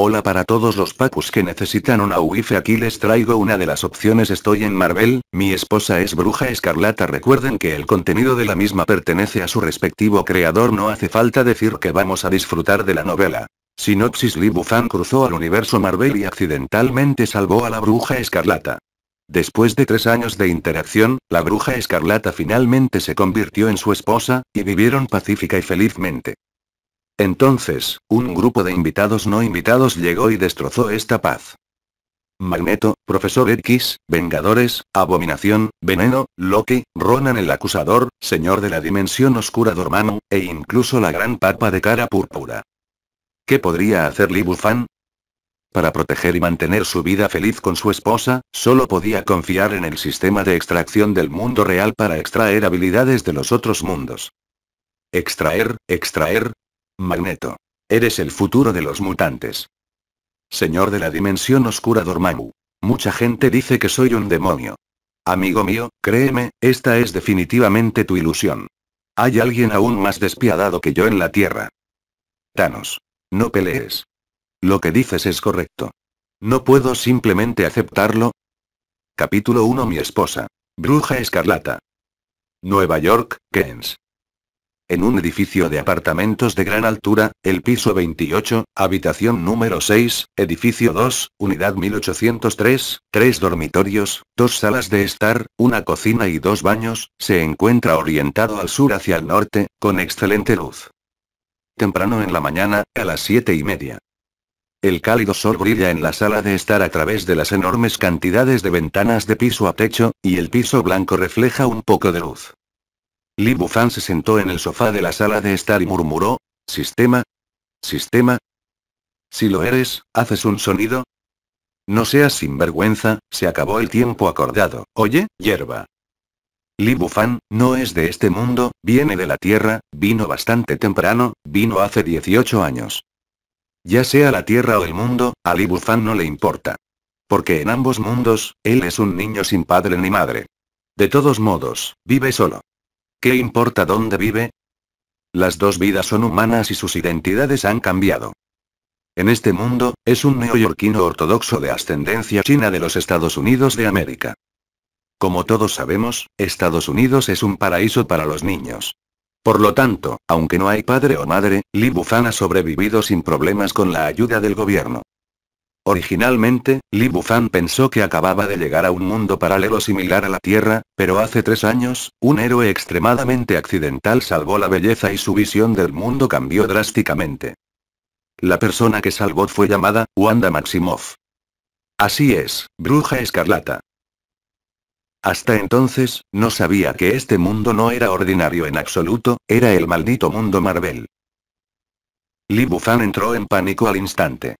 Hola para todos los papus que necesitan una wifi aquí les traigo una de las opciones estoy en Marvel, mi esposa es bruja escarlata recuerden que el contenido de la misma pertenece a su respectivo creador no hace falta decir que vamos a disfrutar de la novela. Sinopsis Lee Bufan cruzó al universo Marvel y accidentalmente salvó a la bruja escarlata. Después de tres años de interacción, la bruja escarlata finalmente se convirtió en su esposa, y vivieron pacífica y felizmente. Entonces, un grupo de invitados no invitados llegó y destrozó esta paz. Magneto, Profesor X, Vengadores, Abominación, Veneno, Loki, Ronan el Acusador, Señor de la Dimensión Oscura Dormano, e incluso la Gran Papa de cara púrpura. ¿Qué podría hacer Fan? Para proteger y mantener su vida feliz con su esposa, solo podía confiar en el sistema de extracción del mundo real para extraer habilidades de los otros mundos. Extraer, extraer, Magneto. Eres el futuro de los mutantes. Señor de la dimensión oscura Dormammu. Mucha gente dice que soy un demonio. Amigo mío, créeme, esta es definitivamente tu ilusión. Hay alguien aún más despiadado que yo en la Tierra. Thanos. No pelees. Lo que dices es correcto. ¿No puedo simplemente aceptarlo? Capítulo 1 Mi esposa. Bruja Escarlata. Nueva York, Keynes. En un edificio de apartamentos de gran altura, el piso 28, habitación número 6, edificio 2, unidad 1803, tres dormitorios, dos salas de estar, una cocina y dos baños, se encuentra orientado al sur hacia el norte, con excelente luz. Temprano en la mañana, a las 7 y media. El cálido sol brilla en la sala de estar a través de las enormes cantidades de ventanas de piso a techo, y el piso blanco refleja un poco de luz. Li Bufan se sentó en el sofá de la sala de estar y murmuró, ¿Sistema? ¿Sistema? Si lo eres, ¿haces un sonido? No seas sinvergüenza, se acabó el tiempo acordado, oye, hierba. Li Bufan, no es de este mundo, viene de la Tierra, vino bastante temprano, vino hace 18 años. Ya sea la Tierra o el mundo, a Li Bufan no le importa. Porque en ambos mundos, él es un niño sin padre ni madre. De todos modos, vive solo. ¿Qué importa dónde vive? Las dos vidas son humanas y sus identidades han cambiado. En este mundo, es un neoyorquino ortodoxo de ascendencia china de los Estados Unidos de América. Como todos sabemos, Estados Unidos es un paraíso para los niños. Por lo tanto, aunque no hay padre o madre, Li Bufan ha sobrevivido sin problemas con la ayuda del gobierno. Originalmente, Li Bufan pensó que acababa de llegar a un mundo paralelo similar a la Tierra, pero hace tres años, un héroe extremadamente accidental salvó la belleza y su visión del mundo cambió drásticamente. La persona que salvó fue llamada, Wanda Maximoff. Así es, Bruja Escarlata. Hasta entonces, no sabía que este mundo no era ordinario en absoluto, era el maldito mundo Marvel. Li Bufan entró en pánico al instante.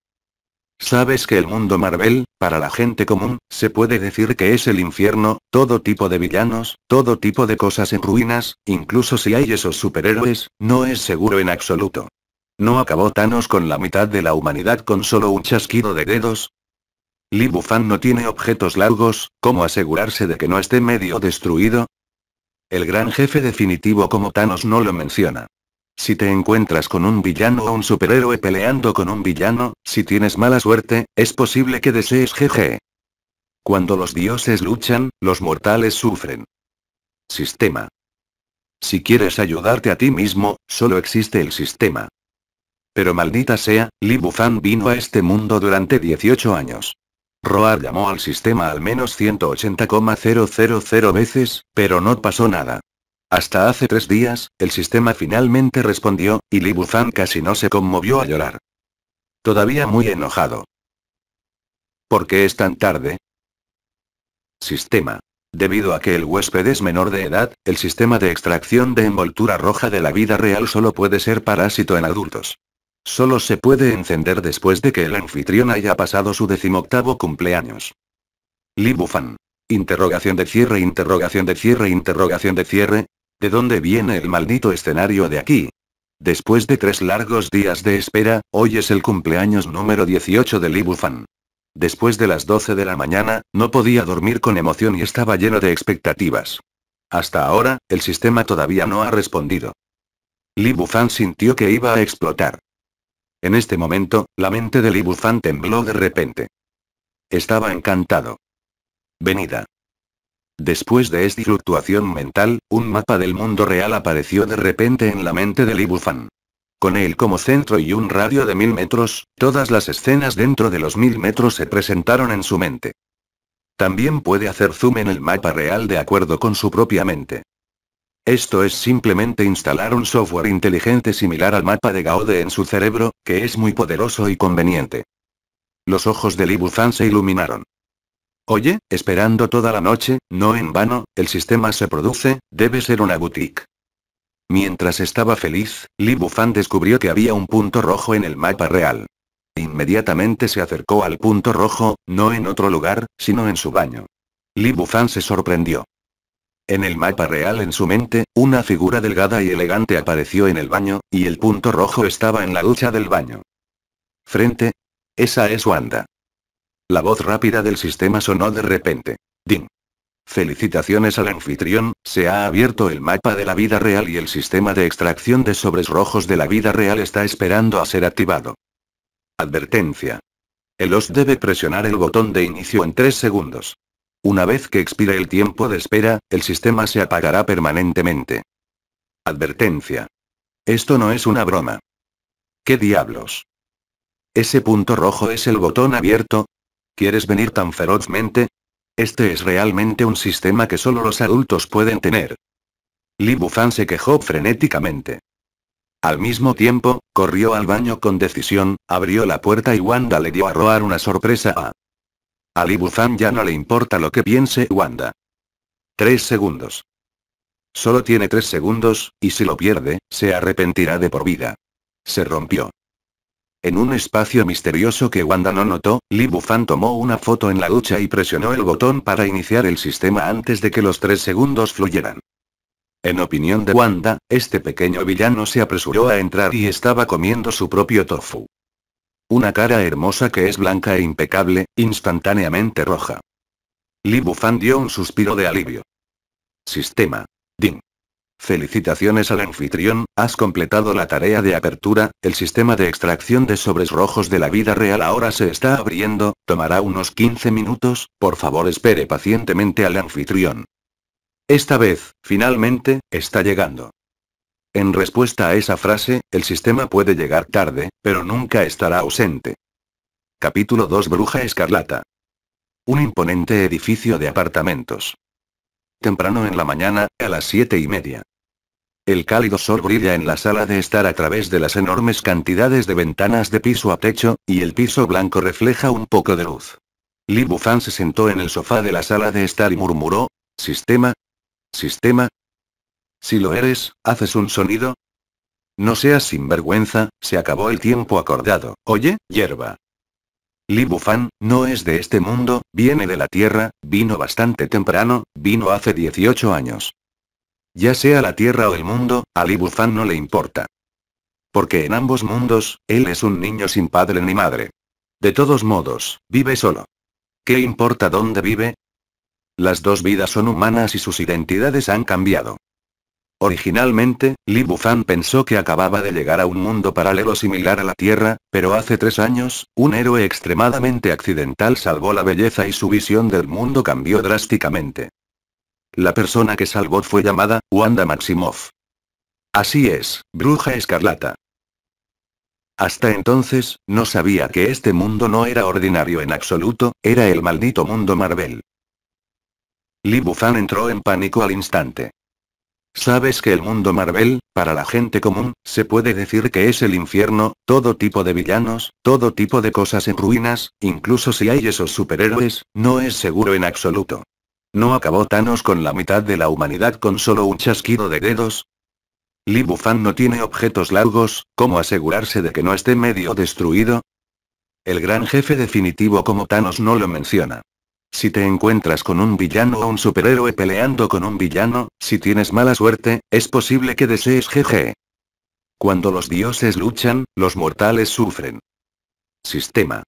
Sabes que el mundo Marvel, para la gente común, se puede decir que es el infierno, todo tipo de villanos, todo tipo de cosas en ruinas, incluso si hay esos superhéroes, no es seguro en absoluto. ¿No acabó Thanos con la mitad de la humanidad con solo un chasquido de dedos? Li Bufan no tiene objetos largos, ¿cómo asegurarse de que no esté medio destruido? El gran jefe definitivo como Thanos no lo menciona. Si te encuentras con un villano o un superhéroe peleando con un villano, si tienes mala suerte, es posible que desees jeje. Cuando los dioses luchan, los mortales sufren. Sistema. Si quieres ayudarte a ti mismo, solo existe el sistema. Pero maldita sea, Li Bufan vino a este mundo durante 18 años. Roar llamó al sistema al menos 180,000 veces, pero no pasó nada. Hasta hace tres días, el sistema finalmente respondió, y Li casi no se conmovió a llorar. Todavía muy enojado. ¿Por qué es tan tarde? Sistema. Debido a que el huésped es menor de edad, el sistema de extracción de envoltura roja de la vida real solo puede ser parásito en adultos. Solo se puede encender después de que el anfitrión haya pasado su decimoctavo cumpleaños. LibuFan. Interrogación de cierre, interrogación de cierre, interrogación de cierre, ¿De dónde viene el maldito escenario de aquí? Después de tres largos días de espera, hoy es el cumpleaños número 18 de LibuFan. Después de las 12 de la mañana, no podía dormir con emoción y estaba lleno de expectativas. Hasta ahora, el sistema todavía no ha respondido. Li Bufan sintió que iba a explotar. En este momento, la mente de Li tembló de repente. Estaba encantado. Venida. Después de esta fluctuación mental, un mapa del mundo real apareció de repente en la mente de Libufan. Con él como centro y un radio de mil metros, todas las escenas dentro de los mil metros se presentaron en su mente. También puede hacer zoom en el mapa real de acuerdo con su propia mente. Esto es simplemente instalar un software inteligente similar al mapa de Gaode en su cerebro, que es muy poderoso y conveniente. Los ojos de LibuFan se iluminaron. Oye, esperando toda la noche, no en vano, el sistema se produce, debe ser una boutique. Mientras estaba feliz, Li Bufan descubrió que había un punto rojo en el mapa real. Inmediatamente se acercó al punto rojo, no en otro lugar, sino en su baño. Li Bufan se sorprendió. En el mapa real en su mente, una figura delgada y elegante apareció en el baño, y el punto rojo estaba en la ducha del baño. Frente. Esa es Wanda. La voz rápida del sistema sonó de repente. Ding. Felicitaciones al anfitrión, se ha abierto el mapa de la vida real y el sistema de extracción de sobres rojos de la vida real está esperando a ser activado. Advertencia. El host debe presionar el botón de inicio en 3 segundos. Una vez que expire el tiempo de espera, el sistema se apagará permanentemente. Advertencia. Esto no es una broma. ¿Qué diablos? Ese punto rojo es el botón abierto, ¿Quieres venir tan ferozmente? Este es realmente un sistema que solo los adultos pueden tener. Li Bufan se quejó frenéticamente. Al mismo tiempo, corrió al baño con decisión, abrió la puerta y Wanda le dio a Roar una sorpresa a... A Li Bufan ya no le importa lo que piense Wanda. Tres segundos. Solo tiene tres segundos, y si lo pierde, se arrepentirá de por vida. Se rompió. En un espacio misterioso que Wanda no notó, Li Bufan tomó una foto en la ducha y presionó el botón para iniciar el sistema antes de que los tres segundos fluyeran. En opinión de Wanda, este pequeño villano se apresuró a entrar y estaba comiendo su propio tofu. Una cara hermosa que es blanca e impecable, instantáneamente roja. Li Bufan dio un suspiro de alivio. Sistema. Ding. Felicitaciones al anfitrión, has completado la tarea de apertura, el sistema de extracción de sobres rojos de la vida real ahora se está abriendo, tomará unos 15 minutos, por favor espere pacientemente al anfitrión. Esta vez, finalmente, está llegando. En respuesta a esa frase, el sistema puede llegar tarde, pero nunca estará ausente. Capítulo 2 Bruja Escarlata. Un imponente edificio de apartamentos. Temprano en la mañana, a las siete y media. El cálido sol brilla en la sala de estar a través de las enormes cantidades de ventanas de piso a techo, y el piso blanco refleja un poco de luz. Li Bufan se sentó en el sofá de la sala de estar y murmuró, ¿Sistema? ¿Sistema? Si lo eres, ¿haces un sonido? No seas sinvergüenza, se acabó el tiempo acordado, oye, hierba. Li Bufan, no es de este mundo, viene de la Tierra, vino bastante temprano, vino hace 18 años. Ya sea la Tierra o el mundo, a Li Bufan no le importa. Porque en ambos mundos, él es un niño sin padre ni madre. De todos modos, vive solo. ¿Qué importa dónde vive? Las dos vidas son humanas y sus identidades han cambiado. Originalmente, Li Bufan pensó que acababa de llegar a un mundo paralelo similar a la Tierra, pero hace tres años, un héroe extremadamente accidental salvó la belleza y su visión del mundo cambió drásticamente. La persona que salvó fue llamada, Wanda Maximoff. Así es, Bruja Escarlata. Hasta entonces, no sabía que este mundo no era ordinario en absoluto, era el maldito mundo Marvel. Li Bufan entró en pánico al instante. Sabes que el mundo Marvel, para la gente común, se puede decir que es el infierno, todo tipo de villanos, todo tipo de cosas en ruinas, incluso si hay esos superhéroes, no es seguro en absoluto. ¿No acabó Thanos con la mitad de la humanidad con solo un chasquido de dedos? Li no tiene objetos largos, ¿cómo asegurarse de que no esté medio destruido? El gran jefe definitivo como Thanos no lo menciona. Si te encuentras con un villano o un superhéroe peleando con un villano, si tienes mala suerte, es posible que desees GG. Cuando los dioses luchan, los mortales sufren. Sistema.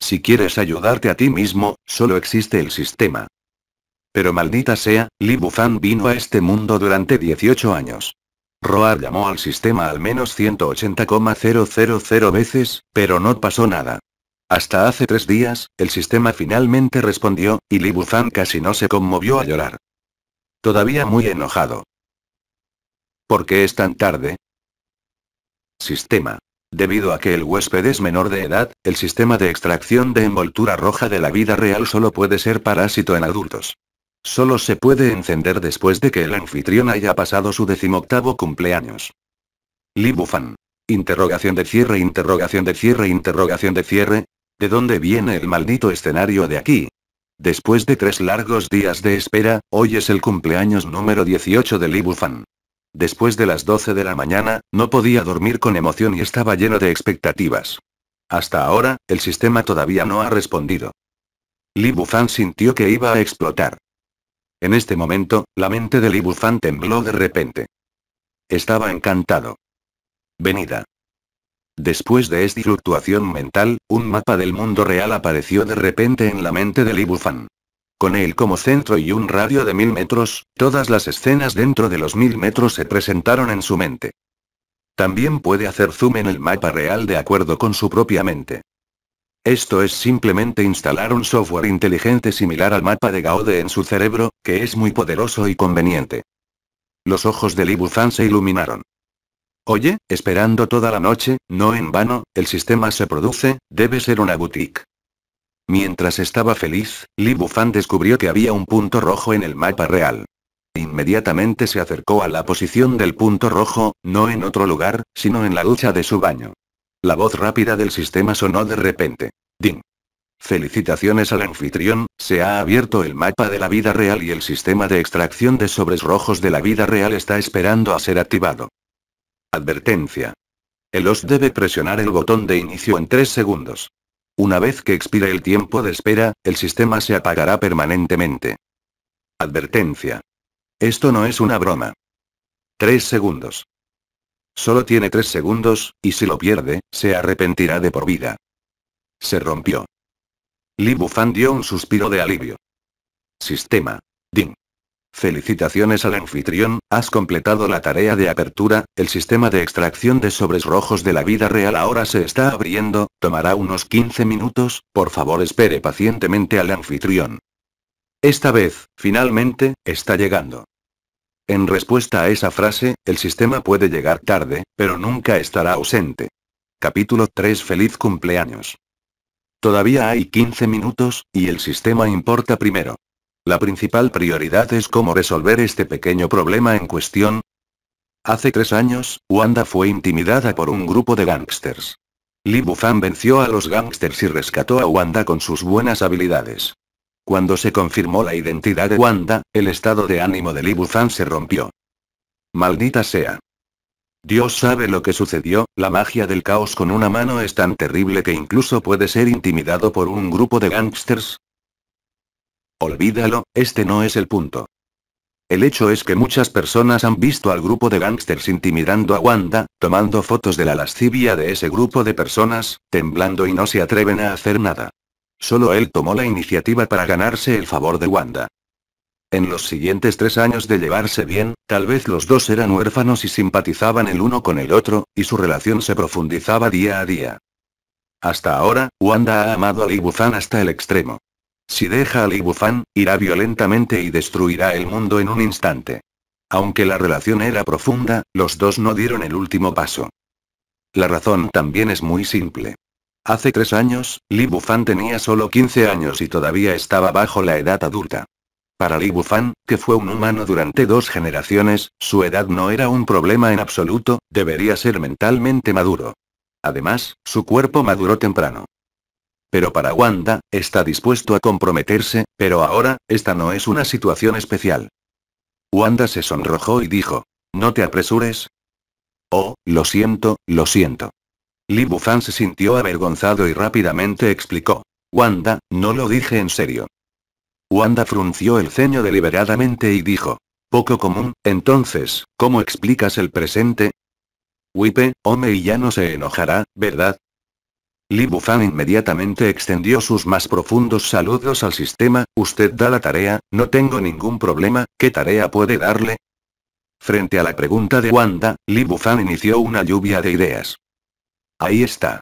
Si quieres ayudarte a ti mismo, solo existe el sistema. Pero maldita sea, Li Bufan vino a este mundo durante 18 años. Roar llamó al sistema al menos 180,000 veces, pero no pasó nada. Hasta hace tres días, el sistema finalmente respondió, y LibuFan casi no se conmovió a llorar. Todavía muy enojado. ¿Por qué es tan tarde? Sistema. Debido a que el huésped es menor de edad, el sistema de extracción de envoltura roja de la vida real solo puede ser parásito en adultos. Solo se puede encender después de que el anfitrión haya pasado su decimoctavo cumpleaños. Libufan. Interrogación de cierre, interrogación de cierre, interrogación de cierre, ¿De dónde viene el maldito escenario de aquí? Después de tres largos días de espera, hoy es el cumpleaños número 18 de Li Bufan. Después de las 12 de la mañana, no podía dormir con emoción y estaba lleno de expectativas. Hasta ahora, el sistema todavía no ha respondido. Li Bufan sintió que iba a explotar. En este momento, la mente de Li Bufan tembló de repente. Estaba encantado. Venida. Después de esta fluctuación mental, un mapa del mundo real apareció de repente en la mente de Libufan. Con él como centro y un radio de mil metros, todas las escenas dentro de los mil metros se presentaron en su mente. También puede hacer zoom en el mapa real de acuerdo con su propia mente. Esto es simplemente instalar un software inteligente similar al mapa de Gaode en su cerebro, que es muy poderoso y conveniente. Los ojos de LibuFan se iluminaron. Oye, esperando toda la noche, no en vano, el sistema se produce, debe ser una boutique. Mientras estaba feliz, Li Bufan descubrió que había un punto rojo en el mapa real. Inmediatamente se acercó a la posición del punto rojo, no en otro lugar, sino en la ducha de su baño. La voz rápida del sistema sonó de repente. Ding. Felicitaciones al anfitrión, se ha abierto el mapa de la vida real y el sistema de extracción de sobres rojos de la vida real está esperando a ser activado. Advertencia. El host debe presionar el botón de inicio en 3 segundos. Una vez que expire el tiempo de espera, el sistema se apagará permanentemente. Advertencia. Esto no es una broma. 3 segundos. Solo tiene 3 segundos, y si lo pierde, se arrepentirá de por vida. Se rompió. Li Bufan dio un suspiro de alivio. Sistema. Ding. Felicitaciones al anfitrión, has completado la tarea de apertura, el sistema de extracción de sobres rojos de la vida real ahora se está abriendo, tomará unos 15 minutos, por favor espere pacientemente al anfitrión. Esta vez, finalmente, está llegando. En respuesta a esa frase, el sistema puede llegar tarde, pero nunca estará ausente. Capítulo 3 Feliz cumpleaños. Todavía hay 15 minutos, y el sistema importa primero. La principal prioridad es cómo resolver este pequeño problema en cuestión. Hace tres años, Wanda fue intimidada por un grupo de gángsters. Li Bufan venció a los gángsters y rescató a Wanda con sus buenas habilidades. Cuando se confirmó la identidad de Wanda, el estado de ánimo de Li Bufan se rompió. Maldita sea. Dios sabe lo que sucedió, la magia del caos con una mano es tan terrible que incluso puede ser intimidado por un grupo de gángsters, Olvídalo, este no es el punto. El hecho es que muchas personas han visto al grupo de gángsters intimidando a Wanda, tomando fotos de la lascivia de ese grupo de personas, temblando y no se atreven a hacer nada. Solo él tomó la iniciativa para ganarse el favor de Wanda. En los siguientes tres años de llevarse bien, tal vez los dos eran huérfanos y simpatizaban el uno con el otro, y su relación se profundizaba día a día. Hasta ahora, Wanda ha amado a Lee hasta el extremo. Si deja a Li Bufan, irá violentamente y destruirá el mundo en un instante. Aunque la relación era profunda, los dos no dieron el último paso. La razón también es muy simple. Hace tres años, Li Bufan tenía solo 15 años y todavía estaba bajo la edad adulta. Para Li Bufan, que fue un humano durante dos generaciones, su edad no era un problema en absoluto, debería ser mentalmente maduro. Además, su cuerpo maduró temprano. Pero para Wanda, está dispuesto a comprometerse, pero ahora, esta no es una situación especial. Wanda se sonrojó y dijo, no te apresures. Oh, lo siento, lo siento. Li Bufan se sintió avergonzado y rápidamente explicó. Wanda, no lo dije en serio. Wanda frunció el ceño deliberadamente y dijo. Poco común, entonces, ¿cómo explicas el presente? Wipe, Ome y ya no se enojará, ¿verdad? Li Bufan inmediatamente extendió sus más profundos saludos al sistema, usted da la tarea, no tengo ningún problema, ¿qué tarea puede darle? Frente a la pregunta de Wanda, Li Bufan inició una lluvia de ideas. Ahí está.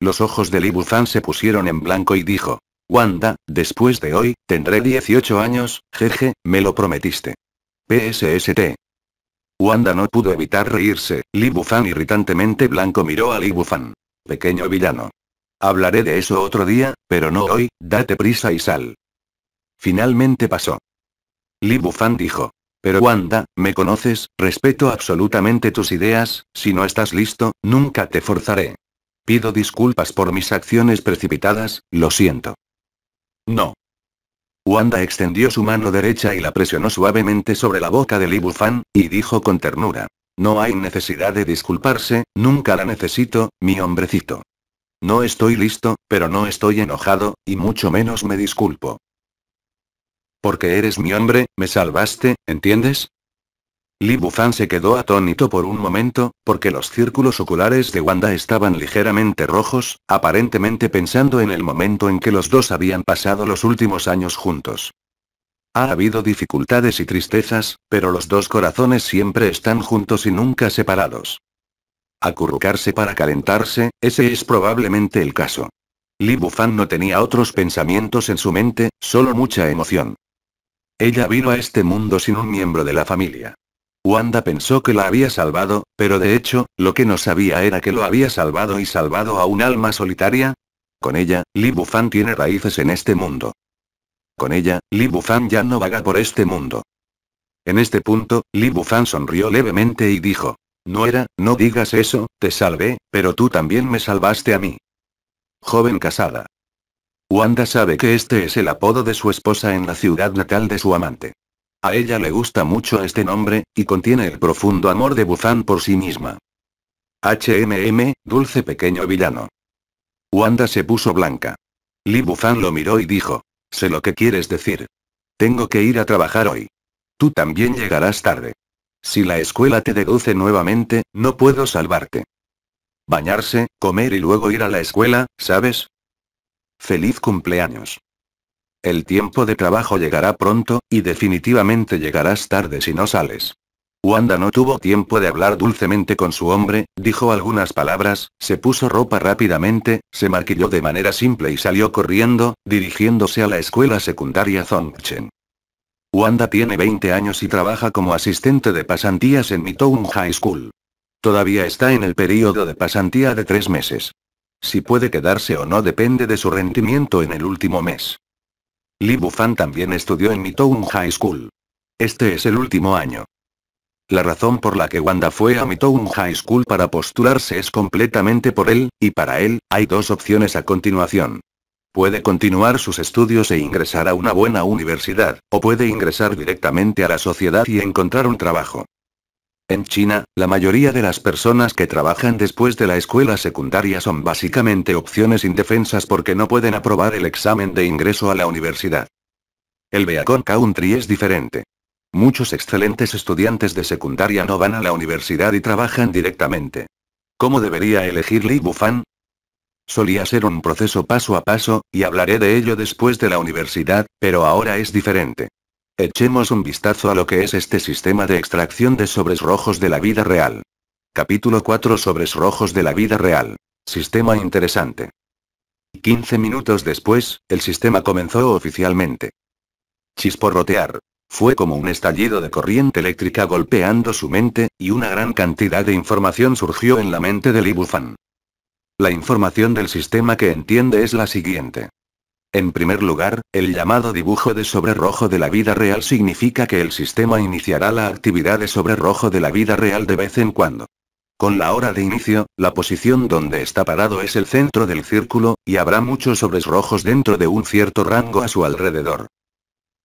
Los ojos de Li Bufan se pusieron en blanco y dijo, Wanda, después de hoy, tendré 18 años, jeje, me lo prometiste. PSST. Wanda no pudo evitar reírse, Li Bufan irritantemente blanco miró a Li Bufan pequeño villano. Hablaré de eso otro día, pero no hoy, date prisa y sal. Finalmente pasó. Li Bufan dijo. Pero Wanda, me conoces, respeto absolutamente tus ideas, si no estás listo, nunca te forzaré. Pido disculpas por mis acciones precipitadas, lo siento. No. Wanda extendió su mano derecha y la presionó suavemente sobre la boca de Li Bufan, y dijo con ternura. No hay necesidad de disculparse, nunca la necesito, mi hombrecito. No estoy listo, pero no estoy enojado, y mucho menos me disculpo. Porque eres mi hombre, me salvaste, ¿entiendes? Li Bufan se quedó atónito por un momento, porque los círculos oculares de Wanda estaban ligeramente rojos, aparentemente pensando en el momento en que los dos habían pasado los últimos años juntos. Ha habido dificultades y tristezas, pero los dos corazones siempre están juntos y nunca separados. Acurrucarse para calentarse, ese es probablemente el caso. Li Bufan no tenía otros pensamientos en su mente, solo mucha emoción. Ella vino a este mundo sin un miembro de la familia. Wanda pensó que la había salvado, pero de hecho, lo que no sabía era que lo había salvado y salvado a un alma solitaria. Con ella, Li Bufan tiene raíces en este mundo. Con ella, Li Bufan ya no vaga por este mundo. En este punto, Li Bufan sonrió levemente y dijo. No era, no digas eso, te salvé, pero tú también me salvaste a mí. Joven casada. Wanda sabe que este es el apodo de su esposa en la ciudad natal de su amante. A ella le gusta mucho este nombre, y contiene el profundo amor de Bufan por sí misma. HMM, dulce pequeño villano. Wanda se puso blanca. Li Bufan lo miró y dijo, Sé lo que quieres decir. Tengo que ir a trabajar hoy. Tú también llegarás tarde. Si la escuela te deduce nuevamente, no puedo salvarte. Bañarse, comer y luego ir a la escuela, ¿sabes? Feliz cumpleaños. El tiempo de trabajo llegará pronto, y definitivamente llegarás tarde si no sales. Wanda no tuvo tiempo de hablar dulcemente con su hombre, dijo algunas palabras, se puso ropa rápidamente, se maquilló de manera simple y salió corriendo, dirigiéndose a la escuela secundaria Zongchen. Wanda tiene 20 años y trabaja como asistente de pasantías en Midtown High School. Todavía está en el periodo de pasantía de tres meses. Si puede quedarse o no depende de su rendimiento en el último mes. Li Bufan también estudió en Midtown High School. Este es el último año. La razón por la que Wanda fue a Midtown High School para postularse es completamente por él, y para él, hay dos opciones a continuación. Puede continuar sus estudios e ingresar a una buena universidad, o puede ingresar directamente a la sociedad y encontrar un trabajo. En China, la mayoría de las personas que trabajan después de la escuela secundaria son básicamente opciones indefensas porque no pueden aprobar el examen de ingreso a la universidad. El Beacon Country es diferente. Muchos excelentes estudiantes de secundaria no van a la universidad y trabajan directamente. ¿Cómo debería elegir Li Bufan? Solía ser un proceso paso a paso, y hablaré de ello después de la universidad, pero ahora es diferente. Echemos un vistazo a lo que es este sistema de extracción de sobres rojos de la vida real. Capítulo 4 Sobres rojos de la vida real. Sistema interesante. 15 minutos después, el sistema comenzó oficialmente. Chisporrotear. Fue como un estallido de corriente eléctrica golpeando su mente, y una gran cantidad de información surgió en la mente de Libufan. La información del sistema que entiende es la siguiente. En primer lugar, el llamado dibujo de sobre rojo de la vida real significa que el sistema iniciará la actividad de sobre rojo de la vida real de vez en cuando. Con la hora de inicio, la posición donde está parado es el centro del círculo, y habrá muchos sobres rojos dentro de un cierto rango a su alrededor.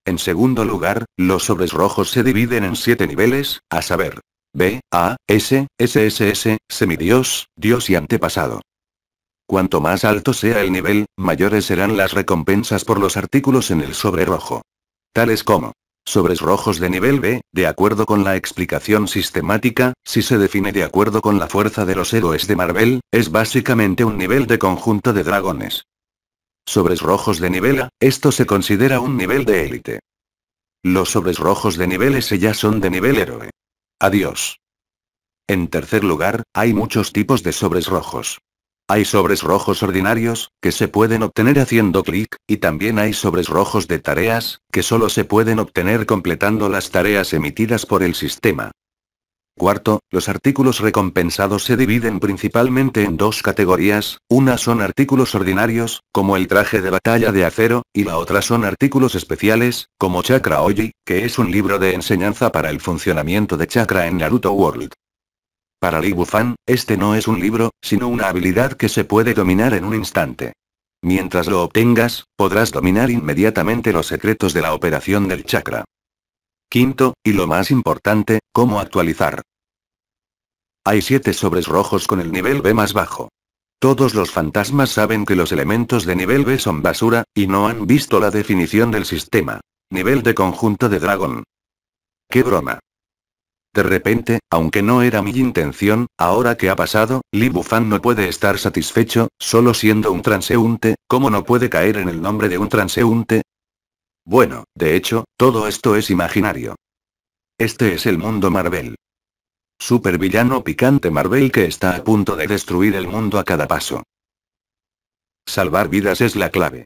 En segundo lugar, los sobres rojos se dividen en siete niveles, a saber, B, A, S, SSS, semidios, dios y antepasado. Cuanto más alto sea el nivel, mayores serán las recompensas por los artículos en el sobre rojo. Tales como, sobres rojos de nivel B, de acuerdo con la explicación sistemática, si se define de acuerdo con la fuerza de los héroes de Marvel, es básicamente un nivel de conjunto de dragones. Sobres rojos de A, esto se considera un nivel de élite. Los sobres rojos de nivel S ya son de nivel héroe. Adiós. En tercer lugar, hay muchos tipos de sobres rojos. Hay sobres rojos ordinarios, que se pueden obtener haciendo clic, y también hay sobres rojos de tareas, que solo se pueden obtener completando las tareas emitidas por el sistema. Cuarto, los artículos recompensados se dividen principalmente en dos categorías, una son artículos ordinarios, como el traje de batalla de acero, y la otra son artículos especiales, como Chakra Oji, que es un libro de enseñanza para el funcionamiento de Chakra en Naruto World. Para Li Bufan, este no es un libro, sino una habilidad que se puede dominar en un instante. Mientras lo obtengas, podrás dominar inmediatamente los secretos de la operación del chakra. Quinto, y lo más importante, cómo actualizar. Hay siete sobres rojos con el nivel B más bajo. Todos los fantasmas saben que los elementos de nivel B son basura, y no han visto la definición del sistema. Nivel de conjunto de dragón. ¡Qué broma! De repente, aunque no era mi intención, ahora que ha pasado, Li Bufan no puede estar satisfecho, solo siendo un transeúnte, ¿cómo no puede caer en el nombre de un transeúnte, bueno, de hecho, todo esto es imaginario. Este es el mundo Marvel. Supervillano picante Marvel que está a punto de destruir el mundo a cada paso. Salvar vidas es la clave.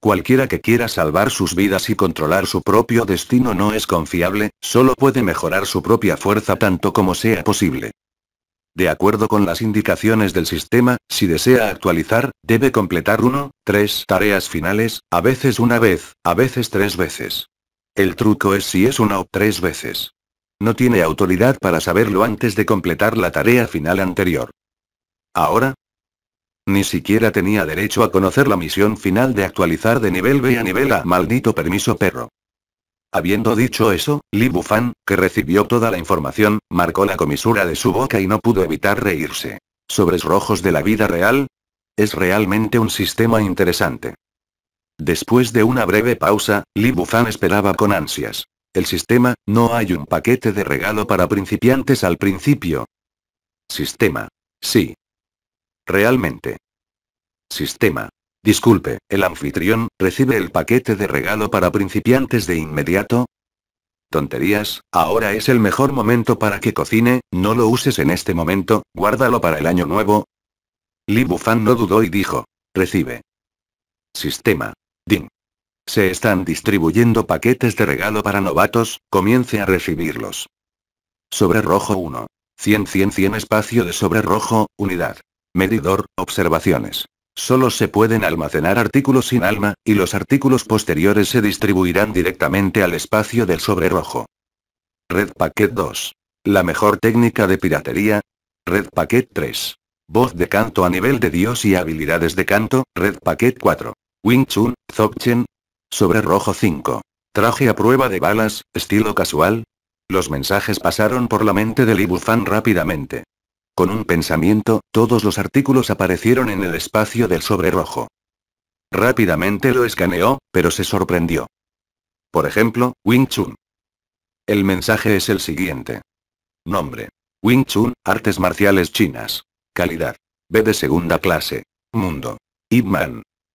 Cualquiera que quiera salvar sus vidas y controlar su propio destino no es confiable, solo puede mejorar su propia fuerza tanto como sea posible. De acuerdo con las indicaciones del sistema, si desea actualizar, debe completar uno, tres tareas finales, a veces una vez, a veces tres veces. El truco es si es una o tres veces. No tiene autoridad para saberlo antes de completar la tarea final anterior. Ahora, ni siquiera tenía derecho a conocer la misión final de actualizar de nivel B a nivel A. Maldito permiso perro. Habiendo dicho eso, Li Bufan, que recibió toda la información, marcó la comisura de su boca y no pudo evitar reírse. ¿Sobres rojos de la vida real? Es realmente un sistema interesante. Después de una breve pausa, Li Bufan esperaba con ansias. El sistema, no hay un paquete de regalo para principiantes al principio. Sistema. Sí. Realmente. Sistema. Disculpe, el anfitrión, ¿recibe el paquete de regalo para principiantes de inmediato? Tonterías, ahora es el mejor momento para que cocine, no lo uses en este momento, guárdalo para el año nuevo. Li Bufan no dudó y dijo. Recibe. Sistema. Ding. Se están distribuyendo paquetes de regalo para novatos, comience a recibirlos. Sobre rojo 1. 100 100 100 espacio de sobre rojo, unidad. Medidor, observaciones. Solo se pueden almacenar artículos sin alma, y los artículos posteriores se distribuirán directamente al espacio del sobre rojo. Red Packet 2. La mejor técnica de piratería. Red Packet 3. Voz de canto a nivel de Dios y habilidades de canto. Red Packet 4. Wing Chun, Zokchen. Sobre rojo 5. Traje a prueba de balas, estilo casual. Los mensajes pasaron por la mente del Ibufan rápidamente. Con un pensamiento, todos los artículos aparecieron en el espacio del sobre rojo. Rápidamente lo escaneó, pero se sorprendió. Por ejemplo, Wing Chun. El mensaje es el siguiente. Nombre. Wing Chun, Artes Marciales Chinas. Calidad. B de segunda clase. Mundo. Ip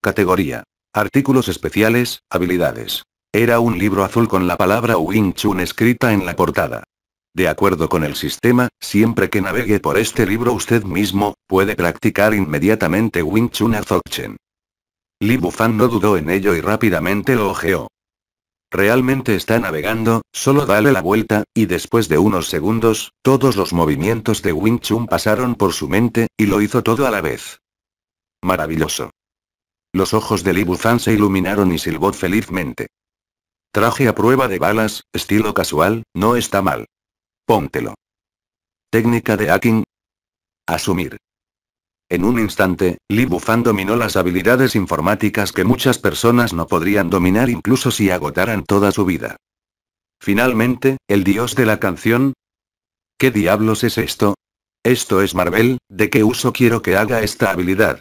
Categoría. Artículos especiales, habilidades. Era un libro azul con la palabra Wing Chun escrita en la portada. De acuerdo con el sistema, siempre que navegue por este libro usted mismo, puede practicar inmediatamente Wing Chun a Zogchen. Li Bufan no dudó en ello y rápidamente lo ojeó. Realmente está navegando, solo dale la vuelta, y después de unos segundos, todos los movimientos de Wing Chun pasaron por su mente, y lo hizo todo a la vez. Maravilloso. Los ojos de Li Bufan se iluminaron y silbó felizmente. Traje a prueba de balas, estilo casual, no está mal. Póntelo. Técnica de hacking. Asumir. En un instante, Li Bufan dominó las habilidades informáticas que muchas personas no podrían dominar incluso si agotaran toda su vida. Finalmente, el dios de la canción. ¿Qué diablos es esto? Esto es Marvel, ¿de qué uso quiero que haga esta habilidad?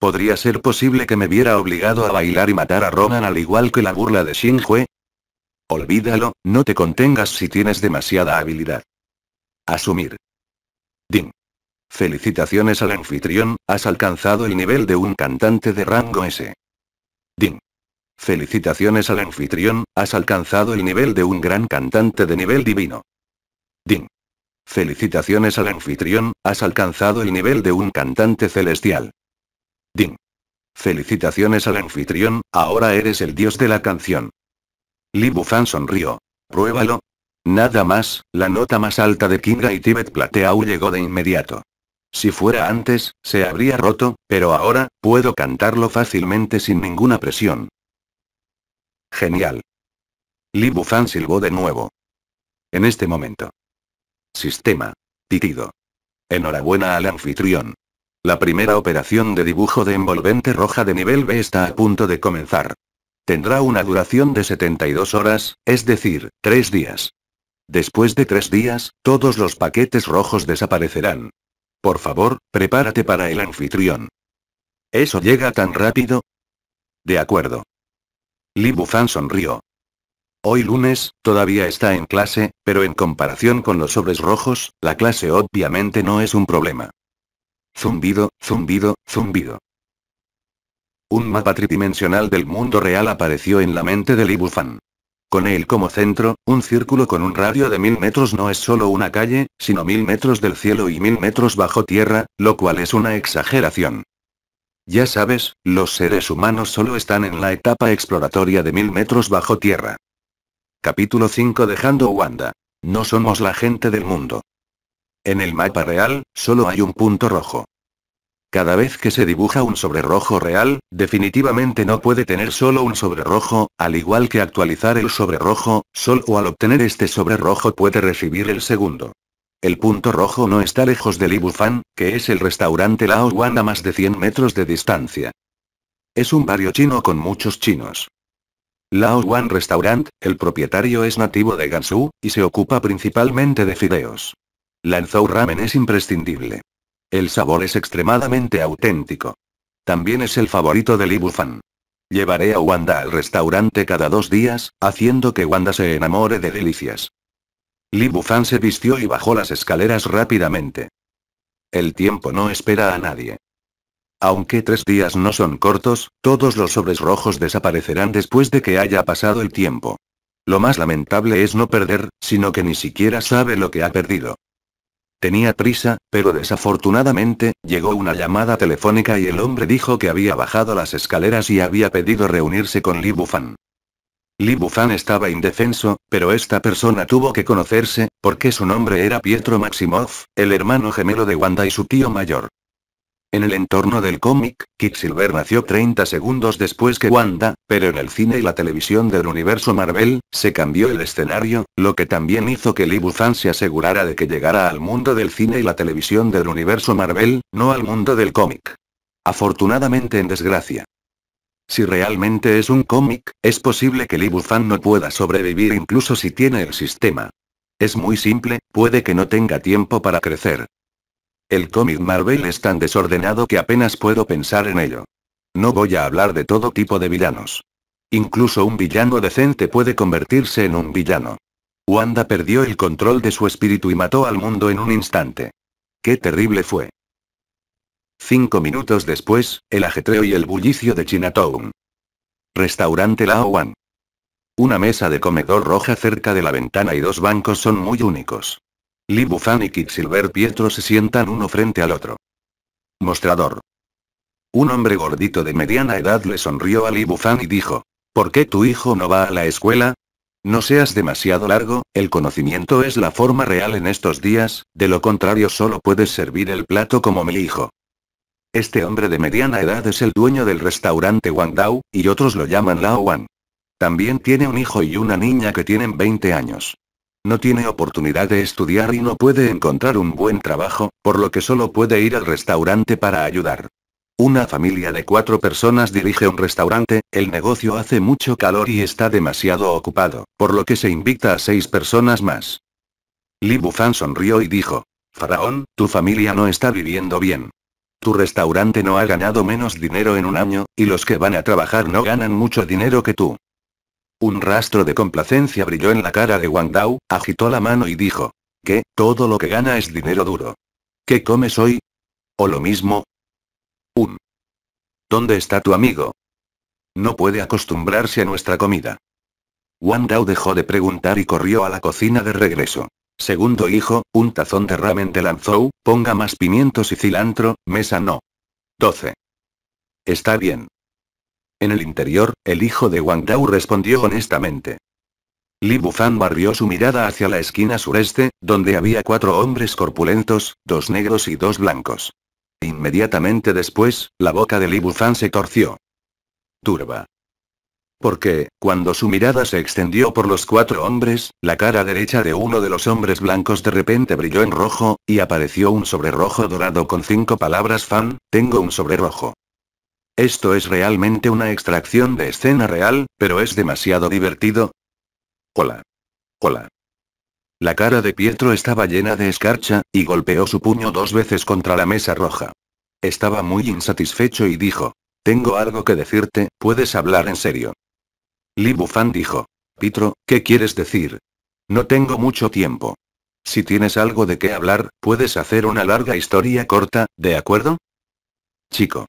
¿Podría ser posible que me viera obligado a bailar y matar a Roman al igual que la burla de Shinhue? Olvídalo, no te contengas si tienes demasiada habilidad. Asumir. Ding. Felicitaciones al anfitrión, has alcanzado el nivel de un cantante de rango S. Ding. Felicitaciones al anfitrión, has alcanzado el nivel de un gran cantante de nivel divino. Ding. Felicitaciones al anfitrión, has alcanzado el nivel de un cantante celestial. Ding. Felicitaciones al anfitrión, ahora eres el dios de la canción. Li Bufan sonrió. Pruébalo, Nada más, la nota más alta de Kinga y Tibet Plateau llegó de inmediato. Si fuera antes, se habría roto, pero ahora, puedo cantarlo fácilmente sin ninguna presión. Genial. Li Bufan silbó de nuevo. En este momento. Sistema. Titido. Enhorabuena al anfitrión. La primera operación de dibujo de envolvente roja de nivel B está a punto de comenzar. Tendrá una duración de 72 horas, es decir, 3 días. Después de tres días, todos los paquetes rojos desaparecerán. Por favor, prepárate para el anfitrión. ¿Eso llega tan rápido? De acuerdo. Li Bufan sonrió. Hoy lunes, todavía está en clase, pero en comparación con los sobres rojos, la clase obviamente no es un problema. Zumbido, zumbido, zumbido. Un mapa tridimensional del mundo real apareció en la mente de Libufan. Con él como centro, un círculo con un radio de mil metros no es solo una calle, sino mil metros del cielo y mil metros bajo tierra, lo cual es una exageración. Ya sabes, los seres humanos solo están en la etapa exploratoria de mil metros bajo tierra. Capítulo 5 Dejando Wanda. No somos la gente del mundo. En el mapa real, solo hay un punto rojo. Cada vez que se dibuja un sobre rojo real, definitivamente no puede tener solo un sobre rojo, al igual que actualizar el sobre rojo, solo al obtener este sobre rojo puede recibir el segundo. El punto rojo no está lejos del Ibufan, que es el restaurante Lao Wan a más de 100 metros de distancia. Es un barrio chino con muchos chinos. Lao Wan Restaurant, el propietario es nativo de Gansu, y se ocupa principalmente de fideos. Lanzhou Ramen es imprescindible. El sabor es extremadamente auténtico. También es el favorito de Libufan. Llevaré a Wanda al restaurante cada dos días, haciendo que Wanda se enamore de delicias. Bufan se vistió y bajó las escaleras rápidamente. El tiempo no espera a nadie. Aunque tres días no son cortos, todos los sobres rojos desaparecerán después de que haya pasado el tiempo. Lo más lamentable es no perder, sino que ni siquiera sabe lo que ha perdido. Tenía prisa, pero desafortunadamente, llegó una llamada telefónica y el hombre dijo que había bajado las escaleras y había pedido reunirse con Li Bufan. Li Bufan estaba indefenso, pero esta persona tuvo que conocerse, porque su nombre era Pietro Maximov, el hermano gemelo de Wanda y su tío mayor. En el entorno del cómic, Quicksilver nació 30 segundos después que Wanda, pero en el cine y la televisión del universo Marvel, se cambió el escenario, lo que también hizo que Lee Buzan se asegurara de que llegara al mundo del cine y la televisión del universo Marvel, no al mundo del cómic. Afortunadamente en desgracia. Si realmente es un cómic, es posible que Lee Buzan no pueda sobrevivir incluso si tiene el sistema. Es muy simple, puede que no tenga tiempo para crecer. El cómic Marvel es tan desordenado que apenas puedo pensar en ello. No voy a hablar de todo tipo de villanos. Incluso un villano decente puede convertirse en un villano. Wanda perdió el control de su espíritu y mató al mundo en un instante. ¡Qué terrible fue! Cinco minutos después, el ajetreo y el bullicio de Chinatown. Restaurante Lao Wan. Una mesa de comedor roja cerca de la ventana y dos bancos son muy únicos. Li Bufan y Quicksilver Pietro se sientan uno frente al otro. Mostrador. Un hombre gordito de mediana edad le sonrió a Li Bufan y dijo, ¿Por qué tu hijo no va a la escuela? No seas demasiado largo, el conocimiento es la forma real en estos días, de lo contrario solo puedes servir el plato como mi hijo. Este hombre de mediana edad es el dueño del restaurante Dao, y otros lo llaman Lao Wan. También tiene un hijo y una niña que tienen 20 años. No tiene oportunidad de estudiar y no puede encontrar un buen trabajo, por lo que solo puede ir al restaurante para ayudar. Una familia de cuatro personas dirige un restaurante, el negocio hace mucho calor y está demasiado ocupado, por lo que se invita a seis personas más. Li Bufan sonrió y dijo, Faraón, tu familia no está viviendo bien. Tu restaurante no ha ganado menos dinero en un año, y los que van a trabajar no ganan mucho dinero que tú. Un rastro de complacencia brilló en la cara de Wang Dao, agitó la mano y dijo. ¿Qué? Todo lo que gana es dinero duro. ¿Qué comes hoy? ¿O lo mismo? Un. ¿Dónde está tu amigo? No puede acostumbrarse a nuestra comida. Wang Dao dejó de preguntar y corrió a la cocina de regreso. Segundo hijo, un tazón de ramen de lanzó, ponga más pimientos y cilantro, mesa no. 12. Está bien. En el interior, el hijo de Wang Dao respondió honestamente. Li Bufan barrió su mirada hacia la esquina sureste, donde había cuatro hombres corpulentos, dos negros y dos blancos. Inmediatamente después, la boca de Li Bufan se torció. Turba. Porque, cuando su mirada se extendió por los cuatro hombres, la cara derecha de uno de los hombres blancos de repente brilló en rojo, y apareció un sobre rojo dorado con cinco palabras fan, tengo un sobre rojo. Esto es realmente una extracción de escena real, pero es demasiado divertido. Hola. Hola. La cara de Pietro estaba llena de escarcha, y golpeó su puño dos veces contra la mesa roja. Estaba muy insatisfecho y dijo, tengo algo que decirte, puedes hablar en serio. Li Bufan dijo, Pietro, ¿qué quieres decir? No tengo mucho tiempo. Si tienes algo de qué hablar, puedes hacer una larga historia corta, ¿de acuerdo? Chico.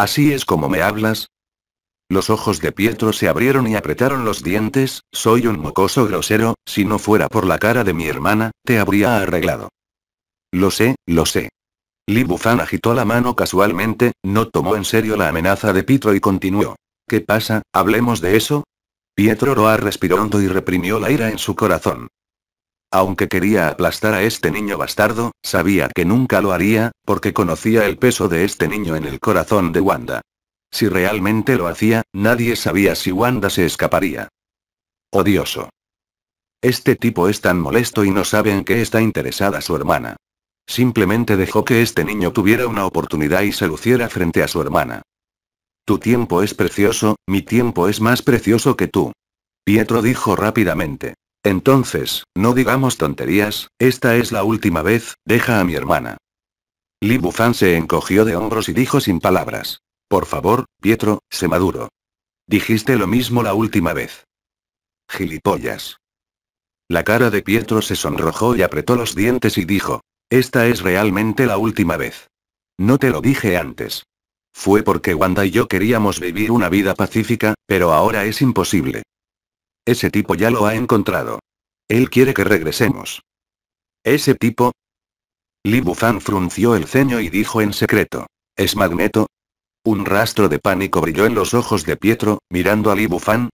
¿Así es como me hablas? Los ojos de Pietro se abrieron y apretaron los dientes, soy un mocoso grosero, si no fuera por la cara de mi hermana, te habría arreglado. Lo sé, lo sé. Li Bufan agitó la mano casualmente, no tomó en serio la amenaza de Pietro y continuó. ¿Qué pasa? ¿Hablemos de eso? Pietro Roa respiró hondo y reprimió la ira en su corazón. Aunque quería aplastar a este niño bastardo, sabía que nunca lo haría, porque conocía el peso de este niño en el corazón de Wanda. Si realmente lo hacía, nadie sabía si Wanda se escaparía. Odioso. Este tipo es tan molesto y no sabe en qué está interesada su hermana. Simplemente dejó que este niño tuviera una oportunidad y se luciera frente a su hermana. Tu tiempo es precioso, mi tiempo es más precioso que tú. Pietro dijo rápidamente. Entonces, no digamos tonterías, esta es la última vez, deja a mi hermana. Li Bufan se encogió de hombros y dijo sin palabras. Por favor, Pietro, se maduro. Dijiste lo mismo la última vez. Gilipollas. La cara de Pietro se sonrojó y apretó los dientes y dijo, esta es realmente la última vez. No te lo dije antes. Fue porque Wanda y yo queríamos vivir una vida pacífica, pero ahora es imposible. Ese tipo ya lo ha encontrado. Él quiere que regresemos. ¿Ese tipo? Li Bufan frunció el ceño y dijo en secreto. ¿Es Magneto? Un rastro de pánico brilló en los ojos de Pietro, mirando a Li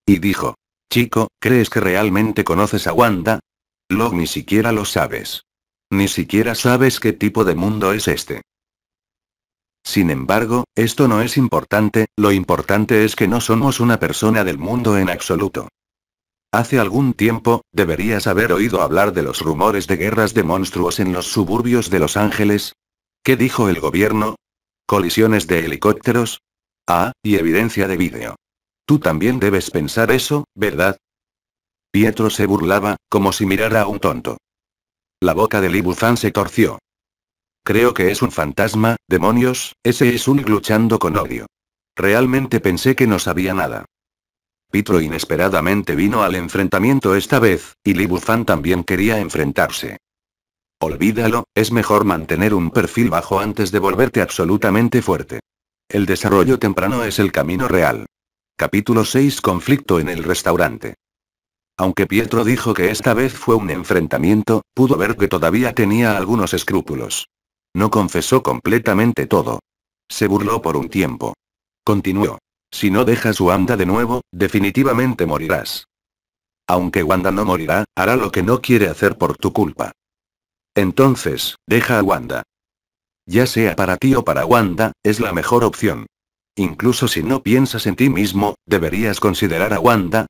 y dijo. Chico, ¿crees que realmente conoces a Wanda? Log ni siquiera lo sabes. Ni siquiera sabes qué tipo de mundo es este. Sin embargo, esto no es importante, lo importante es que no somos una persona del mundo en absoluto. Hace algún tiempo, deberías haber oído hablar de los rumores de guerras de monstruos en los suburbios de Los Ángeles. ¿Qué dijo el gobierno? ¿Colisiones de helicópteros? Ah, y evidencia de vídeo. Tú también debes pensar eso, ¿verdad? Pietro se burlaba, como si mirara a un tonto. La boca de Libuzán se torció. Creo que es un fantasma, demonios, ese es un luchando con odio. Realmente pensé que no sabía nada. Pietro inesperadamente vino al enfrentamiento esta vez, y Libuzan también quería enfrentarse. Olvídalo, es mejor mantener un perfil bajo antes de volverte absolutamente fuerte. El desarrollo temprano es el camino real. Capítulo 6 Conflicto en el restaurante. Aunque Pietro dijo que esta vez fue un enfrentamiento, pudo ver que todavía tenía algunos escrúpulos. No confesó completamente todo. Se burló por un tiempo. Continuó. Si no dejas Wanda de nuevo, definitivamente morirás. Aunque Wanda no morirá, hará lo que no quiere hacer por tu culpa. Entonces, deja a Wanda. Ya sea para ti o para Wanda, es la mejor opción. Incluso si no piensas en ti mismo, deberías considerar a Wanda.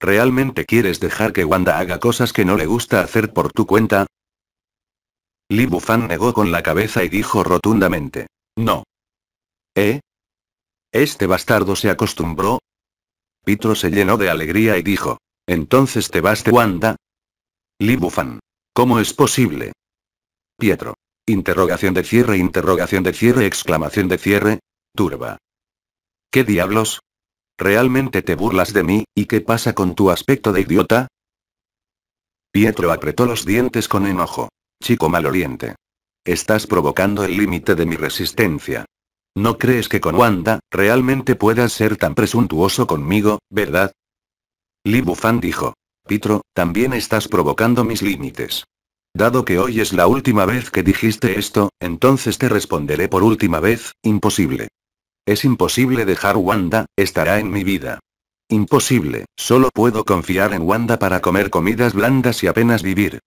¿Realmente quieres dejar que Wanda haga cosas que no le gusta hacer por tu cuenta? Li Bufan negó con la cabeza y dijo rotundamente. No. ¿Eh? Este bastardo se acostumbró. Pietro se llenó de alegría y dijo. Entonces te vas de Wanda. Libufan. ¿Cómo es posible? Pietro. Interrogación de cierre, interrogación de cierre, exclamación de cierre. Turba. ¿Qué diablos? ¿Realmente te burlas de mí, y qué pasa con tu aspecto de idiota? Pietro apretó los dientes con enojo. Chico maloliente. Estás provocando el límite de mi resistencia. ¿No crees que con Wanda, realmente puedas ser tan presuntuoso conmigo, verdad? Li Bufan dijo. Pietro, también estás provocando mis límites. Dado que hoy es la última vez que dijiste esto, entonces te responderé por última vez, imposible. Es imposible dejar Wanda, estará en mi vida. Imposible, solo puedo confiar en Wanda para comer comidas blandas y apenas vivir.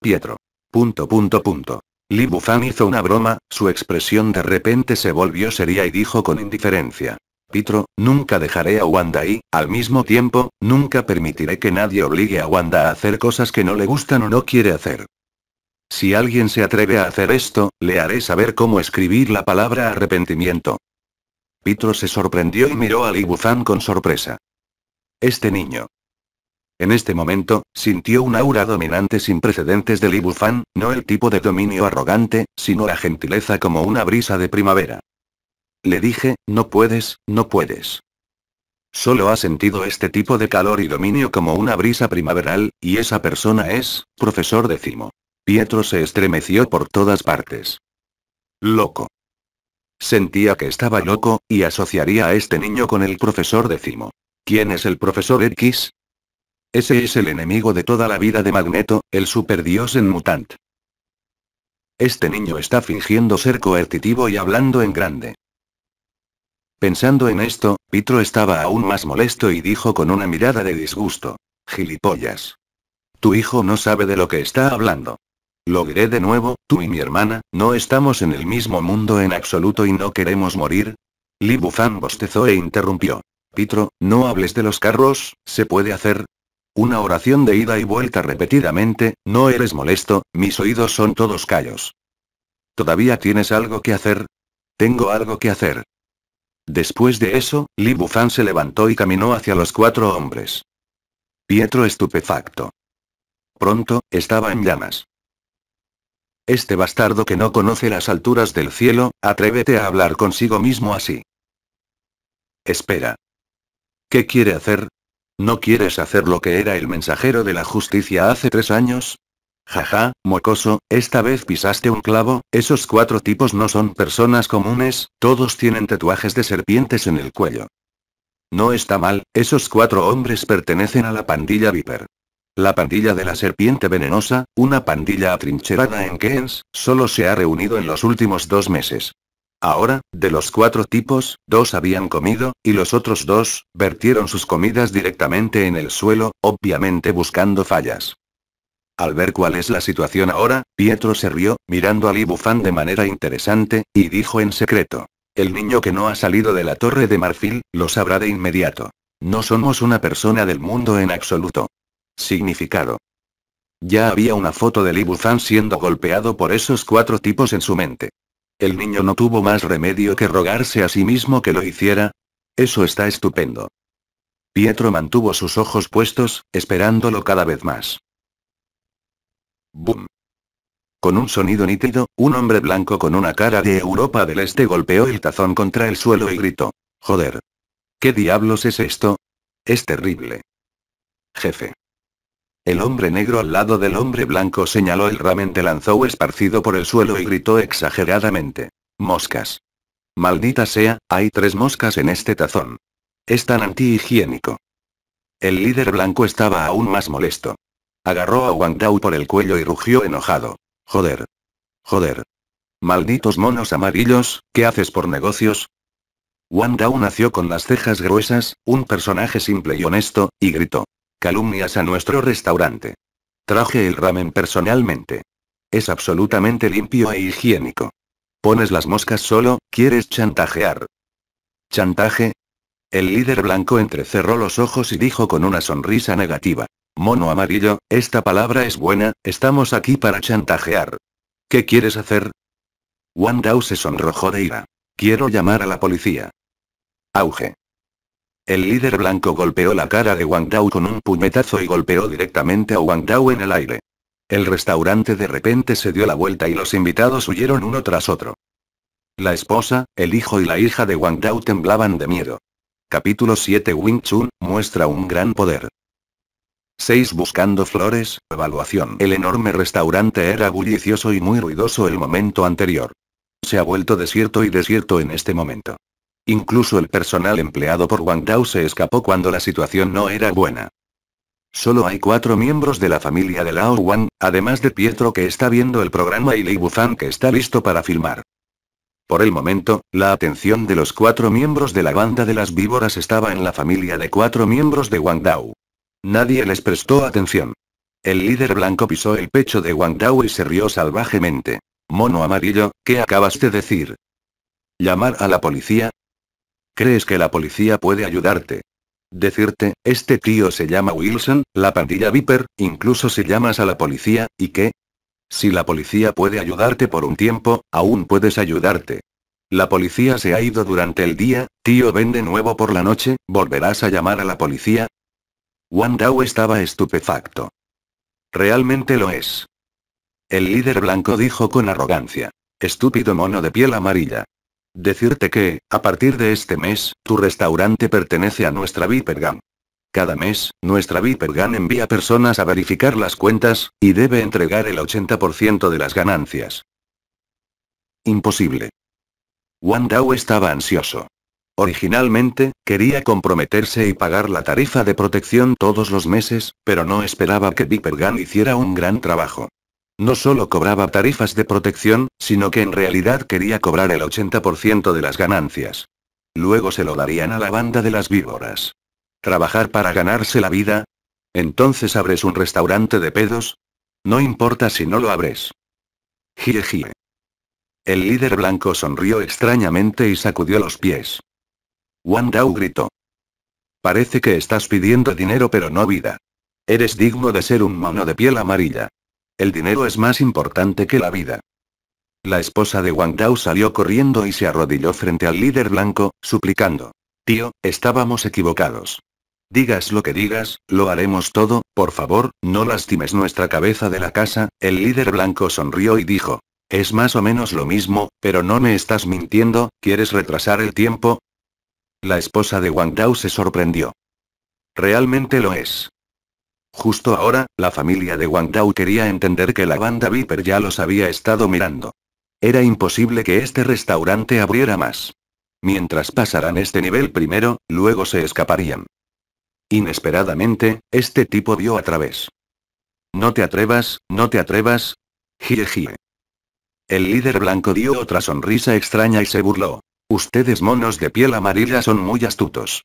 Pietro. Punto punto punto. Li Bufan hizo una broma, su expresión de repente se volvió seria y dijo con indiferencia. Pitro, nunca dejaré a Wanda y, al mismo tiempo, nunca permitiré que nadie obligue a Wanda a hacer cosas que no le gustan o no quiere hacer. Si alguien se atreve a hacer esto, le haré saber cómo escribir la palabra arrepentimiento. Pitro se sorprendió y miró a Bufan con sorpresa. Este niño. En este momento, sintió un aura dominante sin precedentes del ibufán, no el tipo de dominio arrogante, sino la gentileza como una brisa de primavera. Le dije, no puedes, no puedes. Solo ha sentido este tipo de calor y dominio como una brisa primaveral, y esa persona es, profesor décimo. Pietro se estremeció por todas partes. Loco. Sentía que estaba loco, y asociaría a este niño con el profesor décimo. ¿Quién es el profesor X? Ese es el enemigo de toda la vida de Magneto, el superdios en mutant. Este niño está fingiendo ser coercitivo y hablando en grande. Pensando en esto, Pitro estaba aún más molesto y dijo con una mirada de disgusto. Gilipollas. Tu hijo no sabe de lo que está hablando. Lo de nuevo, tú y mi hermana, no estamos en el mismo mundo en absoluto y no queremos morir. Li bostezó e interrumpió. Pitro, no hables de los carros, se puede hacer, una oración de ida y vuelta repetidamente, no eres molesto, mis oídos son todos callos. ¿Todavía tienes algo que hacer? Tengo algo que hacer. Después de eso, Li Bufan se levantó y caminó hacia los cuatro hombres. Pietro estupefacto. Pronto, estaba en llamas. Este bastardo que no conoce las alturas del cielo, atrévete a hablar consigo mismo así. Espera. ¿Qué quiere hacer? ¿No quieres hacer lo que era el mensajero de la justicia hace tres años? Jaja, mocoso, esta vez pisaste un clavo, esos cuatro tipos no son personas comunes, todos tienen tatuajes de serpientes en el cuello. No está mal, esos cuatro hombres pertenecen a la pandilla Viper. La pandilla de la serpiente venenosa, una pandilla atrincherada en Keynes, solo se ha reunido en los últimos dos meses. Ahora, de los cuatro tipos, dos habían comido, y los otros dos, vertieron sus comidas directamente en el suelo, obviamente buscando fallas. Al ver cuál es la situación ahora, Pietro se rió, mirando a Libufan de manera interesante, y dijo en secreto. El niño que no ha salido de la torre de marfil, lo sabrá de inmediato. No somos una persona del mundo en absoluto. Significado. Ya había una foto de Libufan siendo golpeado por esos cuatro tipos en su mente. El niño no tuvo más remedio que rogarse a sí mismo que lo hiciera. Eso está estupendo. Pietro mantuvo sus ojos puestos, esperándolo cada vez más. ¡Bum! Con un sonido nítido, un hombre blanco con una cara de Europa del Este golpeó el tazón contra el suelo y gritó. Joder. ¿Qué diablos es esto? Es terrible. Jefe. El hombre negro al lado del hombre blanco señaló el ramen de lanzó esparcido por el suelo y gritó exageradamente. Moscas. Maldita sea, hay tres moscas en este tazón. Es tan antihigiénico. El líder blanco estaba aún más molesto. Agarró a Wang Dao por el cuello y rugió enojado. Joder. Joder. Malditos monos amarillos, ¿qué haces por negocios? Wang Dao nació con las cejas gruesas, un personaje simple y honesto, y gritó. Calumnias a nuestro restaurante. Traje el ramen personalmente. Es absolutamente limpio e higiénico. Pones las moscas solo, quieres chantajear. ¿Chantaje? El líder blanco entrecerró los ojos y dijo con una sonrisa negativa. Mono amarillo, esta palabra es buena, estamos aquí para chantajear. ¿Qué quieres hacer? Wandao se sonrojó de ira. Quiero llamar a la policía. Auge. El líder blanco golpeó la cara de Wang Dao con un puñetazo y golpeó directamente a Wang Dao en el aire. El restaurante de repente se dio la vuelta y los invitados huyeron uno tras otro. La esposa, el hijo y la hija de Wang Dao temblaban de miedo. Capítulo 7 Wing Chun, muestra un gran poder. 6. Buscando flores, evaluación. El enorme restaurante era bullicioso y muy ruidoso el momento anterior. Se ha vuelto desierto y desierto en este momento. Incluso el personal empleado por Wang Dao se escapó cuando la situación no era buena. Solo hay cuatro miembros de la familia de Lao Wang, además de Pietro que está viendo el programa y Lei bufan que está listo para filmar. Por el momento, la atención de los cuatro miembros de la banda de las víboras estaba en la familia de cuatro miembros de Wang Dao. Nadie les prestó atención. El líder blanco pisó el pecho de Wang Dao y se rió salvajemente. Mono amarillo, ¿qué acabas de decir? ¿Llamar a la policía? ¿Crees que la policía puede ayudarte? Decirte, este tío se llama Wilson, la pandilla Viper, incluso si llamas a la policía, ¿y qué? Si la policía puede ayudarte por un tiempo, aún puedes ayudarte. La policía se ha ido durante el día, tío ven de nuevo por la noche, ¿volverás a llamar a la policía? Wang estaba estupefacto. Realmente lo es. El líder blanco dijo con arrogancia. Estúpido mono de piel amarilla. Decirte que, a partir de este mes, tu restaurante pertenece a nuestra Vipergam. Cada mes, nuestra Vipergam envía personas a verificar las cuentas, y debe entregar el 80% de las ganancias. Imposible. Wang estaba ansioso. Originalmente, quería comprometerse y pagar la tarifa de protección todos los meses, pero no esperaba que Gang hiciera un gran trabajo. No solo cobraba tarifas de protección, sino que en realidad quería cobrar el 80% de las ganancias. Luego se lo darían a la banda de las víboras. ¿Trabajar para ganarse la vida? ¿Entonces abres un restaurante de pedos? No importa si no lo abres. Jie El líder blanco sonrió extrañamente y sacudió los pies. Wang Dao gritó. Parece que estás pidiendo dinero pero no vida. Eres digno de ser un mono de piel amarilla. El dinero es más importante que la vida. La esposa de Wang Dao salió corriendo y se arrodilló frente al líder blanco, suplicando. Tío, estábamos equivocados. Digas lo que digas, lo haremos todo, por favor, no lastimes nuestra cabeza de la casa, el líder blanco sonrió y dijo. Es más o menos lo mismo, pero no me estás mintiendo, ¿quieres retrasar el tiempo? La esposa de Wang Dao se sorprendió. Realmente lo es. Justo ahora, la familia de Wang Dao quería entender que la banda Viper ya los había estado mirando. Era imposible que este restaurante abriera más. Mientras pasaran este nivel primero, luego se escaparían. Inesperadamente, este tipo vio a través. No te atrevas, no te atrevas. Jie jie. El líder blanco dio otra sonrisa extraña y se burló. Ustedes monos de piel amarilla son muy astutos.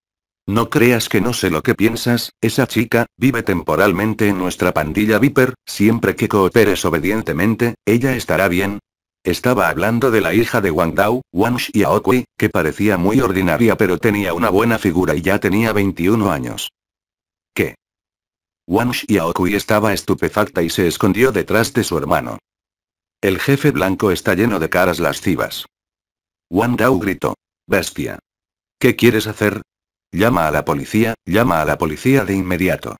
No creas que no sé lo que piensas, esa chica, vive temporalmente en nuestra pandilla Viper, siempre que cooperes obedientemente, ella estará bien. Estaba hablando de la hija de Wang Dao, Wang Xiaokui, que parecía muy ordinaria pero tenía una buena figura y ya tenía 21 años. ¿Qué? Wang Kui estaba estupefacta y se escondió detrás de su hermano. El jefe blanco está lleno de caras lascivas. Wang Dao gritó. Bestia. ¿Qué quieres hacer? Llama a la policía, llama a la policía de inmediato.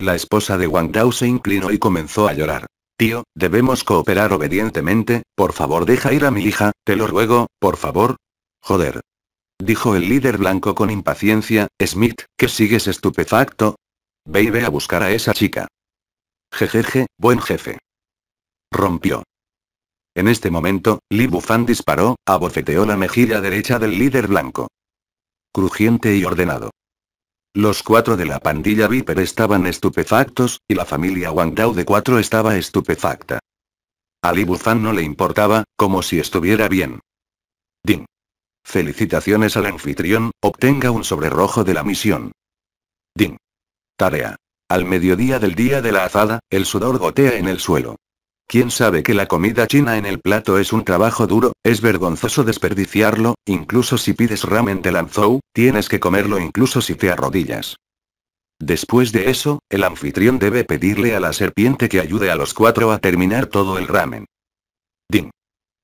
La esposa de Wang Dao se inclinó y comenzó a llorar. Tío, debemos cooperar obedientemente, por favor deja ir a mi hija, te lo ruego, por favor. Joder. Dijo el líder blanco con impaciencia, Smith, ¿qué sigues estupefacto? Ve y ve a buscar a esa chica. Jejeje, buen jefe. Rompió. En este momento, Li Bufan disparó, abofeteó la mejilla derecha del líder blanco crujiente y ordenado. Los cuatro de la pandilla Viper estaban estupefactos, y la familia Wangdao de cuatro estaba estupefacta. A Li no le importaba, como si estuviera bien. Ding. Felicitaciones al anfitrión, obtenga un sobre rojo de la misión. Ding. Tarea. Al mediodía del día de la azada, el sudor gotea en el suelo. ¿Quién sabe que la comida china en el plato es un trabajo duro? Es vergonzoso desperdiciarlo, incluso si pides ramen de Lanzhou, tienes que comerlo incluso si te arrodillas. Después de eso, el anfitrión debe pedirle a la serpiente que ayude a los cuatro a terminar todo el ramen. Ding.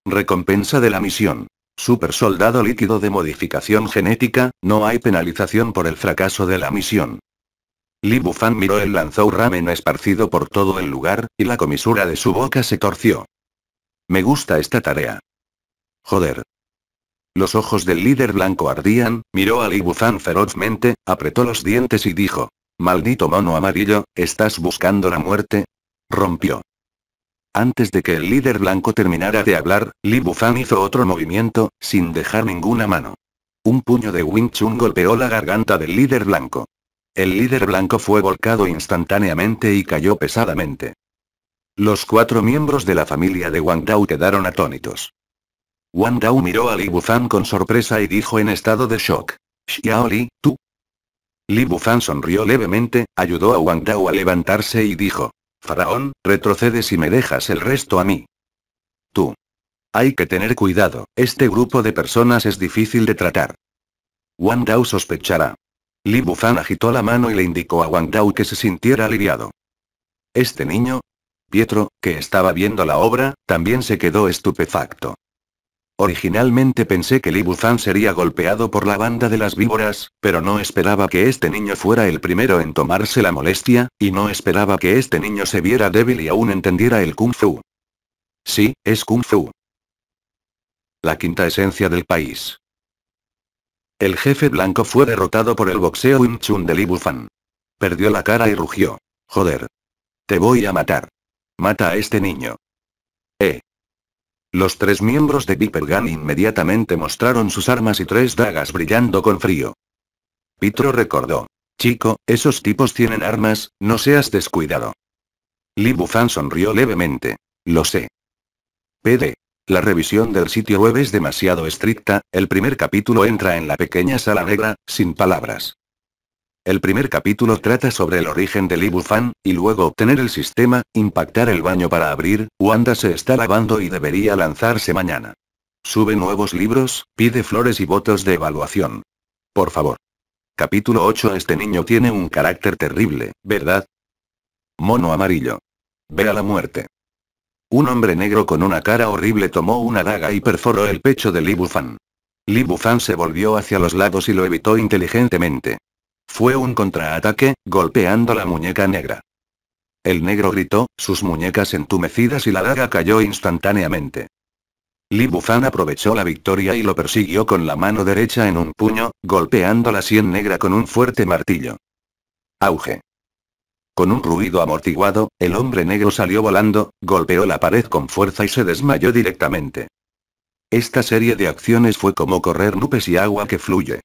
Recompensa de la misión. Super soldado líquido de modificación genética, no hay penalización por el fracaso de la misión. Li Bufan miró el lanzó ramen esparcido por todo el lugar, y la comisura de su boca se torció. Me gusta esta tarea. Joder. Los ojos del líder blanco ardían, miró a Li Bufan ferozmente, apretó los dientes y dijo. Maldito mono amarillo, ¿estás buscando la muerte? Rompió. Antes de que el líder blanco terminara de hablar, Li Bufan hizo otro movimiento, sin dejar ninguna mano. Un puño de Wing Chun golpeó la garganta del líder blanco. El líder blanco fue volcado instantáneamente y cayó pesadamente. Los cuatro miembros de la familia de Wang Dao quedaron atónitos. Wang Dao miró a Li Bufan con sorpresa y dijo en estado de shock. Xiaoli, tú. Li Bufan sonrió levemente, ayudó a Wang Dao a levantarse y dijo. Faraón, retrocedes y me dejas el resto a mí. Tú. Hay que tener cuidado, este grupo de personas es difícil de tratar. Wang Dao sospechará. Li Bufan agitó la mano y le indicó a Wang Dao que se sintiera aliviado. Este niño, Pietro, que estaba viendo la obra, también se quedó estupefacto. Originalmente pensé que Li Bufan sería golpeado por la banda de las víboras, pero no esperaba que este niño fuera el primero en tomarse la molestia, y no esperaba que este niño se viera débil y aún entendiera el kung fu. Sí, es kung fu. La quinta esencia del país. El jefe blanco fue derrotado por el boxeo Wing Chun de Li Bufan. Perdió la cara y rugió. Joder. Te voy a matar. Mata a este niño. Eh. Los tres miembros de Viper Gun inmediatamente mostraron sus armas y tres dagas brillando con frío. Pitro recordó. Chico, esos tipos tienen armas, no seas descuidado. Li Bufan sonrió levemente. Lo sé. PD. La revisión del sitio web es demasiado estricta, el primer capítulo entra en la pequeña sala negra, sin palabras. El primer capítulo trata sobre el origen del Ibufan, y luego obtener el sistema, impactar el baño para abrir, Wanda se está lavando y debería lanzarse mañana. Sube nuevos libros, pide flores y votos de evaluación. Por favor. Capítulo 8 Este niño tiene un carácter terrible, ¿verdad? Mono amarillo. Ve a la muerte. Un hombre negro con una cara horrible tomó una daga y perforó el pecho de Li Bufan. Li Bufan se volvió hacia los lados y lo evitó inteligentemente. Fue un contraataque, golpeando la muñeca negra. El negro gritó, sus muñecas entumecidas y la daga cayó instantáneamente. Li Bufan aprovechó la victoria y lo persiguió con la mano derecha en un puño, golpeando la sien negra con un fuerte martillo. Auge. Con un ruido amortiguado, el hombre negro salió volando, golpeó la pared con fuerza y se desmayó directamente. Esta serie de acciones fue como correr nubes y agua que fluye.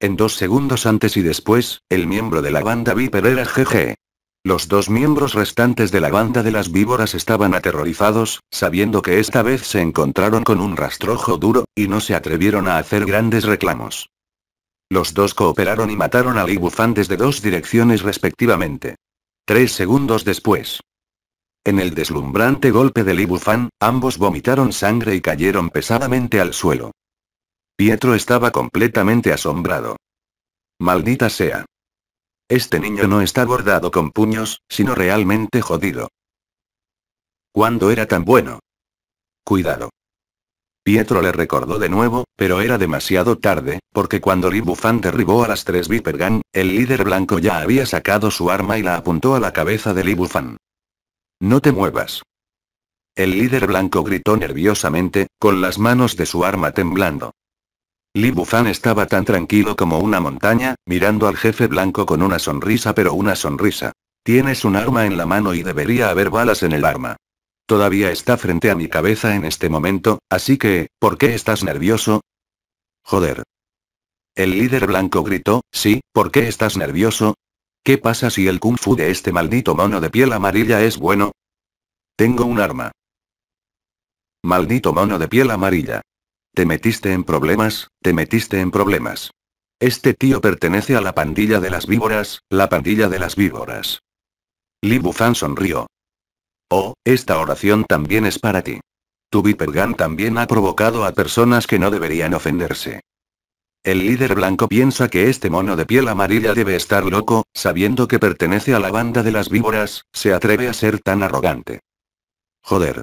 En dos segundos antes y después, el miembro de la banda Viper era GG. Los dos miembros restantes de la banda de las víboras estaban aterrorizados, sabiendo que esta vez se encontraron con un rastrojo duro, y no se atrevieron a hacer grandes reclamos. Los dos cooperaron y mataron al Ibufan desde dos direcciones respectivamente. Tres segundos después. En el deslumbrante golpe del ibufan, ambos vomitaron sangre y cayeron pesadamente al suelo. Pietro estaba completamente asombrado. Maldita sea. Este niño no está bordado con puños, sino realmente jodido. ¿Cuándo era tan bueno? Cuidado. Pietro le recordó de nuevo, pero era demasiado tarde, porque cuando Li Bufan derribó a las tres Viper el líder blanco ya había sacado su arma y la apuntó a la cabeza de Libufan. No te muevas. El líder blanco gritó nerviosamente, con las manos de su arma temblando. Li Bufan estaba tan tranquilo como una montaña, mirando al jefe blanco con una sonrisa pero una sonrisa. Tienes un arma en la mano y debería haber balas en el arma. Todavía está frente a mi cabeza en este momento, así que, ¿por qué estás nervioso? Joder. El líder blanco gritó, sí, ¿por qué estás nervioso? ¿Qué pasa si el kung fu de este maldito mono de piel amarilla es bueno? Tengo un arma. Maldito mono de piel amarilla. Te metiste en problemas, te metiste en problemas. Este tío pertenece a la pandilla de las víboras, la pandilla de las víboras. Li Bufan sonrió. Oh, esta oración también es para ti. Tu Vipergan también ha provocado a personas que no deberían ofenderse. El líder blanco piensa que este mono de piel amarilla debe estar loco, sabiendo que pertenece a la banda de las víboras, se atreve a ser tan arrogante. Joder.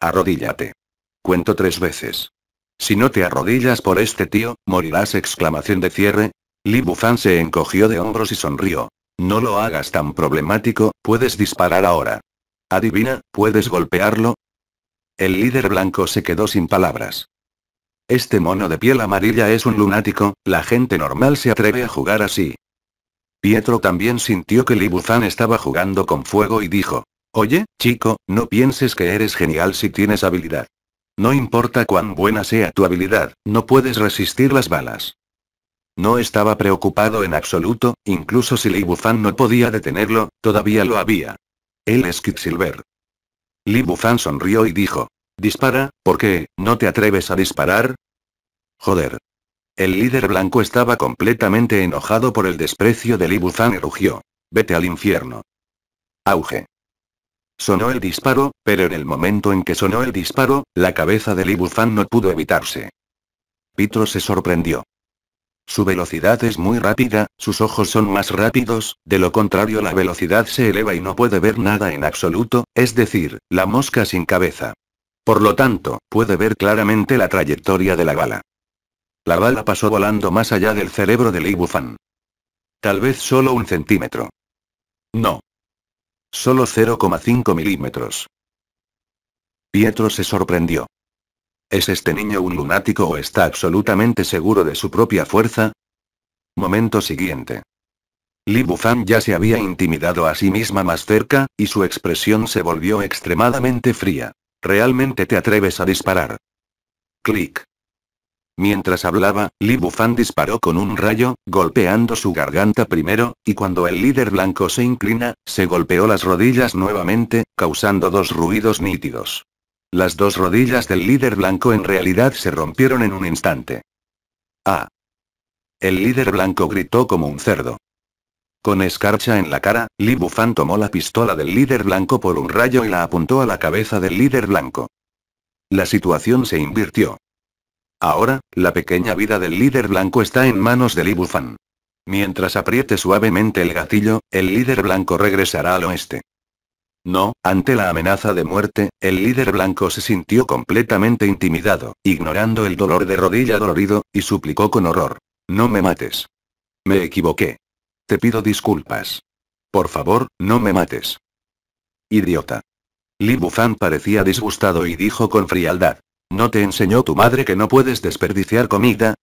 Arrodíllate. Cuento tres veces. Si no te arrodillas por este tío, morirás exclamación de cierre. Li Bufan se encogió de hombros y sonrió. No lo hagas tan problemático, puedes disparar ahora. Adivina, ¿puedes golpearlo? El líder blanco se quedó sin palabras. Este mono de piel amarilla es un lunático, la gente normal se atreve a jugar así. Pietro también sintió que Libuzán estaba jugando con fuego y dijo, Oye, chico, no pienses que eres genial si tienes habilidad. No importa cuán buena sea tu habilidad, no puedes resistir las balas. No estaba preocupado en absoluto, incluso si Libuzán no podía detenerlo, todavía lo había él es Quicksilver. Li sonrió y dijo. Dispara, ¿por qué, no te atreves a disparar? Joder. El líder blanco estaba completamente enojado por el desprecio de Li y rugió. Vete al infierno. Auge. Sonó el disparo, pero en el momento en que sonó el disparo, la cabeza de Li no pudo evitarse. Pitro se sorprendió. Su velocidad es muy rápida, sus ojos son más rápidos, de lo contrario la velocidad se eleva y no puede ver nada en absoluto, es decir, la mosca sin cabeza. Por lo tanto, puede ver claramente la trayectoria de la bala. La bala pasó volando más allá del cerebro de Li Bufan. Tal vez solo un centímetro. No. Solo 0,5 milímetros. Pietro se sorprendió. ¿Es este niño un lunático o está absolutamente seguro de su propia fuerza? Momento siguiente. Li Bufan ya se había intimidado a sí misma más cerca, y su expresión se volvió extremadamente fría. ¿Realmente te atreves a disparar? Clic. Mientras hablaba, Li Bufan disparó con un rayo, golpeando su garganta primero, y cuando el líder blanco se inclina, se golpeó las rodillas nuevamente, causando dos ruidos nítidos. Las dos rodillas del líder blanco en realidad se rompieron en un instante. ¡Ah! El líder blanco gritó como un cerdo. Con escarcha en la cara, Li Bufan tomó la pistola del líder blanco por un rayo y la apuntó a la cabeza del líder blanco. La situación se invirtió. Ahora, la pequeña vida del líder blanco está en manos de Li Bufan. Mientras apriete suavemente el gatillo, el líder blanco regresará al oeste. No, ante la amenaza de muerte, el líder blanco se sintió completamente intimidado, ignorando el dolor de rodilla dolorido, y suplicó con horror. No me mates. Me equivoqué. Te pido disculpas. Por favor, no me mates. Idiota. Li Bufan parecía disgustado y dijo con frialdad. ¿No te enseñó tu madre que no puedes desperdiciar comida?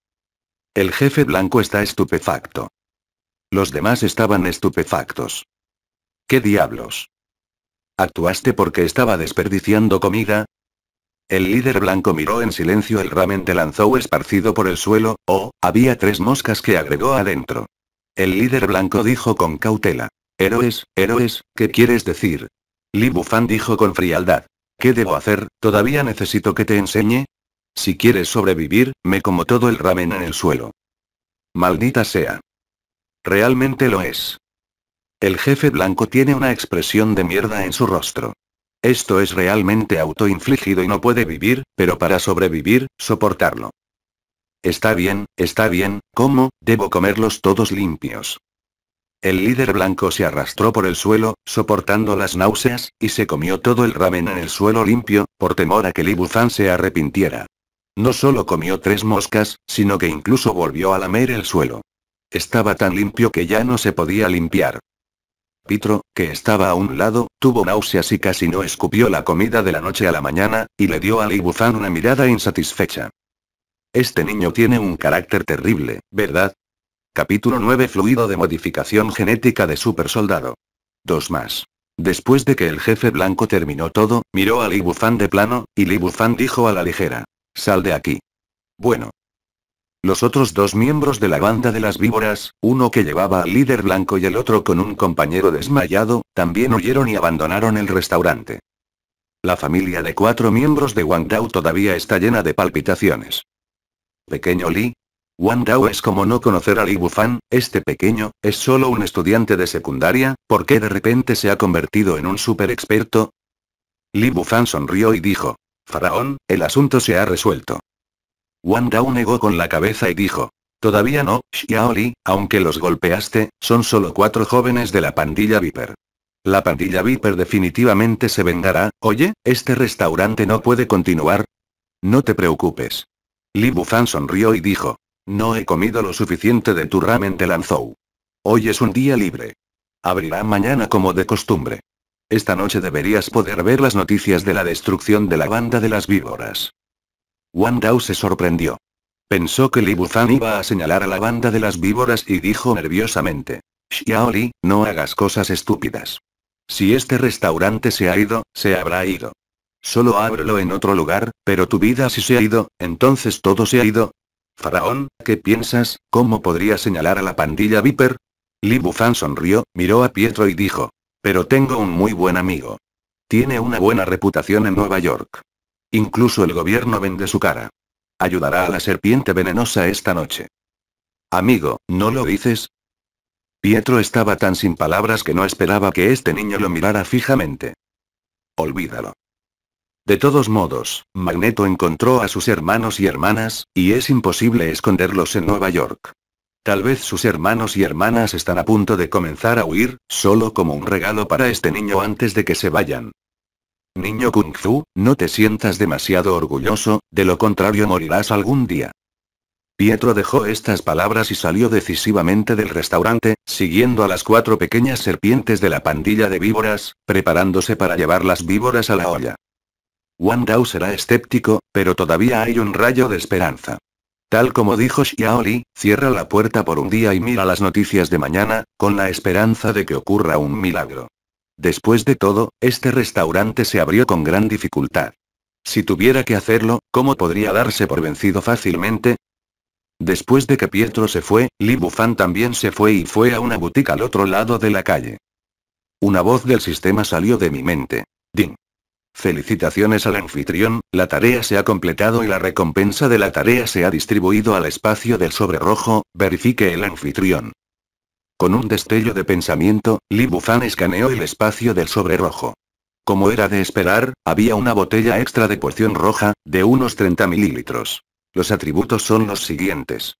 El jefe blanco está estupefacto. Los demás estaban estupefactos. ¿Qué diablos? ¿Actuaste porque estaba desperdiciando comida? El líder blanco miró en silencio el ramen te lanzó esparcido por el suelo, oh, había tres moscas que agregó adentro. El líder blanco dijo con cautela. Héroes, héroes, ¿qué quieres decir? Li Bufan dijo con frialdad. ¿Qué debo hacer? ¿Todavía necesito que te enseñe? Si quieres sobrevivir, me como todo el ramen en el suelo. Maldita sea. Realmente lo es. El jefe blanco tiene una expresión de mierda en su rostro. Esto es realmente autoinfligido y no puede vivir, pero para sobrevivir, soportarlo. Está bien, está bien, ¿cómo? Debo comerlos todos limpios. El líder blanco se arrastró por el suelo, soportando las náuseas, y se comió todo el ramen en el suelo limpio, por temor a que libuzán se arrepintiera. No solo comió tres moscas, sino que incluso volvió a lamer el suelo. Estaba tan limpio que ya no se podía limpiar. Pitro, que estaba a un lado, tuvo náuseas y casi no escupió la comida de la noche a la mañana, y le dio a Li una mirada insatisfecha. Este niño tiene un carácter terrible, ¿verdad? Capítulo 9 Fluido de modificación genética de supersoldado. Dos más. Después de que el jefe blanco terminó todo, miró a Li de plano, y Li dijo a la ligera. Sal de aquí. Bueno, los otros dos miembros de la banda de las víboras, uno que llevaba al líder blanco y el otro con un compañero desmayado, también huyeron y abandonaron el restaurante. La familia de cuatro miembros de Wang Dao todavía está llena de palpitaciones. Pequeño Li. Wang Dao es como no conocer a Li Bufan, este pequeño, es solo un estudiante de secundaria, ¿por qué de repente se ha convertido en un super experto? Li Bufan sonrió y dijo. Faraón, el asunto se ha resuelto. Wang negó con la cabeza y dijo. Todavía no, Xiaoli, aunque los golpeaste, son solo cuatro jóvenes de la pandilla Viper. La pandilla Viper definitivamente se vengará, oye, este restaurante no puede continuar. No te preocupes. Li Bufan sonrió y dijo. No he comido lo suficiente de tu ramen de Lanzhou. Hoy es un día libre. Abrirá mañana como de costumbre. Esta noche deberías poder ver las noticias de la destrucción de la banda de las víboras. Wandao se sorprendió. Pensó que Li Bufan iba a señalar a la banda de las víboras y dijo nerviosamente. Xiaoli, no hagas cosas estúpidas. Si este restaurante se ha ido, se habrá ido. Solo ábrelo en otro lugar, pero tu vida si se ha ido, entonces todo se ha ido. Faraón, ¿qué piensas? ¿Cómo podría señalar a la pandilla Viper? Li Bufan sonrió, miró a Pietro y dijo. Pero tengo un muy buen amigo. Tiene una buena reputación en Nueva York. Incluso el gobierno vende su cara. Ayudará a la serpiente venenosa esta noche. Amigo, ¿no lo dices? Pietro estaba tan sin palabras que no esperaba que este niño lo mirara fijamente. Olvídalo. De todos modos, Magneto encontró a sus hermanos y hermanas, y es imposible esconderlos en Nueva York. Tal vez sus hermanos y hermanas están a punto de comenzar a huir, solo como un regalo para este niño antes de que se vayan. Niño Kung Fu, no te sientas demasiado orgulloso, de lo contrario morirás algún día. Pietro dejó estas palabras y salió decisivamente del restaurante, siguiendo a las cuatro pequeñas serpientes de la pandilla de víboras, preparándose para llevar las víboras a la olla. Wang Dao será escéptico, pero todavía hay un rayo de esperanza. Tal como dijo Xiaoli, cierra la puerta por un día y mira las noticias de mañana, con la esperanza de que ocurra un milagro. Después de todo, este restaurante se abrió con gran dificultad. Si tuviera que hacerlo, ¿cómo podría darse por vencido fácilmente? Después de que Pietro se fue, Li Bufan también se fue y fue a una boutique al otro lado de la calle. Una voz del sistema salió de mi mente. Din. Felicitaciones al anfitrión, la tarea se ha completado y la recompensa de la tarea se ha distribuido al espacio del sobre rojo, verifique el anfitrión. Con un destello de pensamiento, Li Bufan escaneó el espacio del sobre rojo. Como era de esperar, había una botella extra de poción roja, de unos 30 mililitros. Los atributos son los siguientes.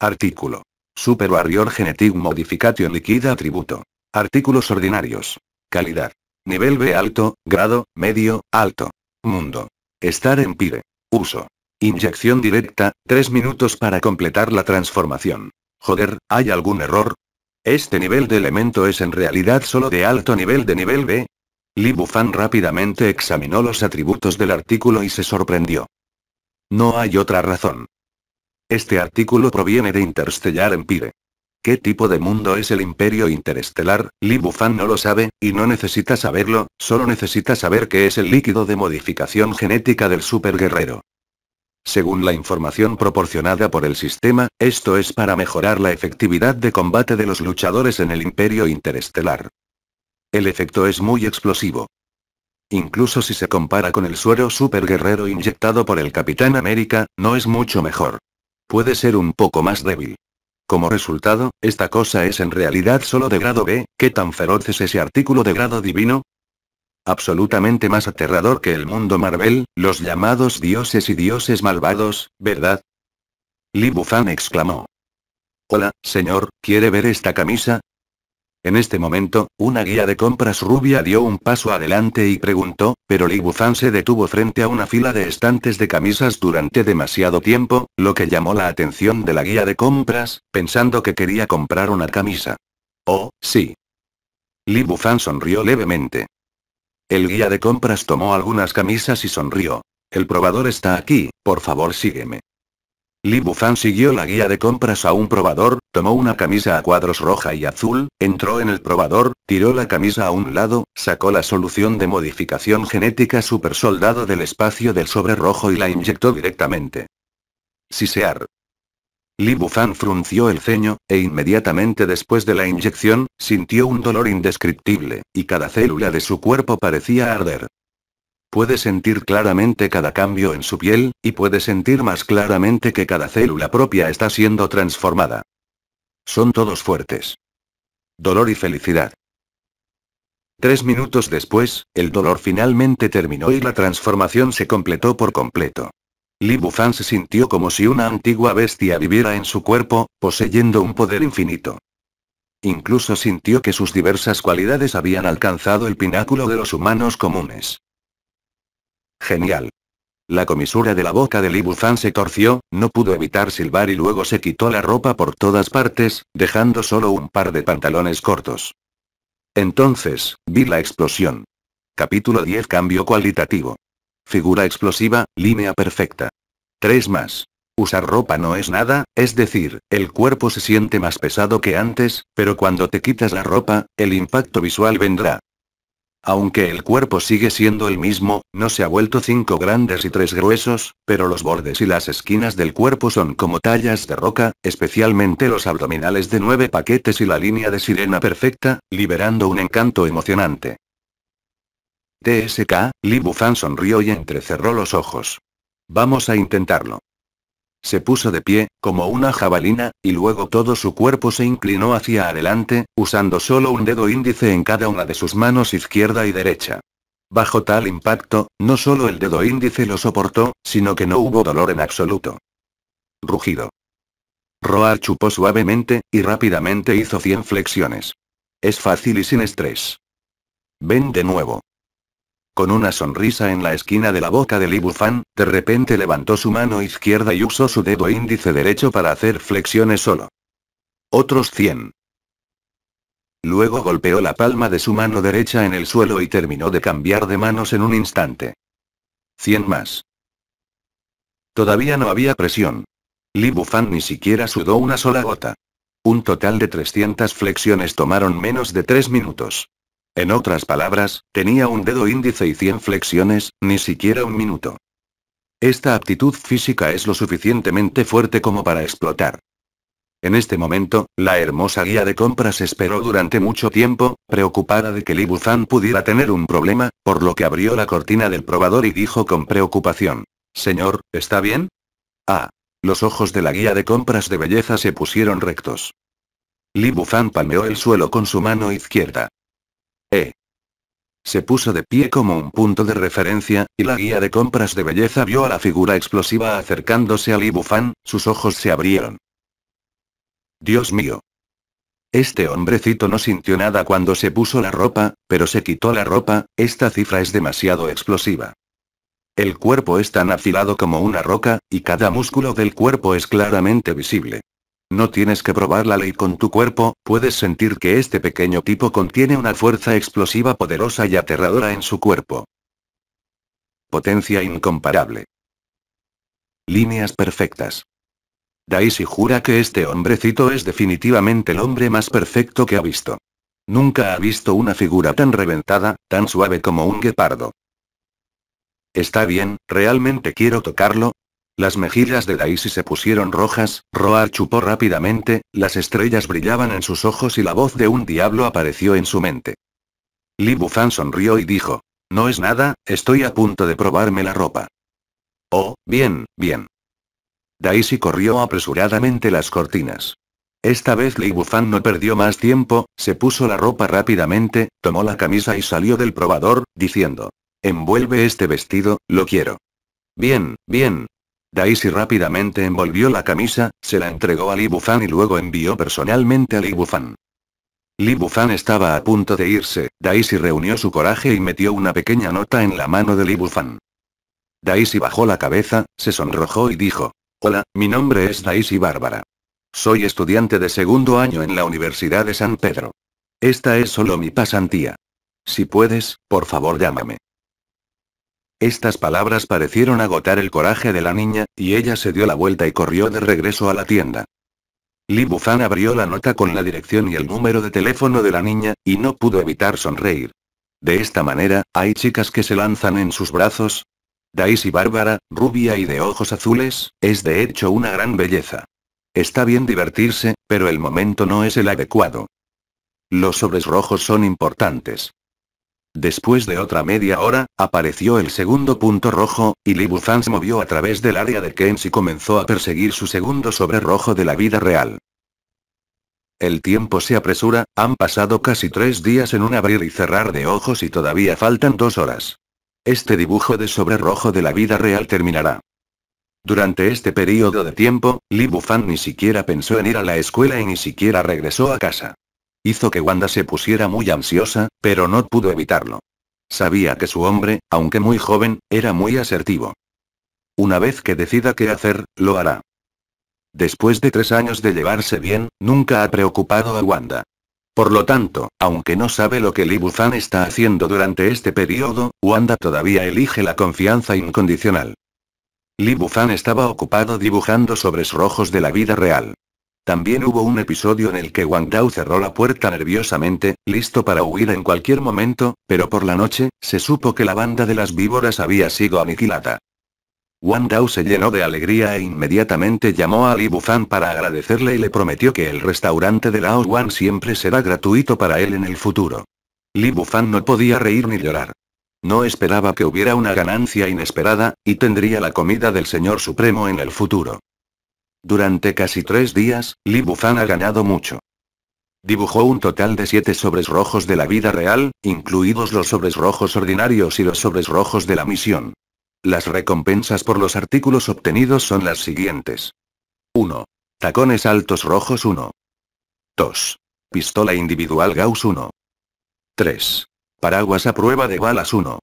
Artículo. Super Warrior Genetic Modification Liquida Atributo. Artículos ordinarios. Calidad. Nivel B alto, grado, medio, alto. Mundo. Estar en pire. Uso. Inyección directa, 3 minutos para completar la transformación. Joder, ¿hay algún error? Este nivel de elemento es en realidad solo de alto nivel de nivel B. Li Bufan rápidamente examinó los atributos del artículo y se sorprendió. No hay otra razón. Este artículo proviene de Interstellar Empire. ¿Qué tipo de mundo es el imperio interestelar? Li Bufan no lo sabe, y no necesita saberlo, solo necesita saber que es el líquido de modificación genética del superguerrero. Según la información proporcionada por el sistema, esto es para mejorar la efectividad de combate de los luchadores en el imperio interestelar. El efecto es muy explosivo. Incluso si se compara con el suero superguerrero inyectado por el Capitán América, no es mucho mejor. Puede ser un poco más débil. Como resultado, esta cosa es en realidad solo de grado B, ¿qué tan feroz es ese artículo de grado divino? absolutamente más aterrador que el mundo Marvel, los llamados dioses y dioses malvados, ¿verdad? Li Bufan exclamó. Hola, señor, ¿quiere ver esta camisa? En este momento, una guía de compras rubia dio un paso adelante y preguntó, pero Li Bufan se detuvo frente a una fila de estantes de camisas durante demasiado tiempo, lo que llamó la atención de la guía de compras, pensando que quería comprar una camisa. Oh, sí. Li Bufan sonrió levemente. El guía de compras tomó algunas camisas y sonrió. El probador está aquí, por favor sígueme. Li Bufan siguió la guía de compras a un probador, tomó una camisa a cuadros roja y azul, entró en el probador, tiró la camisa a un lado, sacó la solución de modificación genética super soldado del espacio del sobre rojo y la inyectó directamente. Sisear. Li Bufan frunció el ceño, e inmediatamente después de la inyección, sintió un dolor indescriptible, y cada célula de su cuerpo parecía arder. Puede sentir claramente cada cambio en su piel, y puede sentir más claramente que cada célula propia está siendo transformada. Son todos fuertes. Dolor y felicidad. Tres minutos después, el dolor finalmente terminó y la transformación se completó por completo. Li Bufan se sintió como si una antigua bestia viviera en su cuerpo, poseyendo un poder infinito. Incluso sintió que sus diversas cualidades habían alcanzado el pináculo de los humanos comunes. Genial. La comisura de la boca de Libu se torció, no pudo evitar silbar y luego se quitó la ropa por todas partes, dejando solo un par de pantalones cortos. Entonces, vi la explosión. Capítulo 10 Cambio cualitativo. Figura explosiva, línea perfecta. 3 más. Usar ropa no es nada, es decir, el cuerpo se siente más pesado que antes, pero cuando te quitas la ropa, el impacto visual vendrá. Aunque el cuerpo sigue siendo el mismo, no se ha vuelto 5 grandes y 3 gruesos, pero los bordes y las esquinas del cuerpo son como tallas de roca, especialmente los abdominales de 9 paquetes y la línea de sirena perfecta, liberando un encanto emocionante. TSK, Li Bufan sonrió y entrecerró los ojos. Vamos a intentarlo. Se puso de pie, como una jabalina, y luego todo su cuerpo se inclinó hacia adelante, usando solo un dedo índice en cada una de sus manos izquierda y derecha. Bajo tal impacto, no solo el dedo índice lo soportó, sino que no hubo dolor en absoluto. Rugido. Roar chupó suavemente, y rápidamente hizo 100 flexiones. Es fácil y sin estrés. Ven de nuevo. Con una sonrisa en la esquina de la boca de Libufan, de repente levantó su mano izquierda y usó su dedo índice derecho para hacer flexiones solo. Otros 100. Luego golpeó la palma de su mano derecha en el suelo y terminó de cambiar de manos en un instante. 100 más. Todavía no había presión. Libufan ni siquiera sudó una sola gota. Un total de 300 flexiones tomaron menos de 3 minutos. En otras palabras, tenía un dedo índice y 100 flexiones, ni siquiera un minuto. Esta aptitud física es lo suficientemente fuerte como para explotar. En este momento, la hermosa guía de compras esperó durante mucho tiempo, preocupada de que Li Bufan pudiera tener un problema, por lo que abrió la cortina del probador y dijo con preocupación. Señor, ¿está bien? Ah. Los ojos de la guía de compras de belleza se pusieron rectos. Li Bufan palmeó el suelo con su mano izquierda. Eh. Se puso de pie como un punto de referencia, y la guía de compras de belleza vio a la figura explosiva acercándose al Ibufán, sus ojos se abrieron. Dios mío. Este hombrecito no sintió nada cuando se puso la ropa, pero se quitó la ropa, esta cifra es demasiado explosiva. El cuerpo es tan afilado como una roca, y cada músculo del cuerpo es claramente visible. No tienes que probar la ley con tu cuerpo, puedes sentir que este pequeño tipo contiene una fuerza explosiva poderosa y aterradora en su cuerpo. Potencia incomparable. Líneas perfectas. Daisy jura que este hombrecito es definitivamente el hombre más perfecto que ha visto. Nunca ha visto una figura tan reventada, tan suave como un guepardo. Está bien, realmente quiero tocarlo, las mejillas de Daisy se pusieron rojas, Roar chupó rápidamente, las estrellas brillaban en sus ojos y la voz de un diablo apareció en su mente. Li Bufan sonrió y dijo. No es nada, estoy a punto de probarme la ropa. Oh, bien, bien. Daisy corrió apresuradamente las cortinas. Esta vez Li Bufan no perdió más tiempo, se puso la ropa rápidamente, tomó la camisa y salió del probador, diciendo. Envuelve este vestido, lo quiero. Bien, bien, Daisy rápidamente envolvió la camisa, se la entregó a Li y luego envió personalmente a Li Bufan. Li Bufan estaba a punto de irse, Daisy reunió su coraje y metió una pequeña nota en la mano de Libufan. Daisy bajó la cabeza, se sonrojó y dijo, Hola, mi nombre es Daisy Bárbara. Soy estudiante de segundo año en la Universidad de San Pedro. Esta es solo mi pasantía. Si puedes, por favor llámame. Estas palabras parecieron agotar el coraje de la niña, y ella se dio la vuelta y corrió de regreso a la tienda. Li Bufan abrió la nota con la dirección y el número de teléfono de la niña, y no pudo evitar sonreír. De esta manera, hay chicas que se lanzan en sus brazos. Daisy Bárbara, rubia y de ojos azules, es de hecho una gran belleza. Está bien divertirse, pero el momento no es el adecuado. Los sobres rojos son importantes. Después de otra media hora, apareció el segundo punto rojo, y Li Bufan se movió a través del área de Keynes y comenzó a perseguir su segundo sobre rojo de la vida real. El tiempo se apresura, han pasado casi tres días en un abrir y cerrar de ojos y todavía faltan dos horas. Este dibujo de sobre rojo de la vida real terminará. Durante este periodo de tiempo, Li Bufan ni siquiera pensó en ir a la escuela y ni siquiera regresó a casa. Hizo que Wanda se pusiera muy ansiosa, pero no pudo evitarlo. Sabía que su hombre, aunque muy joven, era muy asertivo. Una vez que decida qué hacer, lo hará. Después de tres años de llevarse bien, nunca ha preocupado a Wanda. Por lo tanto, aunque no sabe lo que Li Buzan está haciendo durante este periodo, Wanda todavía elige la confianza incondicional. Li Buzan estaba ocupado dibujando sobres rojos de la vida real. También hubo un episodio en el que Wang Dao cerró la puerta nerviosamente, listo para huir en cualquier momento, pero por la noche, se supo que la banda de las víboras había sido aniquilada. Wang Dao se llenó de alegría e inmediatamente llamó a Li Bufan para agradecerle y le prometió que el restaurante de Lao Wan siempre será gratuito para él en el futuro. Li Bufan no podía reír ni llorar. No esperaba que hubiera una ganancia inesperada, y tendría la comida del Señor Supremo en el futuro. Durante casi tres días, Li Bufan ha ganado mucho. Dibujó un total de siete sobres rojos de la vida real, incluidos los sobres rojos ordinarios y los sobres rojos de la misión. Las recompensas por los artículos obtenidos son las siguientes. 1. Tacones altos rojos 1. 2. Pistola individual Gauss 1. 3. Paraguas a prueba de balas 1.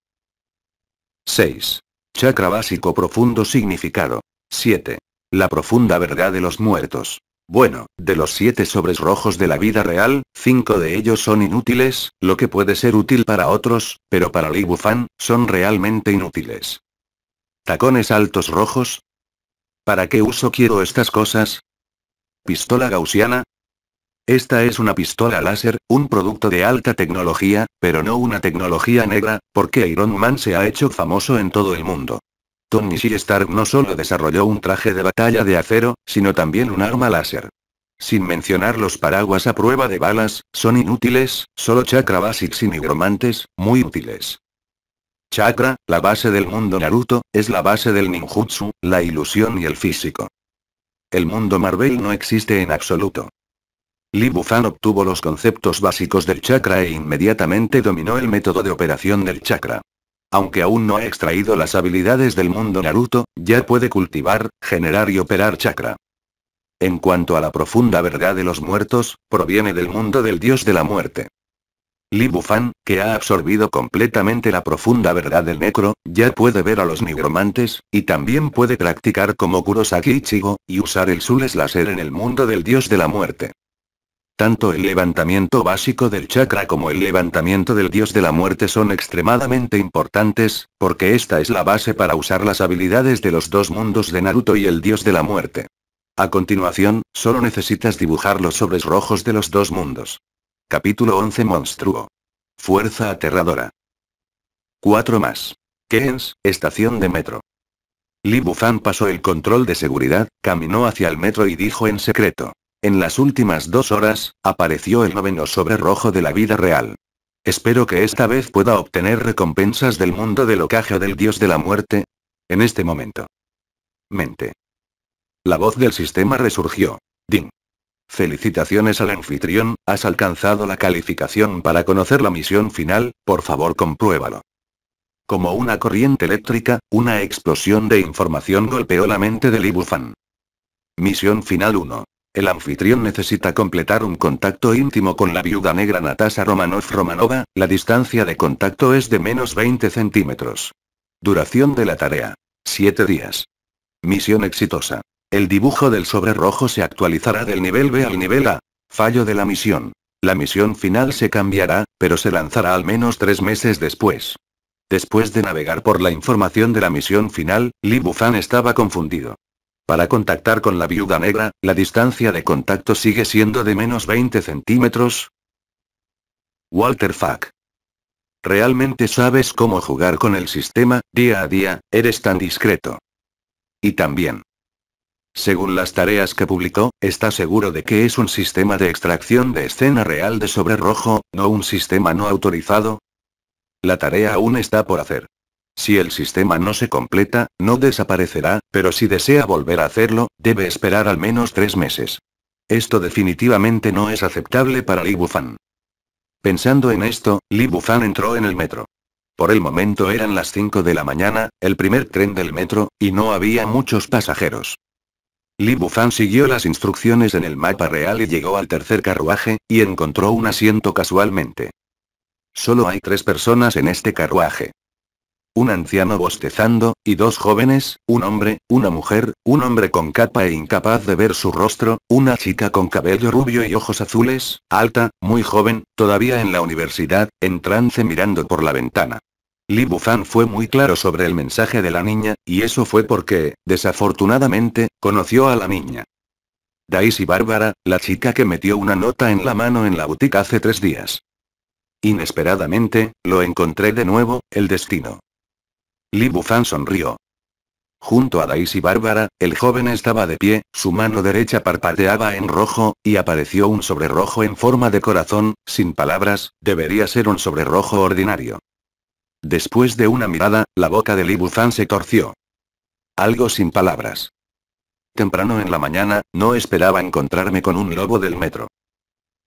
6. Chakra básico profundo significado. 7. La profunda verdad de los muertos. Bueno, de los siete sobres rojos de la vida real, cinco de ellos son inútiles, lo que puede ser útil para otros, pero para Li Bufan, son realmente inútiles. ¿Tacones altos rojos? ¿Para qué uso quiero estas cosas? ¿Pistola gaussiana? Esta es una pistola láser, un producto de alta tecnología, pero no una tecnología negra, porque Iron Man se ha hecho famoso en todo el mundo. Tony Stark no solo desarrolló un traje de batalla de acero, sino también un arma láser. Sin mencionar los paraguas a prueba de balas, son inútiles, solo Chakra Basics y nigromantes, muy útiles. Chakra, la base del mundo Naruto, es la base del ninjutsu, la ilusión y el físico. El mundo Marvel no existe en absoluto. Li Bufan obtuvo los conceptos básicos del chakra e inmediatamente dominó el método de operación del chakra. Aunque aún no ha extraído las habilidades del mundo Naruto, ya puede cultivar, generar y operar chakra. En cuanto a la profunda verdad de los muertos, proviene del mundo del dios de la muerte. Li Bufan, que ha absorbido completamente la profunda verdad del necro, ya puede ver a los nigromantes, y también puede practicar como Kurosaki Ichigo, y usar el Sules Láser en el mundo del dios de la muerte. Tanto el levantamiento básico del chakra como el levantamiento del dios de la muerte son extremadamente importantes, porque esta es la base para usar las habilidades de los dos mundos de Naruto y el dios de la muerte. A continuación, solo necesitas dibujar los sobres rojos de los dos mundos. Capítulo 11 Monstruo. Fuerza aterradora. 4 más. Kens estación de metro. Li Bufan pasó el control de seguridad, caminó hacia el metro y dijo en secreto. En las últimas dos horas, apareció el noveno sobre rojo de la vida real. Espero que esta vez pueda obtener recompensas del mundo del ocaje del dios de la muerte. En este momento. Mente. La voz del sistema resurgió. Ding. Felicitaciones al anfitrión, has alcanzado la calificación para conocer la misión final, por favor compruébalo. Como una corriente eléctrica, una explosión de información golpeó la mente de Libufan. Misión final 1 el anfitrión necesita completar un contacto íntimo con la viuda negra Natasha romanov Romanova, la distancia de contacto es de menos 20 centímetros. Duración de la tarea. 7 días. Misión exitosa. El dibujo del sobre rojo se actualizará del nivel B al nivel A. Fallo de la misión. La misión final se cambiará, pero se lanzará al menos tres meses después. Después de navegar por la información de la misión final, Li Bufan estaba confundido. Para contactar con la viuda negra, la distancia de contacto sigue siendo de menos 20 centímetros. Walter Fack. Realmente sabes cómo jugar con el sistema, día a día, eres tan discreto. Y también. Según las tareas que publicó, ¿estás seguro de que es un sistema de extracción de escena real de sobre rojo, no un sistema no autorizado. La tarea aún está por hacer. Si el sistema no se completa, no desaparecerá, pero si desea volver a hacerlo, debe esperar al menos tres meses. Esto definitivamente no es aceptable para Li Bufan. Pensando en esto, Li Bufan entró en el metro. Por el momento eran las 5 de la mañana, el primer tren del metro, y no había muchos pasajeros. Li Bufan siguió las instrucciones en el mapa real y llegó al tercer carruaje, y encontró un asiento casualmente. Solo hay tres personas en este carruaje un anciano bostezando, y dos jóvenes, un hombre, una mujer, un hombre con capa e incapaz de ver su rostro, una chica con cabello rubio y ojos azules, alta, muy joven, todavía en la universidad, en trance mirando por la ventana. Li Bufan fue muy claro sobre el mensaje de la niña, y eso fue porque, desafortunadamente, conoció a la niña. Daisy Bárbara, la chica que metió una nota en la mano en la boutique hace tres días. Inesperadamente, lo encontré de nuevo, el destino. Li sonrió. Junto a Daisy Bárbara, el joven estaba de pie, su mano derecha parpadeaba en rojo, y apareció un sobre rojo en forma de corazón, sin palabras, debería ser un sobre rojo ordinario. Después de una mirada, la boca de Li se torció. Algo sin palabras. Temprano en la mañana, no esperaba encontrarme con un lobo del metro.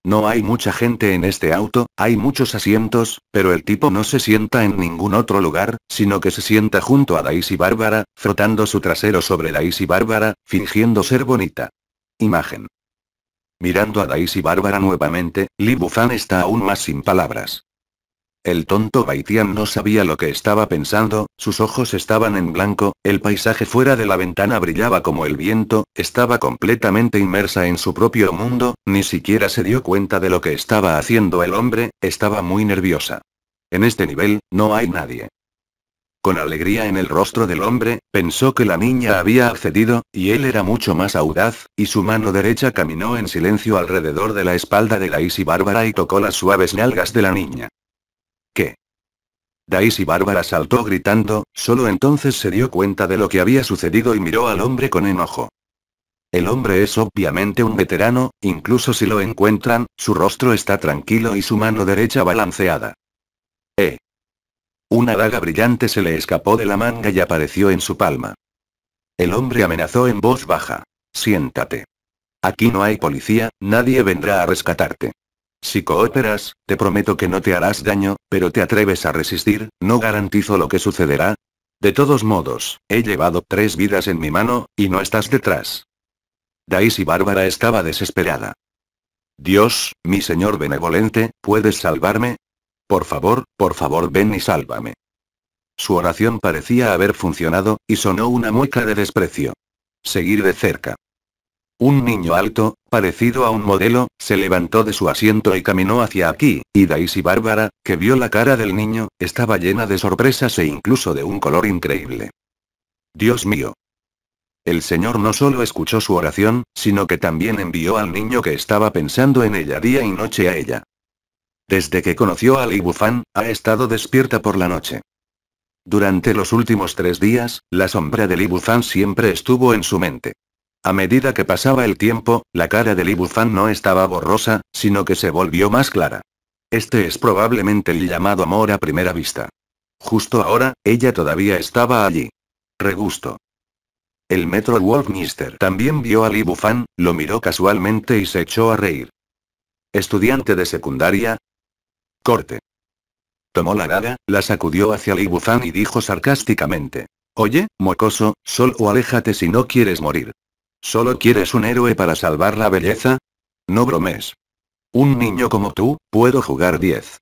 No hay mucha gente en este auto, hay muchos asientos, pero el tipo no se sienta en ningún otro lugar, sino que se sienta junto a Daisy Bárbara, frotando su trasero sobre Daisy Bárbara, fingiendo ser bonita. Imagen. Mirando a Daisy Bárbara nuevamente, Li Bufan está aún más sin palabras. El tonto Baitian no sabía lo que estaba pensando, sus ojos estaban en blanco, el paisaje fuera de la ventana brillaba como el viento, estaba completamente inmersa en su propio mundo, ni siquiera se dio cuenta de lo que estaba haciendo el hombre, estaba muy nerviosa. En este nivel, no hay nadie. Con alegría en el rostro del hombre, pensó que la niña había accedido, y él era mucho más audaz, y su mano derecha caminó en silencio alrededor de la espalda de la Isi Bárbara y tocó las suaves nalgas de la niña. ¿Qué? Daisy Bárbara saltó gritando, solo entonces se dio cuenta de lo que había sucedido y miró al hombre con enojo. El hombre es obviamente un veterano, incluso si lo encuentran, su rostro está tranquilo y su mano derecha balanceada. ¡Eh! Una daga brillante se le escapó de la manga y apareció en su palma. El hombre amenazó en voz baja. Siéntate. Aquí no hay policía, nadie vendrá a rescatarte. Si cooperas, te prometo que no te harás daño, pero te atreves a resistir, no garantizo lo que sucederá. De todos modos, he llevado tres vidas en mi mano, y no estás detrás. Daisy Bárbara estaba desesperada. Dios, mi señor benevolente, ¿puedes salvarme? Por favor, por favor ven y sálvame. Su oración parecía haber funcionado, y sonó una mueca de desprecio. Seguir de cerca. Un niño alto, parecido a un modelo, se levantó de su asiento y caminó hacia aquí, y Daisy Bárbara, que vio la cara del niño, estaba llena de sorpresas e incluso de un color increíble. Dios mío. El Señor no solo escuchó su oración, sino que también envió al niño que estaba pensando en ella día y noche a ella. Desde que conoció a Li ha estado despierta por la noche. Durante los últimos tres días, la sombra de Li siempre estuvo en su mente. A medida que pasaba el tiempo, la cara de Libufan no estaba borrosa, sino que se volvió más clara. Este es probablemente el llamado amor a primera vista. Justo ahora, ella todavía estaba allí. Regusto. El metro Mister también vio a Bufan, lo miró casualmente y se echó a reír. ¿Estudiante de secundaria? Corte. Tomó la daga, la sacudió hacia Bufan y dijo sarcásticamente. Oye, mocoso, o aléjate si no quieres morir. ¿Solo quieres un héroe para salvar la belleza? No bromes. Un niño como tú, puedo jugar 10.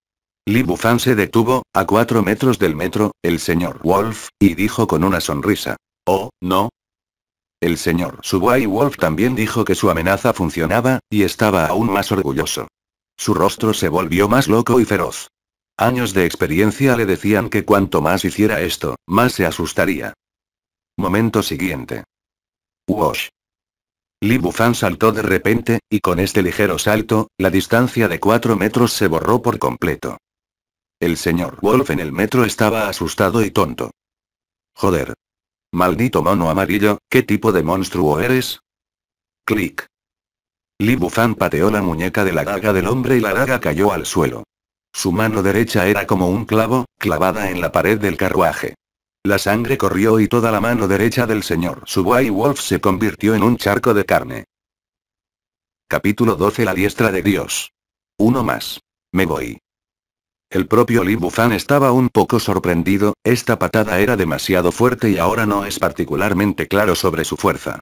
Li Bufan se detuvo, a cuatro metros del metro, el señor Wolf, y dijo con una sonrisa. Oh, no. El señor Subway Wolf también dijo que su amenaza funcionaba, y estaba aún más orgulloso. Su rostro se volvió más loco y feroz. Años de experiencia le decían que cuanto más hiciera esto, más se asustaría. Momento siguiente. Wash. Li Bufan saltó de repente, y con este ligero salto, la distancia de cuatro metros se borró por completo. El señor Wolf en el metro estaba asustado y tonto. Joder. Maldito mono amarillo, ¿qué tipo de monstruo eres? Clic. Li Bufan pateó la muñeca de la daga del hombre y la daga cayó al suelo. Su mano derecha era como un clavo, clavada en la pared del carruaje. La sangre corrió y toda la mano derecha del señor Subway Wolf se convirtió en un charco de carne. Capítulo 12 La diestra de Dios. Uno más. Me voy. El propio Li estaba un poco sorprendido, esta patada era demasiado fuerte y ahora no es particularmente claro sobre su fuerza.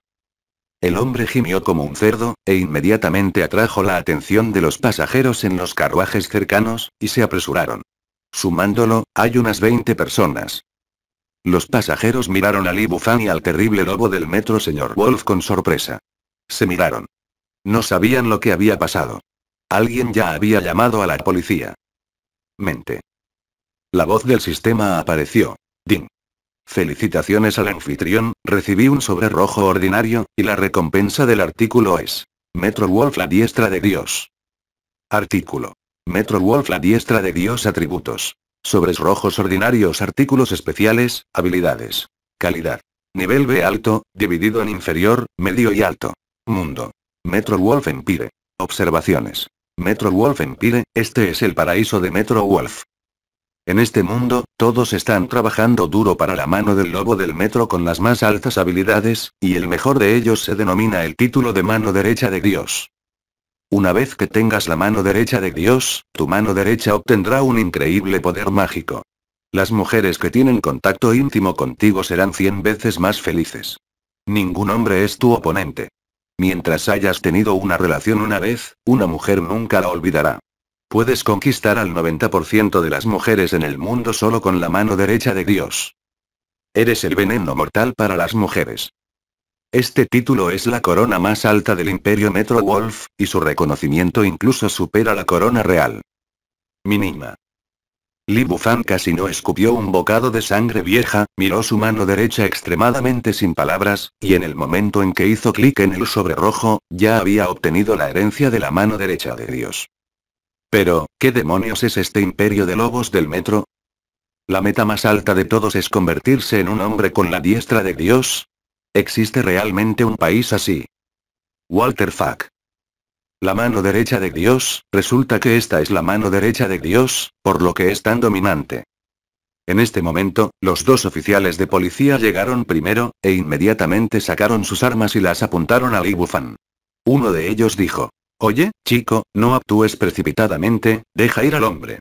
El hombre gimió como un cerdo, e inmediatamente atrajo la atención de los pasajeros en los carruajes cercanos, y se apresuraron. Sumándolo, hay unas 20 personas. Los pasajeros miraron a Li y al terrible lobo del metro señor Wolf con sorpresa. Se miraron. No sabían lo que había pasado. Alguien ya había llamado a la policía. Mente. La voz del sistema apareció. Ding. Felicitaciones al anfitrión, recibí un sobre rojo ordinario, y la recompensa del artículo es. Metro Wolf la diestra de Dios. Artículo. Metro Wolf la diestra de Dios atributos. Sobres rojos ordinarios artículos especiales, habilidades. Calidad. Nivel B alto, dividido en inferior, medio y alto. Mundo. Metro Wolf Empire. Observaciones. Metro Wolf Empire, este es el paraíso de Metro Wolf. En este mundo, todos están trabajando duro para la mano del lobo del metro con las más altas habilidades, y el mejor de ellos se denomina el título de mano derecha de Dios. Una vez que tengas la mano derecha de Dios, tu mano derecha obtendrá un increíble poder mágico. Las mujeres que tienen contacto íntimo contigo serán cien veces más felices. Ningún hombre es tu oponente. Mientras hayas tenido una relación una vez, una mujer nunca la olvidará. Puedes conquistar al 90% de las mujeres en el mundo solo con la mano derecha de Dios. Eres el veneno mortal para las mujeres. Este título es la corona más alta del Imperio Metro Wolf, y su reconocimiento incluso supera la corona real. Mínima. Li Bufan casi no escupió un bocado de sangre vieja, miró su mano derecha extremadamente sin palabras, y en el momento en que hizo clic en el sobre rojo, ya había obtenido la herencia de la mano derecha de Dios. Pero, ¿qué demonios es este imperio de lobos del metro? La meta más alta de todos es convertirse en un hombre con la diestra de Dios, ¿Existe realmente un país así? Walter Fack. La mano derecha de Dios, resulta que esta es la mano derecha de Dios, por lo que es tan dominante. En este momento, los dos oficiales de policía llegaron primero, e inmediatamente sacaron sus armas y las apuntaron al Ibufan. Uno de ellos dijo, Oye, chico, no actúes precipitadamente, deja ir al hombre.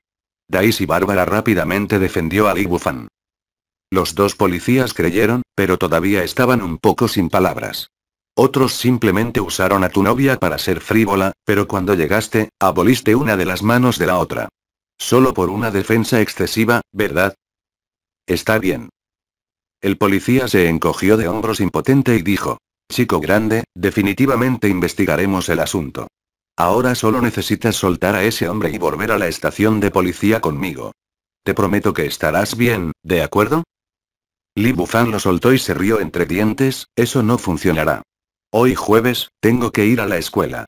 Daisy Bárbara rápidamente defendió al Ibufan. Los dos policías creyeron, pero todavía estaban un poco sin palabras. Otros simplemente usaron a tu novia para ser frívola, pero cuando llegaste, aboliste una de las manos de la otra. Solo por una defensa excesiva, ¿verdad? Está bien. El policía se encogió de hombros impotente y dijo, Chico grande, definitivamente investigaremos el asunto. Ahora solo necesitas soltar a ese hombre y volver a la estación de policía conmigo. Te prometo que estarás bien, ¿de acuerdo? Li Bufan lo soltó y se rió entre dientes, eso no funcionará. Hoy jueves, tengo que ir a la escuela.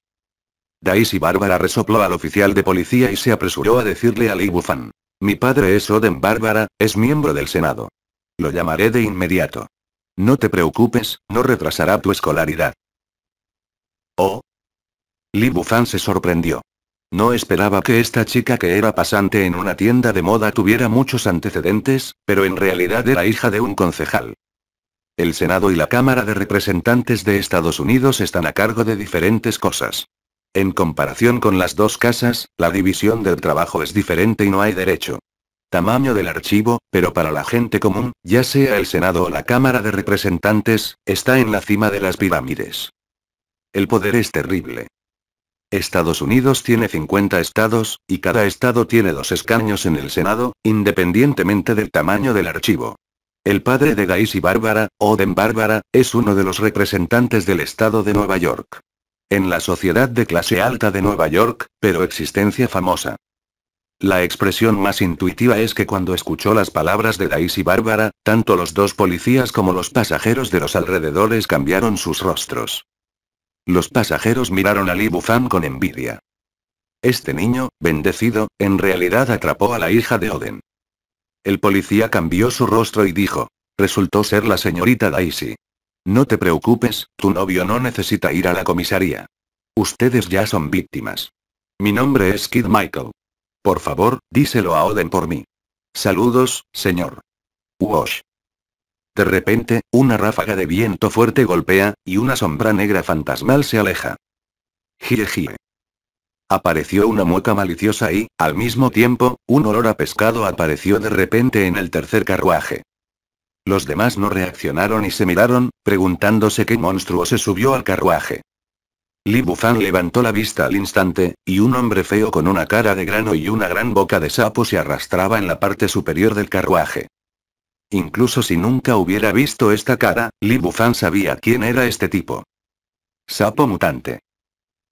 Daisy Bárbara resopló al oficial de policía y se apresuró a decirle a Li Bufan. Mi padre es Oden Bárbara, es miembro del Senado. Lo llamaré de inmediato. No te preocupes, no retrasará tu escolaridad. Oh. Li Bufan se sorprendió. No esperaba que esta chica que era pasante en una tienda de moda tuviera muchos antecedentes, pero en realidad era hija de un concejal. El Senado y la Cámara de Representantes de Estados Unidos están a cargo de diferentes cosas. En comparación con las dos casas, la división del trabajo es diferente y no hay derecho. Tamaño del archivo, pero para la gente común, ya sea el Senado o la Cámara de Representantes, está en la cima de las pirámides. El poder es terrible. Estados Unidos tiene 50 estados, y cada estado tiene dos escaños en el Senado, independientemente del tamaño del archivo. El padre de Daisy Bárbara, Oden Bárbara, es uno de los representantes del estado de Nueva York. En la sociedad de clase alta de Nueva York, pero existencia famosa. La expresión más intuitiva es que cuando escuchó las palabras de Daisy Bárbara, tanto los dos policías como los pasajeros de los alrededores cambiaron sus rostros. Los pasajeros miraron a Li con envidia. Este niño, bendecido, en realidad atrapó a la hija de Oden. El policía cambió su rostro y dijo. Resultó ser la señorita Daisy. No te preocupes, tu novio no necesita ir a la comisaría. Ustedes ya son víctimas. Mi nombre es Kid Michael. Por favor, díselo a Oden por mí. Saludos, señor. Wash. De repente, una ráfaga de viento fuerte golpea, y una sombra negra fantasmal se aleja. Gire, Apareció una mueca maliciosa y, al mismo tiempo, un olor a pescado apareció de repente en el tercer carruaje. Los demás no reaccionaron y se miraron, preguntándose qué monstruo se subió al carruaje. Li Bufan levantó la vista al instante, y un hombre feo con una cara de grano y una gran boca de sapo se arrastraba en la parte superior del carruaje. Incluso si nunca hubiera visto esta cara, Li Bufan sabía quién era este tipo. Sapo mutante.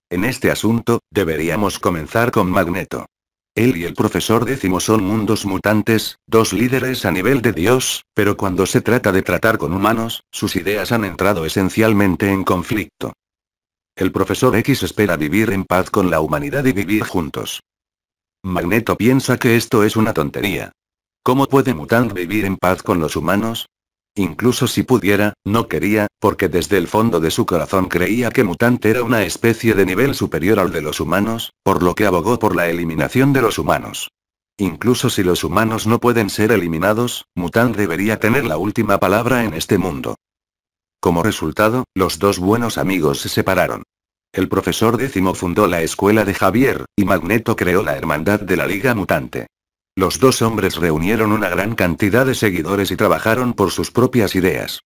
En este asunto, deberíamos comenzar con Magneto. Él y el profesor décimo son mundos mutantes, dos líderes a nivel de Dios, pero cuando se trata de tratar con humanos, sus ideas han entrado esencialmente en conflicto. El profesor X espera vivir en paz con la humanidad y vivir juntos. Magneto piensa que esto es una tontería, ¿Cómo puede Mutant vivir en paz con los humanos? Incluso si pudiera, no quería, porque desde el fondo de su corazón creía que Mutant era una especie de nivel superior al de los humanos, por lo que abogó por la eliminación de los humanos. Incluso si los humanos no pueden ser eliminados, Mutant debería tener la última palabra en este mundo. Como resultado, los dos buenos amigos se separaron. El profesor décimo fundó la escuela de Javier, y Magneto creó la Hermandad de la Liga Mutante. Los dos hombres reunieron una gran cantidad de seguidores y trabajaron por sus propias ideas.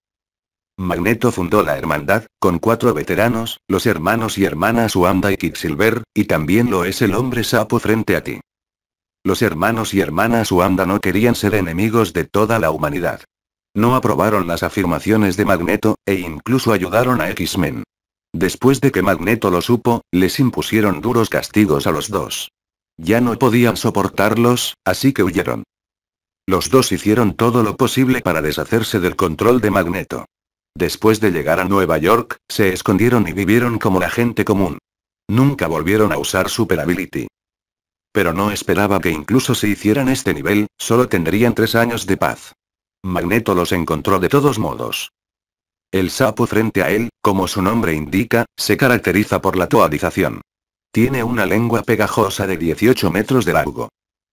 Magneto fundó la hermandad, con cuatro veteranos, los hermanos y hermanas Wanda y Quicksilver, y también lo es el hombre sapo frente a ti. Los hermanos y hermanas Wanda no querían ser enemigos de toda la humanidad. No aprobaron las afirmaciones de Magneto, e incluso ayudaron a X-Men. Después de que Magneto lo supo, les impusieron duros castigos a los dos. Ya no podían soportarlos, así que huyeron. Los dos hicieron todo lo posible para deshacerse del control de Magneto. Después de llegar a Nueva York, se escondieron y vivieron como la gente común. Nunca volvieron a usar Super Ability. Pero no esperaba que incluso se hicieran este nivel, solo tendrían tres años de paz. Magneto los encontró de todos modos. El sapo frente a él, como su nombre indica, se caracteriza por la toadización. Tiene una lengua pegajosa de 18 metros de largo.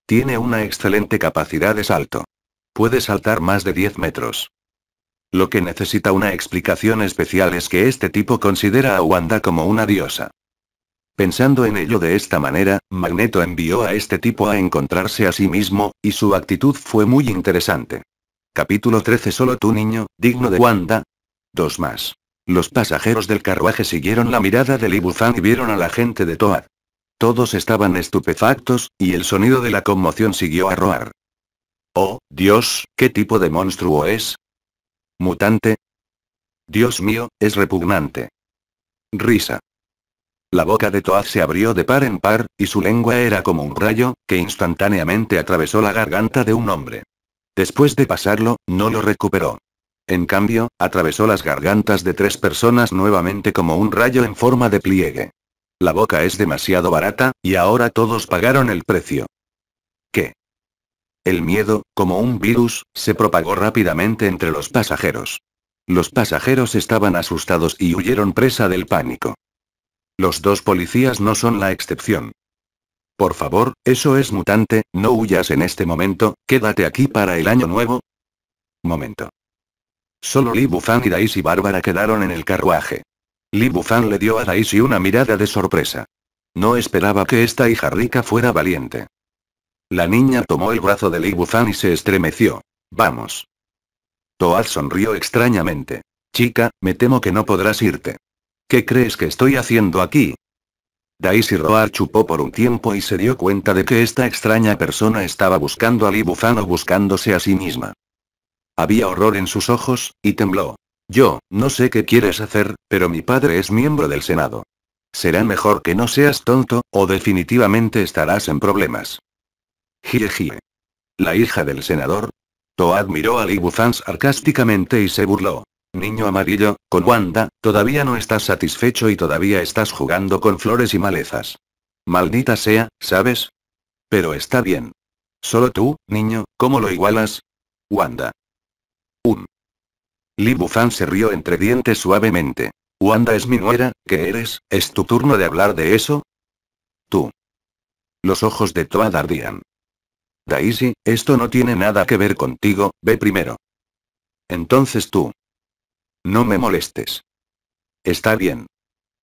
Tiene una excelente capacidad de salto. Puede saltar más de 10 metros. Lo que necesita una explicación especial es que este tipo considera a Wanda como una diosa. Pensando en ello de esta manera, Magneto envió a este tipo a encontrarse a sí mismo, y su actitud fue muy interesante. Capítulo 13 Solo tu niño, digno de Wanda. Dos más. Los pasajeros del carruaje siguieron la mirada de Libuzán y vieron a la gente de Toad. Todos estaban estupefactos, y el sonido de la conmoción siguió a roar. Oh, Dios, ¿qué tipo de monstruo es? ¿Mutante? Dios mío, es repugnante. Risa. La boca de Toad se abrió de par en par, y su lengua era como un rayo, que instantáneamente atravesó la garganta de un hombre. Después de pasarlo, no lo recuperó. En cambio, atravesó las gargantas de tres personas nuevamente como un rayo en forma de pliegue. La boca es demasiado barata, y ahora todos pagaron el precio. ¿Qué? El miedo, como un virus, se propagó rápidamente entre los pasajeros. Los pasajeros estaban asustados y huyeron presa del pánico. Los dos policías no son la excepción. Por favor, eso es mutante, no huyas en este momento, quédate aquí para el año nuevo. Momento. Solo Li Bufan y Daisy Bárbara quedaron en el carruaje. Li Bufan le dio a Daisy una mirada de sorpresa. No esperaba que esta hija rica fuera valiente. La niña tomó el brazo de Li Bufan y se estremeció. Vamos. Toad sonrió extrañamente. Chica, me temo que no podrás irte. ¿Qué crees que estoy haciendo aquí? Daisy Roar chupó por un tiempo y se dio cuenta de que esta extraña persona estaba buscando a Li Bufan o buscándose a sí misma. Había horror en sus ojos, y tembló. Yo, no sé qué quieres hacer, pero mi padre es miembro del Senado. Será mejor que no seas tonto, o definitivamente estarás en problemas. Jie La hija del senador. Toad miró a Bufan sarcásticamente y se burló. Niño amarillo, con Wanda, todavía no estás satisfecho y todavía estás jugando con flores y malezas. Maldita sea, ¿sabes? Pero está bien. Solo tú, niño, ¿cómo lo igualas? Wanda. Li Bufan se rió entre dientes suavemente. Wanda es mi nuera, ¿qué eres? ¿Es tu turno de hablar de eso? Tú. Los ojos de Toad ardían. Daisy, esto no tiene nada que ver contigo, ve primero. Entonces tú. No me molestes. Está bien.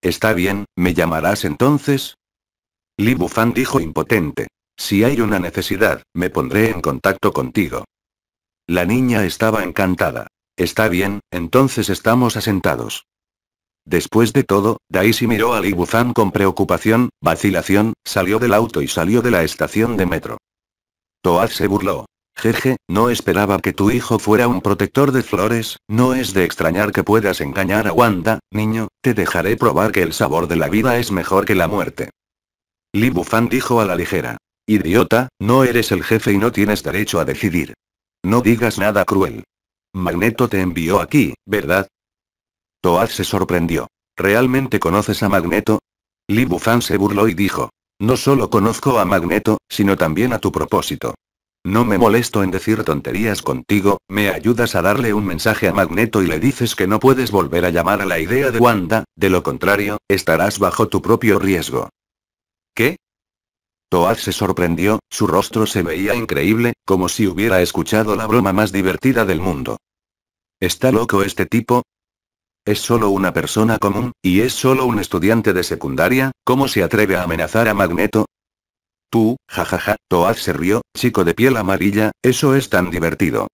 Está bien, ¿me llamarás entonces? Li Bufan dijo impotente. Si hay una necesidad, me pondré en contacto contigo. La niña estaba encantada. Está bien, entonces estamos asentados. Después de todo, Daisy miró a Bufan con preocupación, vacilación, salió del auto y salió de la estación de metro. Toad se burló. Jeje, no esperaba que tu hijo fuera un protector de flores, no es de extrañar que puedas engañar a Wanda, niño, te dejaré probar que el sabor de la vida es mejor que la muerte. Li Bufan dijo a la ligera. Idiota, no eres el jefe y no tienes derecho a decidir. No digas nada cruel. Magneto te envió aquí, ¿verdad? Toad se sorprendió. ¿Realmente conoces a Magneto? Li Bufan se burló y dijo. No solo conozco a Magneto, sino también a tu propósito. No me molesto en decir tonterías contigo, me ayudas a darle un mensaje a Magneto y le dices que no puedes volver a llamar a la idea de Wanda, de lo contrario, estarás bajo tu propio riesgo. ¿Qué? Toad se sorprendió, su rostro se veía increíble, como si hubiera escuchado la broma más divertida del mundo. ¿Está loco este tipo? Es solo una persona común, y es solo un estudiante de secundaria, ¿cómo se atreve a amenazar a Magneto? Tú, jajaja, Toad se rió, chico de piel amarilla, eso es tan divertido.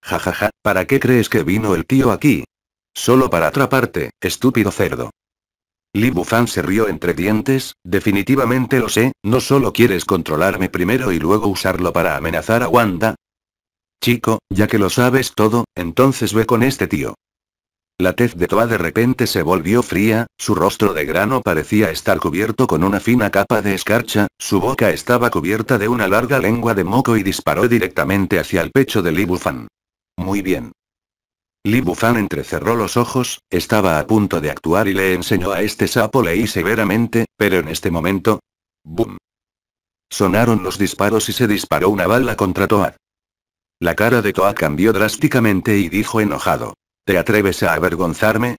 Jajaja, ¿para qué crees que vino el tío aquí? Solo para atraparte, estúpido cerdo. Li se rió entre dientes, definitivamente lo sé, no solo quieres controlarme primero y luego usarlo para amenazar a Wanda, Chico, ya que lo sabes todo, entonces ve con este tío. La tez de Toa de repente se volvió fría, su rostro de grano parecía estar cubierto con una fina capa de escarcha, su boca estaba cubierta de una larga lengua de moco y disparó directamente hacia el pecho de Libufan. Muy bien. Li Bufan entrecerró los ojos, estaba a punto de actuar y le enseñó a este sapo leí severamente, pero en este momento... ¡Bum! Sonaron los disparos y se disparó una bala contra Toa. La cara de Toa cambió drásticamente y dijo enojado. ¿Te atreves a avergonzarme?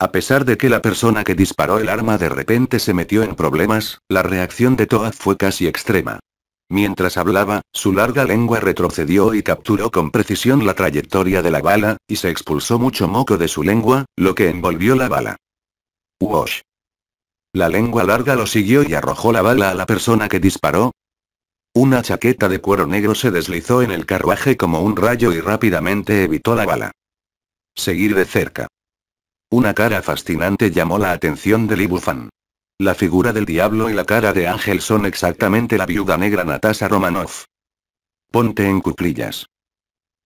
A pesar de que la persona que disparó el arma de repente se metió en problemas, la reacción de Toa fue casi extrema. Mientras hablaba, su larga lengua retrocedió y capturó con precisión la trayectoria de la bala, y se expulsó mucho moco de su lengua, lo que envolvió la bala. ¡Wosh! La lengua larga lo siguió y arrojó la bala a la persona que disparó, una chaqueta de cuero negro se deslizó en el carruaje como un rayo y rápidamente evitó la bala. Seguir de cerca. Una cara fascinante llamó la atención de Libufan. La figura del diablo y la cara de Ángel son exactamente la viuda negra Natasha Romanoff. Ponte en cuclillas.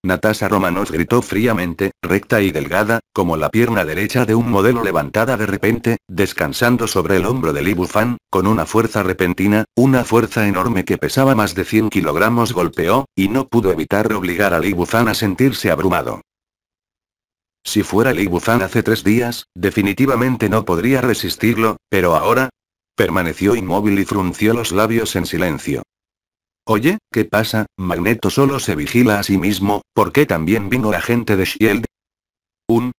Natasha Romanos gritó fríamente, recta y delgada, como la pierna derecha de un modelo levantada de repente, descansando sobre el hombro de Li con una fuerza repentina, una fuerza enorme que pesaba más de 100 kilogramos golpeó, y no pudo evitar obligar a Li a sentirse abrumado. Si fuera Li Bufan hace tres días, definitivamente no podría resistirlo, pero ahora... Permaneció inmóvil y frunció los labios en silencio. Oye, ¿qué pasa? Magneto solo se vigila a sí mismo, ¿por qué también vino la gente de Shield? Un...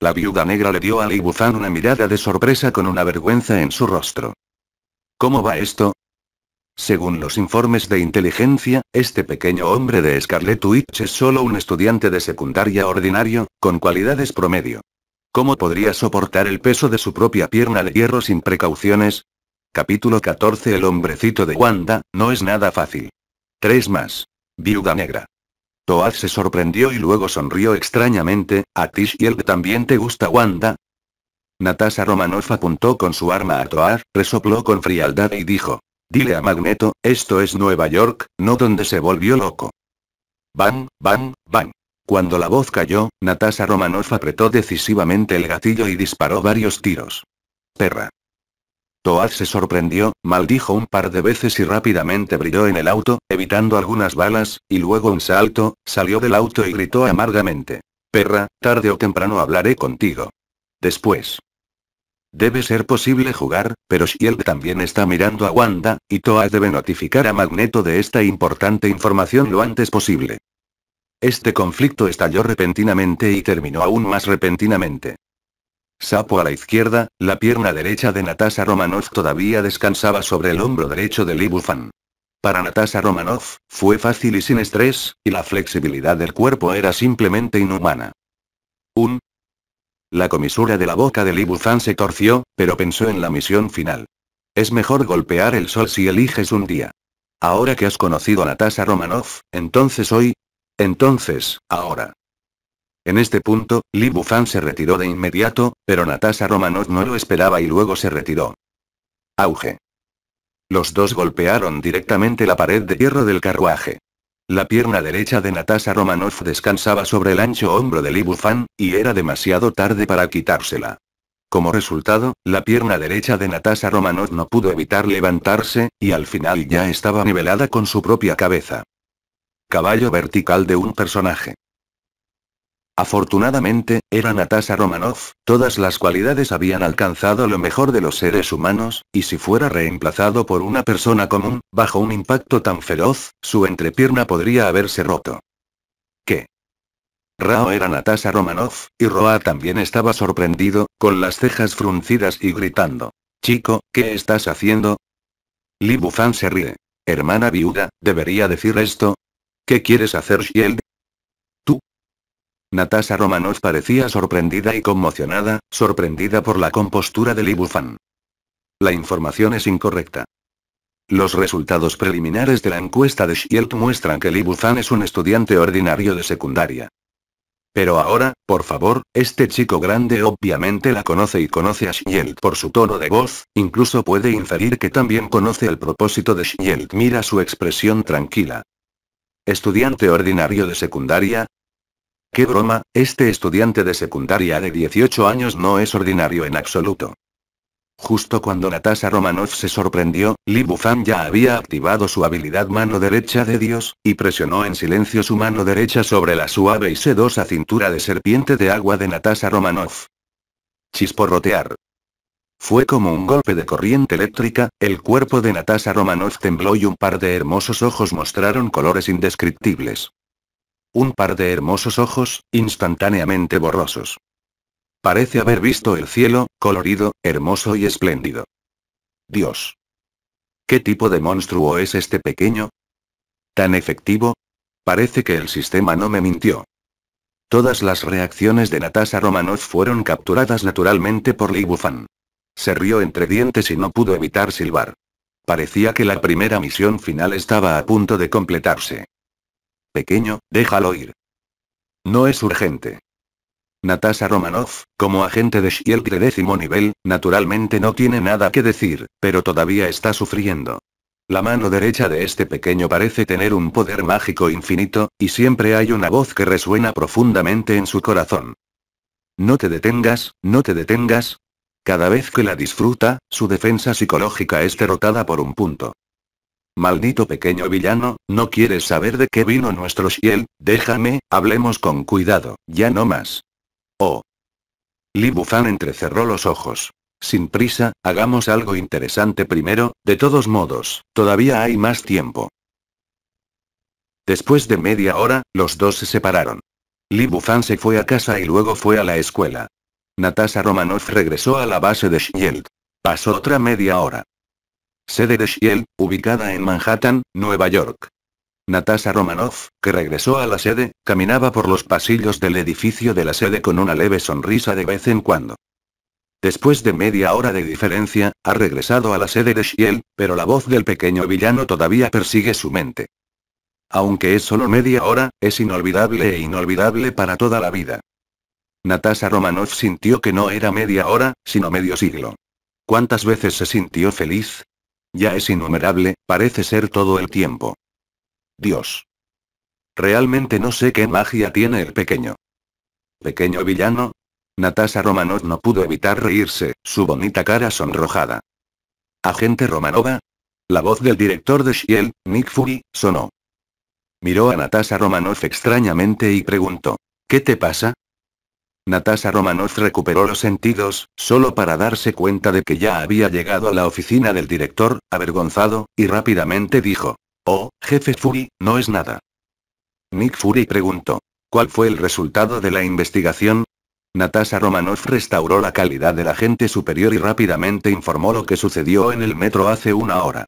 La viuda negra le dio a Libuzán una mirada de sorpresa con una vergüenza en su rostro. ¿Cómo va esto? Según los informes de inteligencia, este pequeño hombre de Scarlet Witch es solo un estudiante de secundaria ordinario, con cualidades promedio. ¿Cómo podría soportar el peso de su propia pierna de hierro sin precauciones? Capítulo 14 El hombrecito de Wanda, no es nada fácil. Tres más. Viuda negra. Toad se sorprendió y luego sonrió extrañamente, ¿a ti Shield también te gusta Wanda? Natasha Romanoff apuntó con su arma a Toad, resopló con frialdad y dijo. Dile a Magneto, esto es Nueva York, no donde se volvió loco. Bang, bang, bang. Cuando la voz cayó, Natasha Romanoff apretó decisivamente el gatillo y disparó varios tiros. Perra. Toad se sorprendió, maldijo un par de veces y rápidamente brilló en el auto, evitando algunas balas, y luego un salto, salió del auto y gritó amargamente. Perra, tarde o temprano hablaré contigo. Después. Debe ser posible jugar, pero Shield también está mirando a Wanda, y Toad debe notificar a Magneto de esta importante información lo antes posible. Este conflicto estalló repentinamente y terminó aún más repentinamente. Sapo a la izquierda, la pierna derecha de Natasha Romanov todavía descansaba sobre el hombro derecho de Libufan. Para Natasha Romanov, fue fácil y sin estrés, y la flexibilidad del cuerpo era simplemente inhumana. Un. La comisura de la boca de Libufan se torció, pero pensó en la misión final. Es mejor golpear el sol si eliges un día. Ahora que has conocido a Natasha Romanov, entonces hoy. Entonces, ahora. En este punto, Li Bufan se retiró de inmediato, pero Natasha Romanov no lo esperaba y luego se retiró. Auge. Los dos golpearon directamente la pared de hierro del carruaje. La pierna derecha de Natasha Romanov descansaba sobre el ancho hombro de Li Bufan, y era demasiado tarde para quitársela. Como resultado, la pierna derecha de Natasha Romanov no pudo evitar levantarse, y al final ya estaba nivelada con su propia cabeza. Caballo vertical de un personaje. Afortunadamente, era Natasha Romanov, todas las cualidades habían alcanzado lo mejor de los seres humanos, y si fuera reemplazado por una persona común, bajo un impacto tan feroz, su entrepierna podría haberse roto. ¿Qué? Rao era Natasha Romanov, y Roa también estaba sorprendido, con las cejas fruncidas y gritando. Chico, ¿qué estás haciendo? Li Bufan se ríe. Hermana viuda, debería decir esto. ¿Qué quieres hacer, Shield? Natasha Romanov parecía sorprendida y conmocionada, sorprendida por la compostura de Libufan. La información es incorrecta. Los resultados preliminares de la encuesta de Shield muestran que Libuzan es un estudiante ordinario de secundaria. Pero ahora, por favor, este chico grande obviamente la conoce y conoce a Shield por su tono de voz, incluso puede inferir que también conoce el propósito de Shield. Mira su expresión tranquila. Estudiante ordinario de secundaria, Qué broma, este estudiante de secundaria de 18 años no es ordinario en absoluto. Justo cuando Natasha Romanov se sorprendió, Li Bufan ya había activado su habilidad mano derecha de Dios, y presionó en silencio su mano derecha sobre la suave y sedosa cintura de serpiente de agua de Natasha Romanoff. Chisporrotear. Fue como un golpe de corriente eléctrica, el cuerpo de Natasha Romanov tembló y un par de hermosos ojos mostraron colores indescriptibles. Un par de hermosos ojos, instantáneamente borrosos. Parece haber visto el cielo, colorido, hermoso y espléndido. Dios. ¿Qué tipo de monstruo es este pequeño? ¿Tan efectivo? Parece que el sistema no me mintió. Todas las reacciones de Natasha Romanov fueron capturadas naturalmente por Li Bufan. Se rió entre dientes y no pudo evitar silbar. Parecía que la primera misión final estaba a punto de completarse. Pequeño, déjalo ir. No es urgente. Natasha Romanoff, como agente de Shield de décimo nivel, naturalmente no tiene nada que decir, pero todavía está sufriendo. La mano derecha de este pequeño parece tener un poder mágico infinito, y siempre hay una voz que resuena profundamente en su corazón. No te detengas, no te detengas. Cada vez que la disfruta, su defensa psicológica es derrotada por un punto. Maldito pequeño villano, no quieres saber de qué vino nuestro Shield. déjame, hablemos con cuidado, ya no más. Oh. Li Bufan entrecerró los ojos. Sin prisa, hagamos algo interesante primero, de todos modos, todavía hay más tiempo. Después de media hora, los dos se separaron. Li Bufan se fue a casa y luego fue a la escuela. Natasha Romanoff regresó a la base de Shield. Pasó otra media hora sede de Shield, ubicada en Manhattan, Nueva York. Natasha Romanoff, que regresó a la sede, caminaba por los pasillos del edificio de la sede con una leve sonrisa de vez en cuando. Después de media hora de diferencia, ha regresado a la sede de Shiel, pero la voz del pequeño villano todavía persigue su mente. Aunque es solo media hora, es inolvidable e inolvidable para toda la vida. Natasha Romanoff sintió que no era media hora, sino medio siglo. ¿Cuántas veces se sintió feliz? Ya es innumerable, parece ser todo el tiempo. Dios. Realmente no sé qué magia tiene el pequeño. Pequeño villano. Natasha Romanov no pudo evitar reírse, su bonita cara sonrojada. Agente Romanova. La voz del director de Shield, Nick Fury, sonó. Miró a Natasha Romanov extrañamente y preguntó. ¿Qué te pasa? Natasha Romanoff recuperó los sentidos, solo para darse cuenta de que ya había llegado a la oficina del director, avergonzado, y rápidamente dijo. Oh, jefe Fury, no es nada. Nick Fury preguntó. ¿Cuál fue el resultado de la investigación? Natasha Romanoff restauró la calidad del agente superior y rápidamente informó lo que sucedió en el metro hace una hora.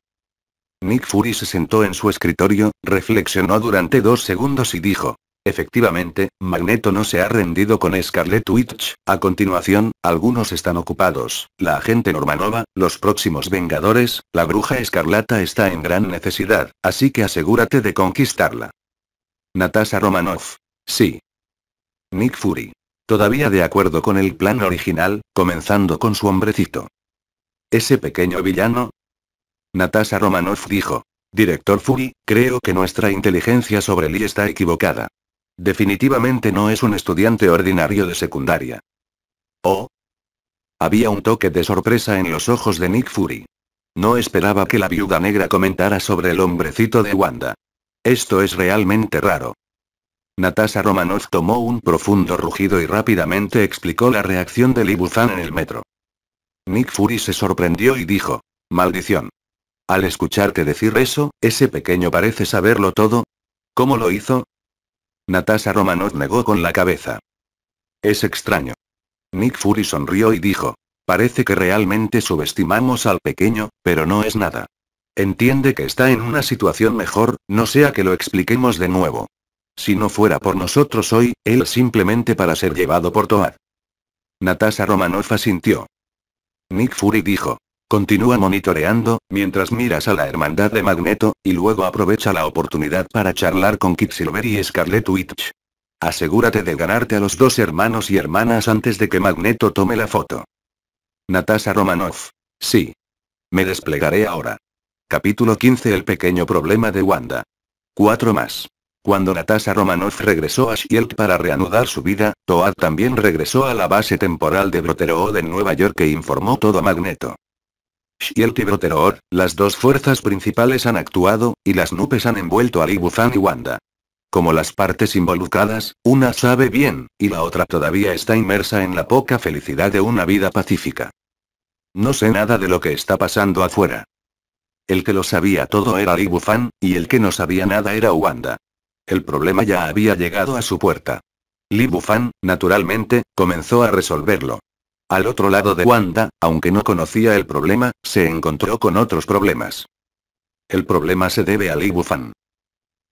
Nick Fury se sentó en su escritorio, reflexionó durante dos segundos y dijo, Efectivamente, Magneto no se ha rendido con Scarlet Witch, a continuación, algunos están ocupados, la agente Normanova, los próximos Vengadores, la bruja escarlata está en gran necesidad, así que asegúrate de conquistarla. Natasha Romanoff. Sí. Nick Fury. Todavía de acuerdo con el plan original, comenzando con su hombrecito. Ese pequeño villano. Natasha Romanoff dijo. Director Fury, creo que nuestra inteligencia sobre Lee está equivocada. Definitivamente no es un estudiante ordinario de secundaria. Oh. Había un toque de sorpresa en los ojos de Nick Fury. No esperaba que la viuda negra comentara sobre el hombrecito de Wanda. Esto es realmente raro. Natasha Romanoff tomó un profundo rugido y rápidamente explicó la reacción de Libuzan en el metro. Nick Fury se sorprendió y dijo, maldición. Al escucharte decir eso, ese pequeño parece saberlo todo. ¿Cómo lo hizo? Natasha Romanov negó con la cabeza. Es extraño. Nick Fury sonrió y dijo. Parece que realmente subestimamos al pequeño, pero no es nada. Entiende que está en una situación mejor, no sea que lo expliquemos de nuevo. Si no fuera por nosotros hoy, él simplemente para ser llevado por Toad. Natasha Romanoff asintió. Nick Fury dijo, Continúa monitoreando, mientras miras a la hermandad de Magneto, y luego aprovecha la oportunidad para charlar con Silver y Scarlet Witch. Asegúrate de ganarte a los dos hermanos y hermanas antes de que Magneto tome la foto. Natasha Romanoff. Sí. Me desplegaré ahora. Capítulo 15 El pequeño problema de Wanda. 4 más. Cuando Natasha Romanoff regresó a Shield para reanudar su vida, Toad también regresó a la base temporal de Brotero en Nueva York e informó todo a Magneto y el terror las dos fuerzas principales han actuado, y las nubes han envuelto a Libufan y Wanda. Como las partes involucradas, una sabe bien, y la otra todavía está inmersa en la poca felicidad de una vida pacífica. No sé nada de lo que está pasando afuera. El que lo sabía todo era Libufan, y el que no sabía nada era Wanda. El problema ya había llegado a su puerta. Li Bufan, naturalmente, comenzó a resolverlo. Al otro lado de Wanda, aunque no conocía el problema, se encontró con otros problemas. El problema se debe a Li Bufan.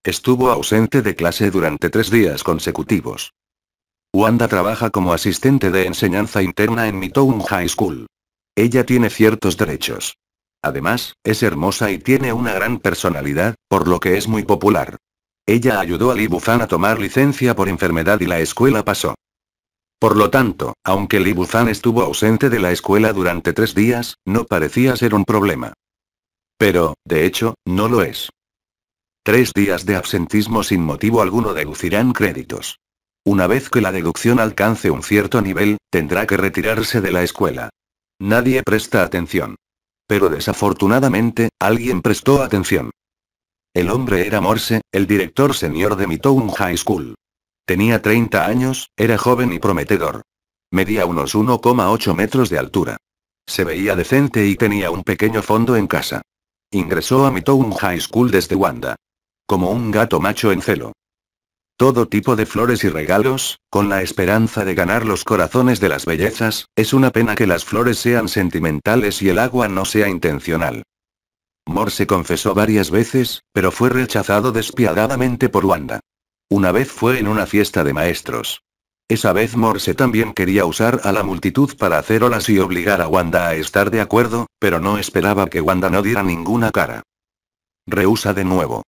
Estuvo ausente de clase durante tres días consecutivos. Wanda trabaja como asistente de enseñanza interna en Midtown High School. Ella tiene ciertos derechos. Además, es hermosa y tiene una gran personalidad, por lo que es muy popular. Ella ayudó a Li Bufan a tomar licencia por enfermedad y la escuela pasó. Por lo tanto, aunque Libuzan estuvo ausente de la escuela durante tres días, no parecía ser un problema. Pero, de hecho, no lo es. Tres días de absentismo sin motivo alguno deducirán créditos. Una vez que la deducción alcance un cierto nivel, tendrá que retirarse de la escuela. Nadie presta atención. Pero desafortunadamente, alguien prestó atención. El hombre era Morse, el director señor de Midtown High School. Tenía 30 años, era joven y prometedor. Medía unos 1,8 metros de altura. Se veía decente y tenía un pequeño fondo en casa. Ingresó a town High School desde Wanda. Como un gato macho en celo. Todo tipo de flores y regalos, con la esperanza de ganar los corazones de las bellezas, es una pena que las flores sean sentimentales y el agua no sea intencional. Moore se confesó varias veces, pero fue rechazado despiadadamente por Wanda. Una vez fue en una fiesta de maestros. Esa vez Morse también quería usar a la multitud para hacer olas y obligar a Wanda a estar de acuerdo, pero no esperaba que Wanda no diera ninguna cara. Rehúsa de nuevo.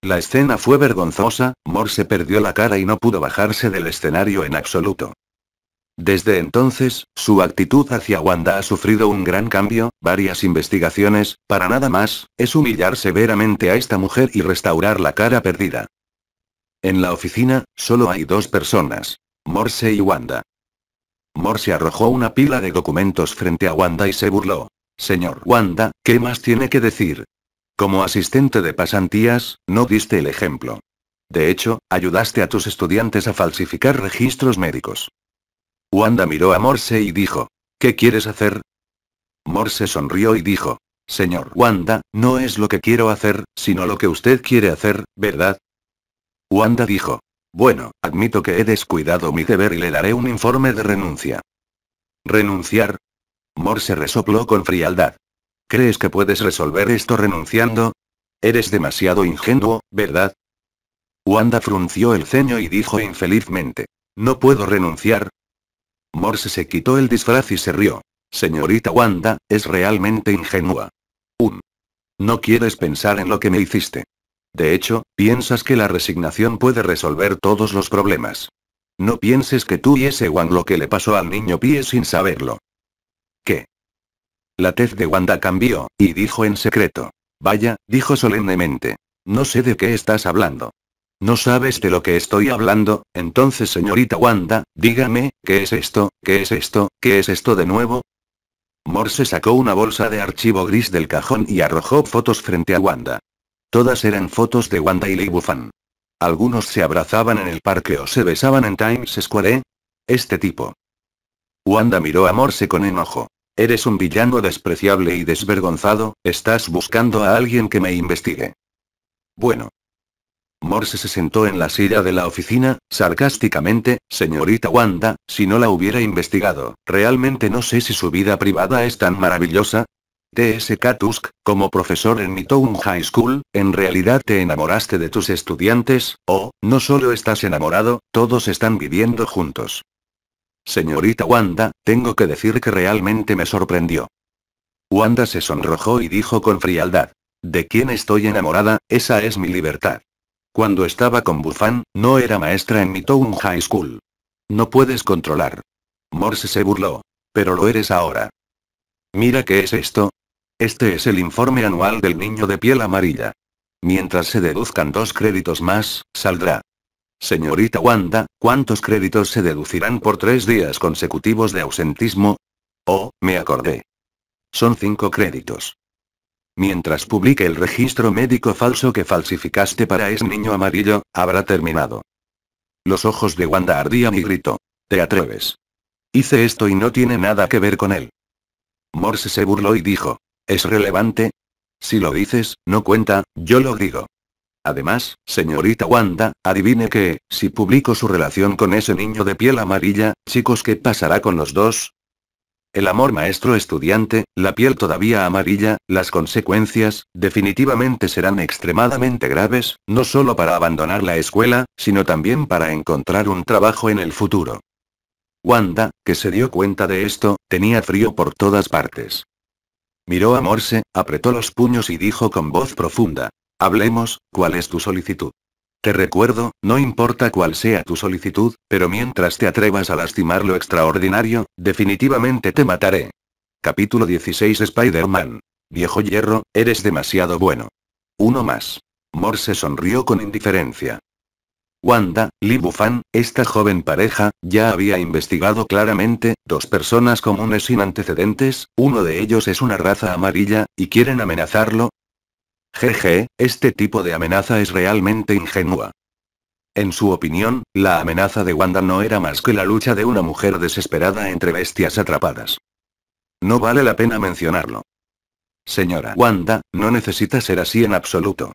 La escena fue vergonzosa, Morse perdió la cara y no pudo bajarse del escenario en absoluto. Desde entonces, su actitud hacia Wanda ha sufrido un gran cambio, varias investigaciones, para nada más, es humillar severamente a esta mujer y restaurar la cara perdida. En la oficina, solo hay dos personas. Morse y Wanda. Morse arrojó una pila de documentos frente a Wanda y se burló. Señor Wanda, ¿qué más tiene que decir? Como asistente de pasantías, no diste el ejemplo. De hecho, ayudaste a tus estudiantes a falsificar registros médicos. Wanda miró a Morse y dijo, ¿qué quieres hacer? Morse sonrió y dijo, Señor Wanda, no es lo que quiero hacer, sino lo que usted quiere hacer, ¿verdad? Wanda dijo. Bueno, admito que he descuidado mi deber y le daré un informe de renuncia. ¿Renunciar? Morse resopló con frialdad. ¿Crees que puedes resolver esto renunciando? Eres demasiado ingenuo, ¿verdad? Wanda frunció el ceño y dijo infelizmente. No puedo renunciar. Morse se quitó el disfraz y se rió. Señorita Wanda, es realmente ingenua. Un. No quieres pensar en lo que me hiciste. De hecho, piensas que la resignación puede resolver todos los problemas. No pienses que tú y ese Wang lo que le pasó al niño pie sin saberlo. ¿Qué? La tez de Wanda cambió, y dijo en secreto. Vaya, dijo solemnemente. No sé de qué estás hablando. ¿No sabes de lo que estoy hablando? Entonces, señorita Wanda, dígame, ¿qué es esto? ¿Qué es esto? ¿Qué es esto de nuevo? Morse sacó una bolsa de archivo gris del cajón y arrojó fotos frente a Wanda. Todas eran fotos de Wanda y Lee Bufan. Algunos se abrazaban en el parque o se besaban en Times Square. Este tipo. Wanda miró a Morse con enojo. Eres un villano despreciable y desvergonzado, estás buscando a alguien que me investigue. Bueno. Morse se sentó en la silla de la oficina, sarcásticamente, señorita Wanda, si no la hubiera investigado, realmente no sé si su vida privada es tan maravillosa, TSK Tusk, como profesor en Midtown High School, en realidad te enamoraste de tus estudiantes, o, no solo estás enamorado, todos están viviendo juntos. Señorita Wanda, tengo que decir que realmente me sorprendió. Wanda se sonrojó y dijo con frialdad. De quién estoy enamorada, esa es mi libertad. Cuando estaba con Buffan, no era maestra en Midtown High School. No puedes controlar. Morse se burló. Pero lo eres ahora. Mira qué es esto, este es el informe anual del niño de piel amarilla. Mientras se deduzcan dos créditos más, saldrá. Señorita Wanda, ¿cuántos créditos se deducirán por tres días consecutivos de ausentismo? Oh, me acordé. Son cinco créditos. Mientras publique el registro médico falso que falsificaste para ese niño amarillo, habrá terminado. Los ojos de Wanda ardían y gritó. ¿Te atreves? Hice esto y no tiene nada que ver con él. Morse se burló y dijo. ¿Es relevante? Si lo dices, no cuenta, yo lo digo. Además, señorita Wanda, adivine que, si publico su relación con ese niño de piel amarilla, chicos, ¿qué pasará con los dos? El amor maestro-estudiante, la piel todavía amarilla, las consecuencias, definitivamente serán extremadamente graves, no solo para abandonar la escuela, sino también para encontrar un trabajo en el futuro. Wanda, que se dio cuenta de esto, tenía frío por todas partes. Miró a Morse, apretó los puños y dijo con voz profunda. Hablemos, ¿cuál es tu solicitud? Te recuerdo, no importa cuál sea tu solicitud, pero mientras te atrevas a lastimar lo extraordinario, definitivamente te mataré. Capítulo 16 Spider-Man. Viejo hierro, eres demasiado bueno. Uno más. Morse sonrió con indiferencia. Wanda, Li Bufan, esta joven pareja, ya había investigado claramente, dos personas comunes sin antecedentes, uno de ellos es una raza amarilla, y quieren amenazarlo. Jeje, este tipo de amenaza es realmente ingenua. En su opinión, la amenaza de Wanda no era más que la lucha de una mujer desesperada entre bestias atrapadas. No vale la pena mencionarlo. Señora Wanda, no necesita ser así en absoluto.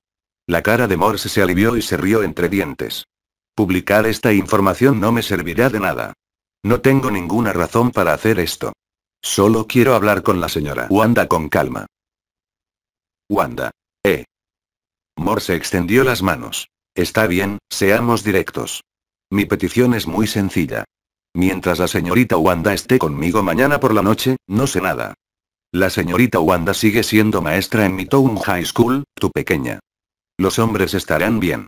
La cara de Morse se alivió y se rió entre dientes. Publicar esta información no me servirá de nada. No tengo ninguna razón para hacer esto. Solo quiero hablar con la señora Wanda con calma. Wanda. Eh. Morse extendió las manos. Está bien, seamos directos. Mi petición es muy sencilla. Mientras la señorita Wanda esté conmigo mañana por la noche, no sé nada. La señorita Wanda sigue siendo maestra en mi Town High School, tu pequeña. Los hombres estarán bien.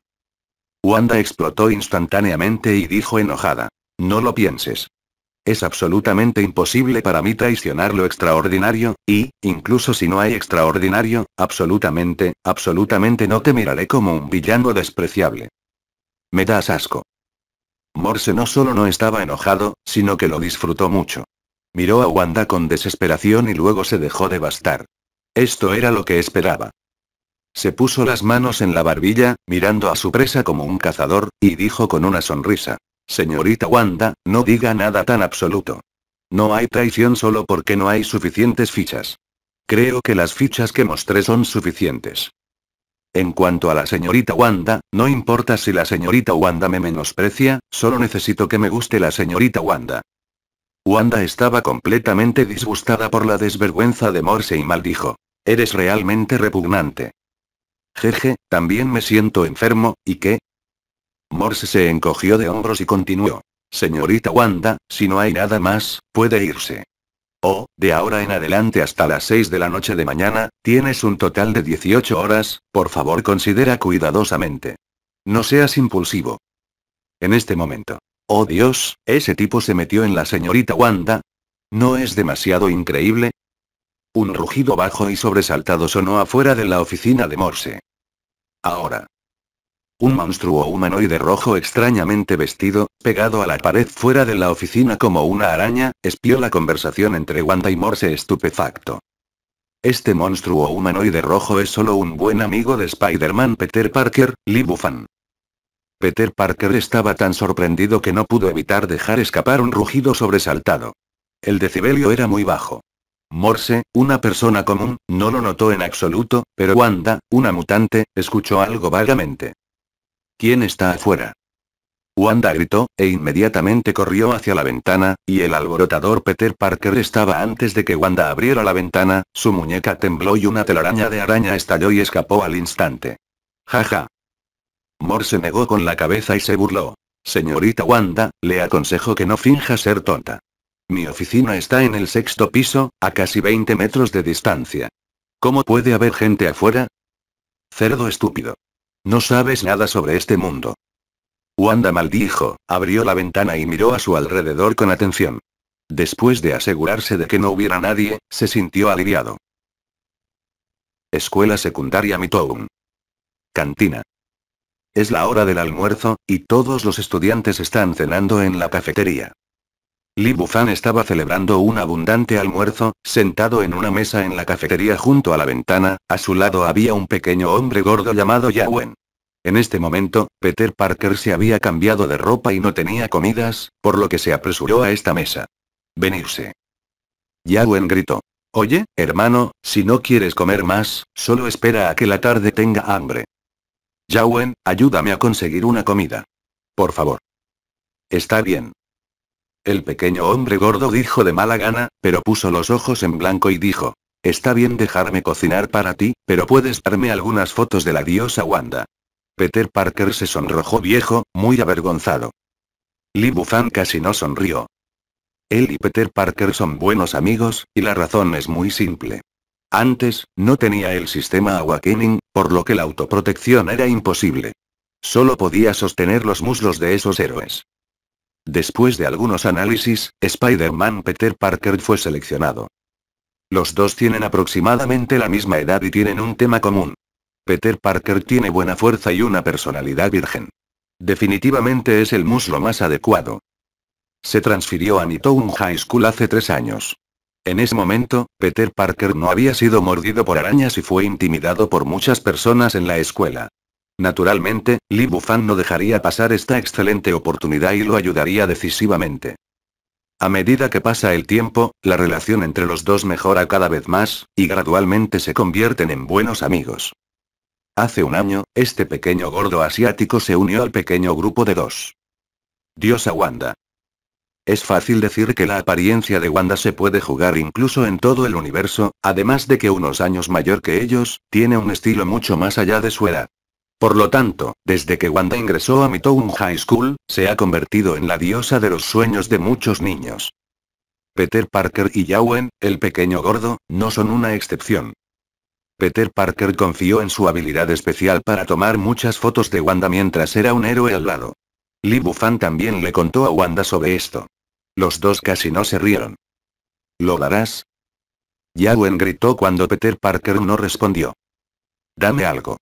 Wanda explotó instantáneamente y dijo enojada. No lo pienses. Es absolutamente imposible para mí traicionar lo extraordinario, y, incluso si no hay extraordinario, absolutamente, absolutamente no te miraré como un villano despreciable. Me das asco. Morse no solo no estaba enojado, sino que lo disfrutó mucho. Miró a Wanda con desesperación y luego se dejó devastar. Esto era lo que esperaba. Se puso las manos en la barbilla, mirando a su presa como un cazador, y dijo con una sonrisa. Señorita Wanda, no diga nada tan absoluto. No hay traición solo porque no hay suficientes fichas. Creo que las fichas que mostré son suficientes. En cuanto a la señorita Wanda, no importa si la señorita Wanda me menosprecia, solo necesito que me guste la señorita Wanda. Wanda estaba completamente disgustada por la desvergüenza de Morse y maldijo. Eres realmente repugnante. Jeje, también me siento enfermo, ¿y qué? Morse se encogió de hombros y continuó. Señorita Wanda, si no hay nada más, puede irse. Oh, de ahora en adelante hasta las 6 de la noche de mañana, tienes un total de 18 horas, por favor considera cuidadosamente. No seas impulsivo. En este momento. Oh Dios, ese tipo se metió en la señorita Wanda. ¿No es demasiado increíble? Un rugido bajo y sobresaltado sonó afuera de la oficina de Morse. Ahora. Un monstruo humanoide rojo extrañamente vestido, pegado a la pared fuera de la oficina como una araña, espió la conversación entre Wanda y Morse estupefacto. Este monstruo humanoide rojo es solo un buen amigo de Spider-Man Peter Parker, Libufan. Peter Parker estaba tan sorprendido que no pudo evitar dejar escapar un rugido sobresaltado. El decibelio era muy bajo. Morse, una persona común, no lo notó en absoluto, pero Wanda, una mutante, escuchó algo vagamente. ¿Quién está afuera? Wanda gritó, e inmediatamente corrió hacia la ventana, y el alborotador Peter Parker estaba antes de que Wanda abriera la ventana, su muñeca tembló y una telaraña de araña estalló y escapó al instante. Jaja. Morse negó con la cabeza y se burló. Señorita Wanda, le aconsejo que no finja ser tonta. Mi oficina está en el sexto piso, a casi 20 metros de distancia. ¿Cómo puede haber gente afuera? Cerdo estúpido. No sabes nada sobre este mundo. Wanda maldijo, abrió la ventana y miró a su alrededor con atención. Después de asegurarse de que no hubiera nadie, se sintió aliviado. Escuela secundaria Mitown. Cantina. Es la hora del almuerzo, y todos los estudiantes están cenando en la cafetería. Li Bufan estaba celebrando un abundante almuerzo, sentado en una mesa en la cafetería junto a la ventana, a su lado había un pequeño hombre gordo llamado Yawen. En este momento, Peter Parker se había cambiado de ropa y no tenía comidas, por lo que se apresuró a esta mesa. Venirse. Yawen gritó. Oye, hermano, si no quieres comer más, solo espera a que la tarde tenga hambre. Yawen, ayúdame a conseguir una comida. Por favor. Está bien. El pequeño hombre gordo dijo de mala gana, pero puso los ojos en blanco y dijo, Está bien dejarme cocinar para ti, pero puedes darme algunas fotos de la diosa Wanda. Peter Parker se sonrojó viejo, muy avergonzado. Li Bufan casi no sonrió. Él y Peter Parker son buenos amigos, y la razón es muy simple. Antes, no tenía el sistema Awakening, por lo que la autoprotección era imposible. Solo podía sostener los muslos de esos héroes. Después de algunos análisis, Spider-Man Peter Parker fue seleccionado. Los dos tienen aproximadamente la misma edad y tienen un tema común. Peter Parker tiene buena fuerza y una personalidad virgen. Definitivamente es el muslo más adecuado. Se transfirió a Midtown High School hace tres años. En ese momento, Peter Parker no había sido mordido por arañas y fue intimidado por muchas personas en la escuela. Naturalmente, Li Bufan no dejaría pasar esta excelente oportunidad y lo ayudaría decisivamente. A medida que pasa el tiempo, la relación entre los dos mejora cada vez más, y gradualmente se convierten en buenos amigos. Hace un año, este pequeño gordo asiático se unió al pequeño grupo de dos. Diosa Wanda. Es fácil decir que la apariencia de Wanda se puede jugar incluso en todo el universo, además de que unos años mayor que ellos, tiene un estilo mucho más allá de su edad. Por lo tanto, desde que Wanda ingresó a Midtown High School, se ha convertido en la diosa de los sueños de muchos niños. Peter Parker y Yawen, el pequeño gordo, no son una excepción. Peter Parker confió en su habilidad especial para tomar muchas fotos de Wanda mientras era un héroe al lado. Li Bufan también le contó a Wanda sobre esto. Los dos casi no se rieron. ¿Lo darás? Yawen gritó cuando Peter Parker no respondió. Dame algo.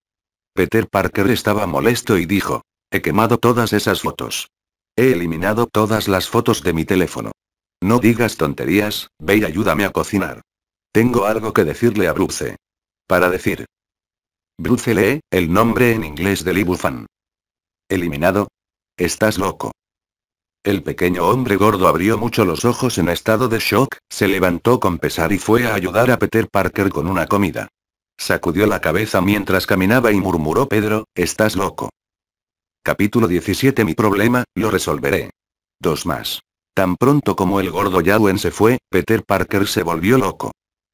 Peter Parker estaba molesto y dijo, he quemado todas esas fotos. He eliminado todas las fotos de mi teléfono. No digas tonterías, ve y ayúdame a cocinar. Tengo algo que decirle a Bruce. Para decir. Bruce lee, el nombre en inglés de Libufan. ¿Eliminado? Estás loco. El pequeño hombre gordo abrió mucho los ojos en estado de shock, se levantó con pesar y fue a ayudar a Peter Parker con una comida. Sacudió la cabeza mientras caminaba y murmuró Pedro, estás loco. Capítulo 17 Mi problema, lo resolveré. Dos más. Tan pronto como el gordo Yawen se fue, Peter Parker se volvió loco.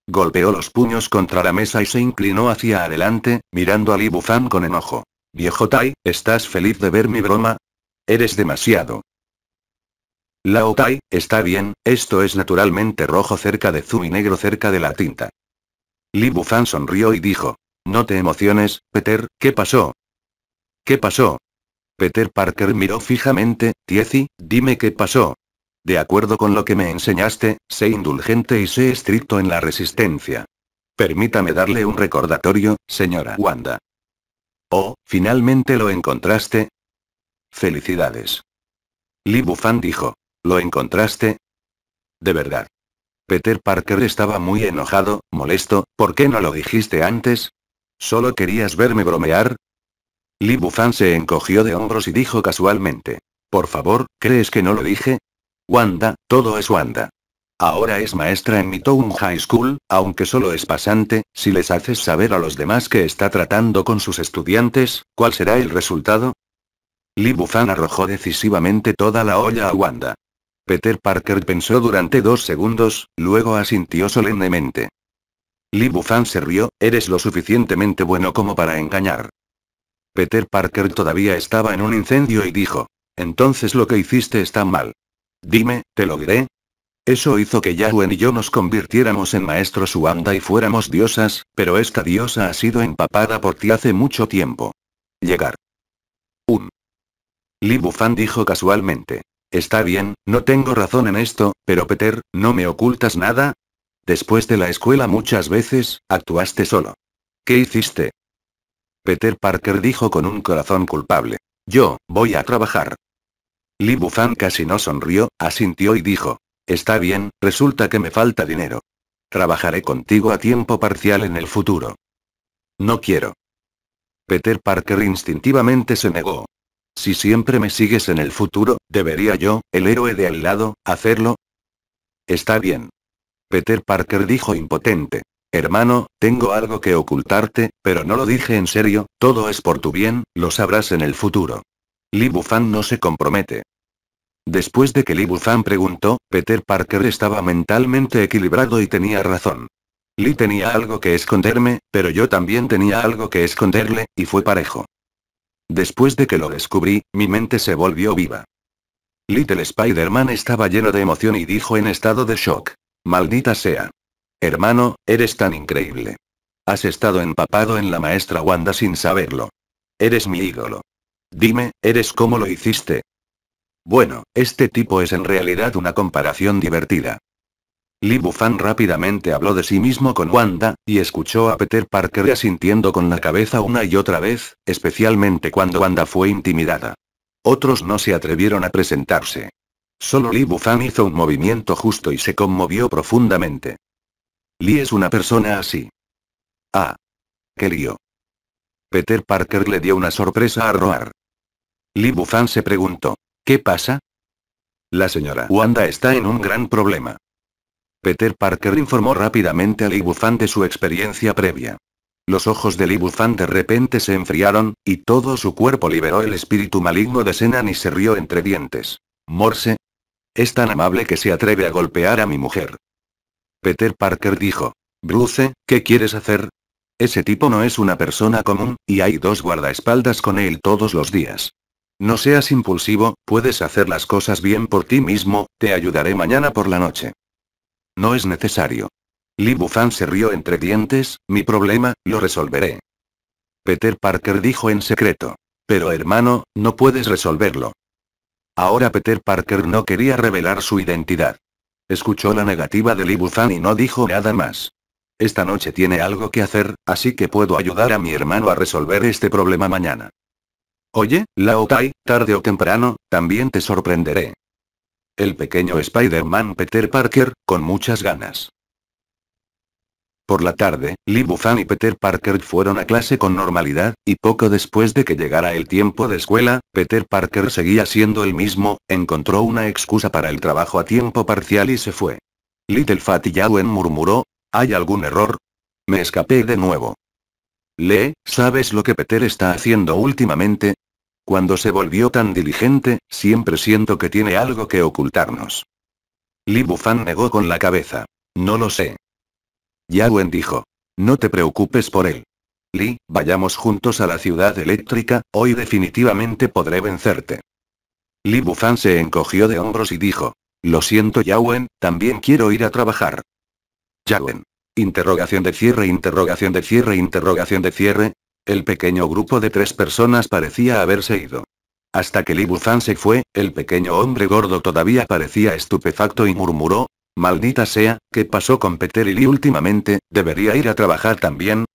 Golpeó los puños contra la mesa y se inclinó hacia adelante, mirando a Li Bufan con enojo. Viejo Tai, ¿estás feliz de ver mi broma? Eres demasiado. Lao Tai, está bien, esto es naturalmente rojo cerca de Zoom y negro cerca de la tinta. Li Bufan sonrió y dijo. No te emociones, Peter, ¿qué pasó? ¿Qué pasó? Peter Parker miró fijamente, Tiezi, dime qué pasó. De acuerdo con lo que me enseñaste, sé indulgente y sé estricto en la resistencia. Permítame darle un recordatorio, señora Wanda. Oh, finalmente lo encontraste. Felicidades. Li Bufan dijo. ¿Lo encontraste? De verdad. Peter Parker estaba muy enojado, molesto, ¿por qué no lo dijiste antes? ¿Solo querías verme bromear? Li Bufan se encogió de hombros y dijo casualmente. Por favor, ¿crees que no lo dije? Wanda, todo es Wanda. Ahora es maestra en mi High School, aunque solo es pasante, si les haces saber a los demás que está tratando con sus estudiantes, ¿cuál será el resultado? Li Bufan arrojó decisivamente toda la olla a Wanda. Peter Parker pensó durante dos segundos, luego asintió solemnemente. Li Bufan se rió, eres lo suficientemente bueno como para engañar. Peter Parker todavía estaba en un incendio y dijo. Entonces lo que hiciste está mal. Dime, ¿te lo diré? Eso hizo que Yahweh y yo nos convirtiéramos en maestros Wanda y fuéramos diosas, pero esta diosa ha sido empapada por ti hace mucho tiempo. Llegar. Un. Li Bufan dijo casualmente. Está bien, no tengo razón en esto, pero Peter, ¿no me ocultas nada? Después de la escuela muchas veces, actuaste solo. ¿Qué hiciste? Peter Parker dijo con un corazón culpable. Yo, voy a trabajar. Li Bufan casi no sonrió, asintió y dijo. Está bien, resulta que me falta dinero. Trabajaré contigo a tiempo parcial en el futuro. No quiero. Peter Parker instintivamente se negó. Si siempre me sigues en el futuro, ¿debería yo, el héroe de al lado, hacerlo? Está bien. Peter Parker dijo impotente. Hermano, tengo algo que ocultarte, pero no lo dije en serio, todo es por tu bien, lo sabrás en el futuro. Li Bufan no se compromete. Después de que Li Bufan preguntó, Peter Parker estaba mentalmente equilibrado y tenía razón. Lee tenía algo que esconderme, pero yo también tenía algo que esconderle, y fue parejo. Después de que lo descubrí, mi mente se volvió viva. Little Spider-Man estaba lleno de emoción y dijo en estado de shock. Maldita sea. Hermano, eres tan increíble. Has estado empapado en la maestra Wanda sin saberlo. Eres mi ídolo. Dime, ¿eres cómo lo hiciste? Bueno, este tipo es en realidad una comparación divertida. Li Bufan rápidamente habló de sí mismo con Wanda, y escuchó a Peter Parker asintiendo con la cabeza una y otra vez, especialmente cuando Wanda fue intimidada. Otros no se atrevieron a presentarse. Solo Li Bufan hizo un movimiento justo y se conmovió profundamente. Li es una persona así. Ah. Qué lío. Peter Parker le dio una sorpresa a Roar. Li Bufan se preguntó. ¿Qué pasa? La señora Wanda está en un gran problema. Peter Parker informó rápidamente a Libufan de su experiencia previa. Los ojos de Libufan de repente se enfriaron, y todo su cuerpo liberó el espíritu maligno de Senan y se rió entre dientes. Morse. Es tan amable que se atreve a golpear a mi mujer. Peter Parker dijo. Bruce, ¿qué quieres hacer? Ese tipo no es una persona común, y hay dos guardaespaldas con él todos los días. No seas impulsivo, puedes hacer las cosas bien por ti mismo, te ayudaré mañana por la noche. No es necesario. Li Bufan se rió entre dientes, mi problema, lo resolveré. Peter Parker dijo en secreto. Pero hermano, no puedes resolverlo. Ahora Peter Parker no quería revelar su identidad. Escuchó la negativa de Li Bufan y no dijo nada más. Esta noche tiene algo que hacer, así que puedo ayudar a mi hermano a resolver este problema mañana. Oye, Lao Tai, tarde o temprano, también te sorprenderé el pequeño Spider-Man Peter Parker, con muchas ganas. Por la tarde, Lee Bufan y Peter Parker fueron a clase con normalidad, y poco después de que llegara el tiempo de escuela, Peter Parker seguía siendo el mismo, encontró una excusa para el trabajo a tiempo parcial y se fue. Little Fatty Yawen murmuró, ¿hay algún error? Me escapé de nuevo. Lee, ¿sabes lo que Peter está haciendo últimamente? Cuando se volvió tan diligente, siempre siento que tiene algo que ocultarnos. Li Bufan negó con la cabeza. No lo sé. Yawen dijo. No te preocupes por él. Li, vayamos juntos a la ciudad eléctrica, hoy definitivamente podré vencerte. Li Bufan se encogió de hombros y dijo. Lo siento Yawen, también quiero ir a trabajar. Yawen. Interrogación de cierre, interrogación de cierre, interrogación de cierre, el pequeño grupo de tres personas parecía haberse ido. Hasta que Li se fue, el pequeño hombre gordo todavía parecía estupefacto y murmuró, Maldita sea, ¿qué pasó con Peter y Lee últimamente? ¿Debería ir a trabajar también?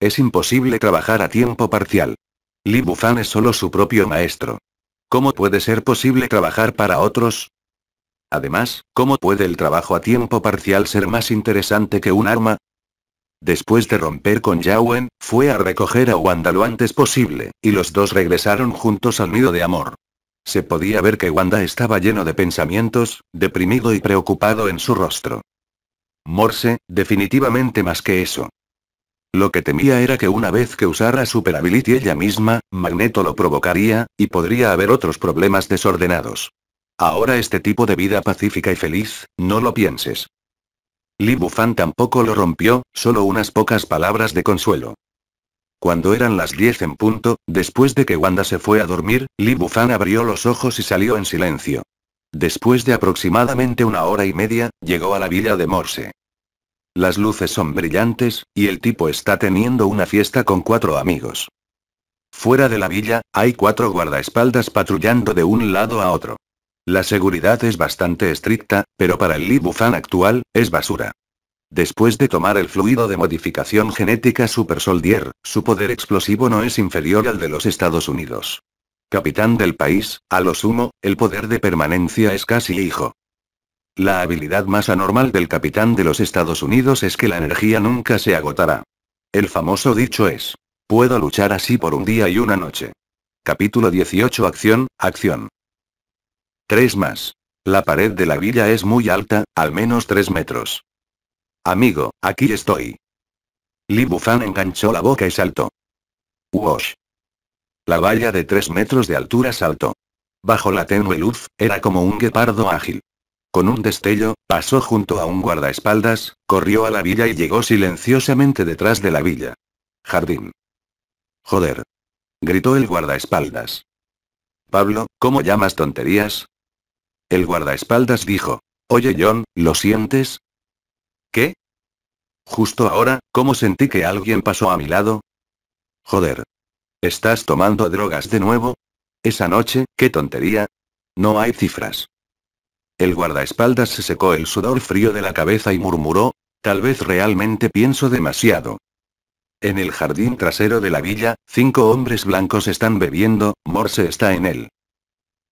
Es imposible trabajar a tiempo parcial. Li Bufan es solo su propio maestro. ¿Cómo puede ser posible trabajar para otros? Además, ¿cómo puede el trabajo a tiempo parcial ser más interesante que un arma? Después de romper con Yawen, fue a recoger a Wanda lo antes posible, y los dos regresaron juntos al nido de amor. Se podía ver que Wanda estaba lleno de pensamientos, deprimido y preocupado en su rostro. Morse, definitivamente más que eso. Lo que temía era que una vez que usara Super ella misma, Magneto lo provocaría, y podría haber otros problemas desordenados. Ahora este tipo de vida pacífica y feliz, no lo pienses. Li Bufan tampoco lo rompió, solo unas pocas palabras de consuelo. Cuando eran las 10 en punto, después de que Wanda se fue a dormir, Li Bufan abrió los ojos y salió en silencio. Después de aproximadamente una hora y media, llegó a la villa de Morse. Las luces son brillantes, y el tipo está teniendo una fiesta con cuatro amigos. Fuera de la villa, hay cuatro guardaespaldas patrullando de un lado a otro. La seguridad es bastante estricta, pero para el Libufan actual, es basura. Después de tomar el fluido de modificación genética Super Soldier, su poder explosivo no es inferior al de los Estados Unidos. Capitán del país, a lo sumo, el poder de permanencia es casi hijo. La habilidad más anormal del capitán de los Estados Unidos es que la energía nunca se agotará. El famoso dicho es, puedo luchar así por un día y una noche. Capítulo 18 Acción, Acción. Tres más. La pared de la villa es muy alta, al menos tres metros. Amigo, aquí estoy. Li Bufan enganchó la boca y saltó. ¡Wosh! La valla de tres metros de altura saltó. Bajo la tenue luz, era como un guepardo ágil. Con un destello, pasó junto a un guardaespaldas, corrió a la villa y llegó silenciosamente detrás de la villa. Jardín. Joder. Gritó el guardaespaldas. Pablo, ¿cómo llamas tonterías? El guardaespaldas dijo. Oye John, ¿lo sientes? ¿Qué? Justo ahora, ¿cómo sentí que alguien pasó a mi lado? Joder. ¿Estás tomando drogas de nuevo? Esa noche, qué tontería. No hay cifras. El guardaespaldas se secó el sudor frío de la cabeza y murmuró, tal vez realmente pienso demasiado. En el jardín trasero de la villa, cinco hombres blancos están bebiendo, Morse está en él.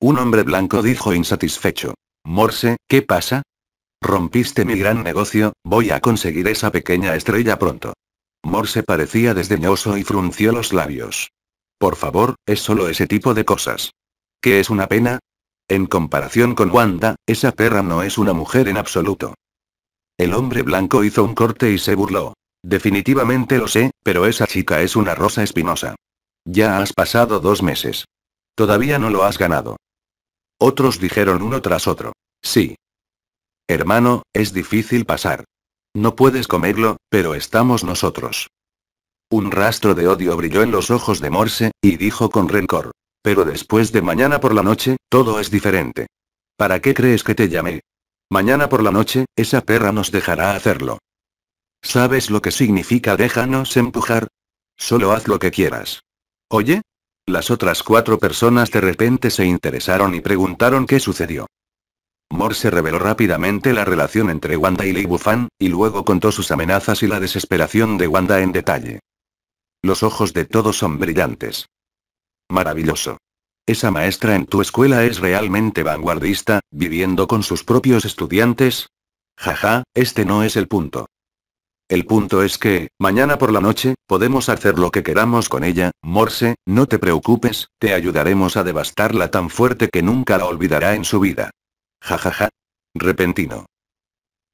Un hombre blanco dijo insatisfecho. Morse, ¿qué pasa? Rompiste mi gran negocio, voy a conseguir esa pequeña estrella pronto. Morse parecía desdeñoso y frunció los labios. Por favor, es solo ese tipo de cosas. ¿Qué es una pena? En comparación con Wanda, esa perra no es una mujer en absoluto. El hombre blanco hizo un corte y se burló. Definitivamente lo sé, pero esa chica es una rosa espinosa. Ya has pasado dos meses. Todavía no lo has ganado. Otros dijeron uno tras otro. Sí. Hermano, es difícil pasar. No puedes comerlo, pero estamos nosotros. Un rastro de odio brilló en los ojos de Morse, y dijo con rencor. Pero después de mañana por la noche, todo es diferente. ¿Para qué crees que te llamé? Mañana por la noche, esa perra nos dejará hacerlo. ¿Sabes lo que significa déjanos empujar? Solo haz lo que quieras. ¿Oye? Las otras cuatro personas de repente se interesaron y preguntaron qué sucedió. Morse reveló rápidamente la relación entre Wanda y Li Bufan, y luego contó sus amenazas y la desesperación de Wanda en detalle. Los ojos de todos son brillantes. Maravilloso. Esa maestra en tu escuela es realmente vanguardista, viviendo con sus propios estudiantes. Jaja, este no es el punto. El punto es que, mañana por la noche, podemos hacer lo que queramos con ella, Morse, no te preocupes, te ayudaremos a devastarla tan fuerte que nunca la olvidará en su vida. Jajaja. Ja, ja. Repentino.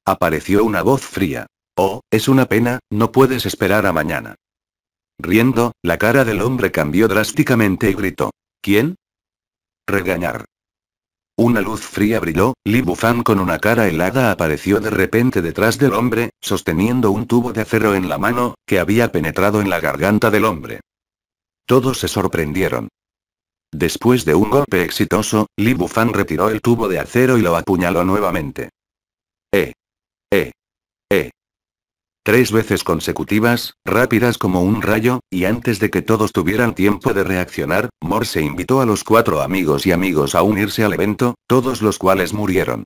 Apareció una voz fría. Oh, es una pena, no puedes esperar a mañana. Riendo, la cara del hombre cambió drásticamente y gritó. ¿Quién? Regañar. Una luz fría brilló, Li Bufan con una cara helada apareció de repente detrás del hombre, sosteniendo un tubo de acero en la mano, que había penetrado en la garganta del hombre. Todos se sorprendieron. Después de un golpe exitoso, Li Bufan retiró el tubo de acero y lo apuñaló nuevamente. ¡Eh! ¡Eh! ¡Eh! Tres veces consecutivas, rápidas como un rayo, y antes de que todos tuvieran tiempo de reaccionar, Morse invitó a los cuatro amigos y amigos a unirse al evento, todos los cuales murieron.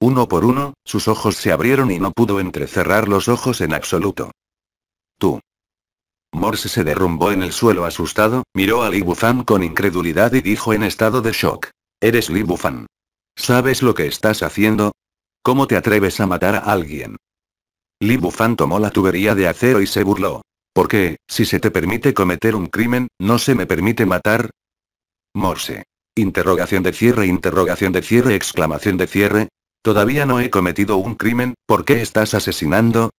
Uno por uno, sus ojos se abrieron y no pudo entrecerrar los ojos en absoluto. Tú. Morse se derrumbó en el suelo asustado, miró a Li con incredulidad y dijo en estado de shock. Eres Li ¿Sabes lo que estás haciendo? ¿Cómo te atreves a matar a alguien? Li Bufan tomó la tubería de acero y se burló. ¿Por qué, si se te permite cometer un crimen, no se me permite matar? Morse. Interrogación de cierre, interrogación de cierre, exclamación de cierre. Todavía no he cometido un crimen, ¿por qué estás asesinando?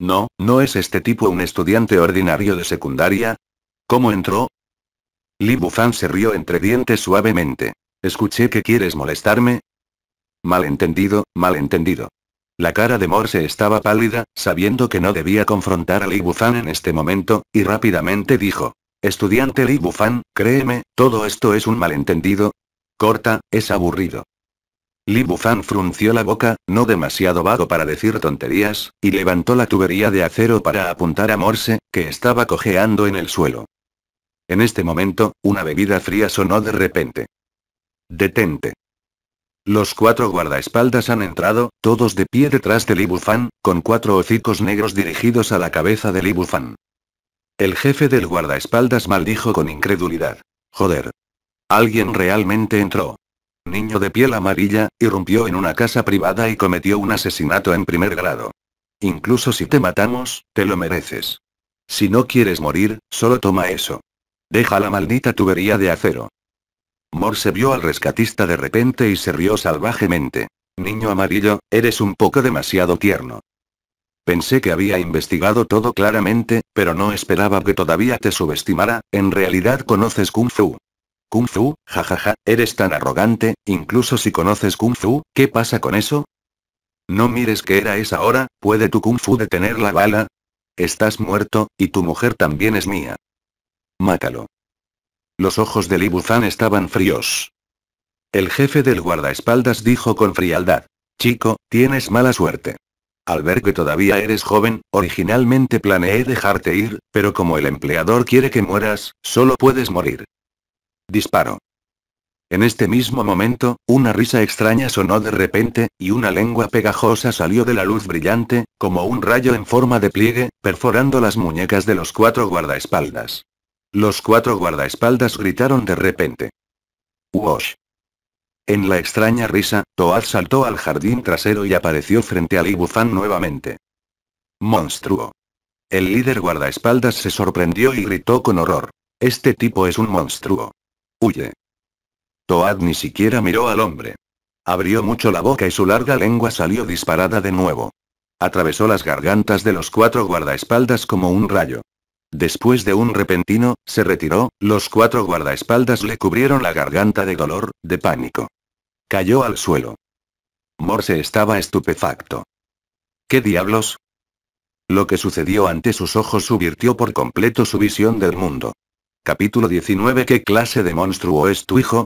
No, ¿no es este tipo un estudiante ordinario de secundaria? ¿Cómo entró? Li Bufan se rió entre dientes suavemente. Escuché que quieres molestarme. Malentendido, malentendido. La cara de Morse estaba pálida, sabiendo que no debía confrontar a Li Bufan en este momento, y rápidamente dijo. Estudiante Li Bufan, créeme, todo esto es un malentendido. Corta, es aburrido. Li Bufan frunció la boca, no demasiado vago para decir tonterías, y levantó la tubería de acero para apuntar a Morse, que estaba cojeando en el suelo. En este momento, una bebida fría sonó de repente. Detente. Los cuatro guardaespaldas han entrado, todos de pie detrás de Libufan, con cuatro hocicos negros dirigidos a la cabeza de ibufán. El jefe del guardaespaldas maldijo con incredulidad. Joder. Alguien realmente entró. Niño de piel amarilla, irrumpió en una casa privada y cometió un asesinato en primer grado. Incluso si te matamos, te lo mereces. Si no quieres morir, solo toma eso. Deja la maldita tubería de acero se vio al rescatista de repente y se rió salvajemente. Niño amarillo, eres un poco demasiado tierno. Pensé que había investigado todo claramente, pero no esperaba que todavía te subestimara, en realidad conoces Kung Fu. Kung Fu, jajaja, eres tan arrogante, incluso si conoces Kung Fu, ¿qué pasa con eso? No mires que era esa hora, ¿puede tu Kung Fu detener la bala? Estás muerto, y tu mujer también es mía. Mátalo. Los ojos de Libuzán estaban fríos. El jefe del guardaespaldas dijo con frialdad. Chico, tienes mala suerte. Al ver que todavía eres joven, originalmente planeé dejarte ir, pero como el empleador quiere que mueras, solo puedes morir. Disparo. En este mismo momento, una risa extraña sonó de repente, y una lengua pegajosa salió de la luz brillante, como un rayo en forma de pliegue, perforando las muñecas de los cuatro guardaespaldas. Los cuatro guardaespaldas gritaron de repente. ¡Wosh! En la extraña risa, Toad saltó al jardín trasero y apareció frente al Ibufán nuevamente. ¡Monstruo! El líder guardaespaldas se sorprendió y gritó con horror. Este tipo es un monstruo. Huye. Toad ni siquiera miró al hombre. Abrió mucho la boca y su larga lengua salió disparada de nuevo. Atravesó las gargantas de los cuatro guardaespaldas como un rayo. Después de un repentino, se retiró, los cuatro guardaespaldas le cubrieron la garganta de dolor, de pánico. Cayó al suelo. Morse estaba estupefacto. ¿Qué diablos? Lo que sucedió ante sus ojos subvirtió por completo su visión del mundo. Capítulo 19 ¿Qué clase de monstruo es tu hijo?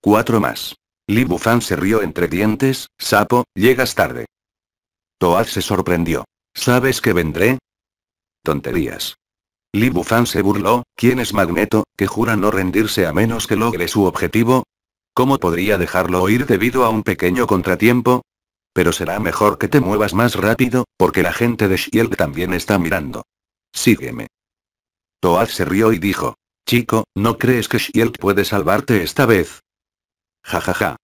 Cuatro más. Li se rió entre dientes, sapo, llegas tarde. Toad se sorprendió. ¿Sabes que vendré? Tonterías. Li Bufan se burló, ¿quién es Magneto, que jura no rendirse a menos que logre su objetivo? ¿Cómo podría dejarlo oír debido a un pequeño contratiempo? Pero será mejor que te muevas más rápido, porque la gente de Shield también está mirando. Sígueme. Toad se rió y dijo, Chico, ¿no crees que Shield puede salvarte esta vez? Ja ja ja.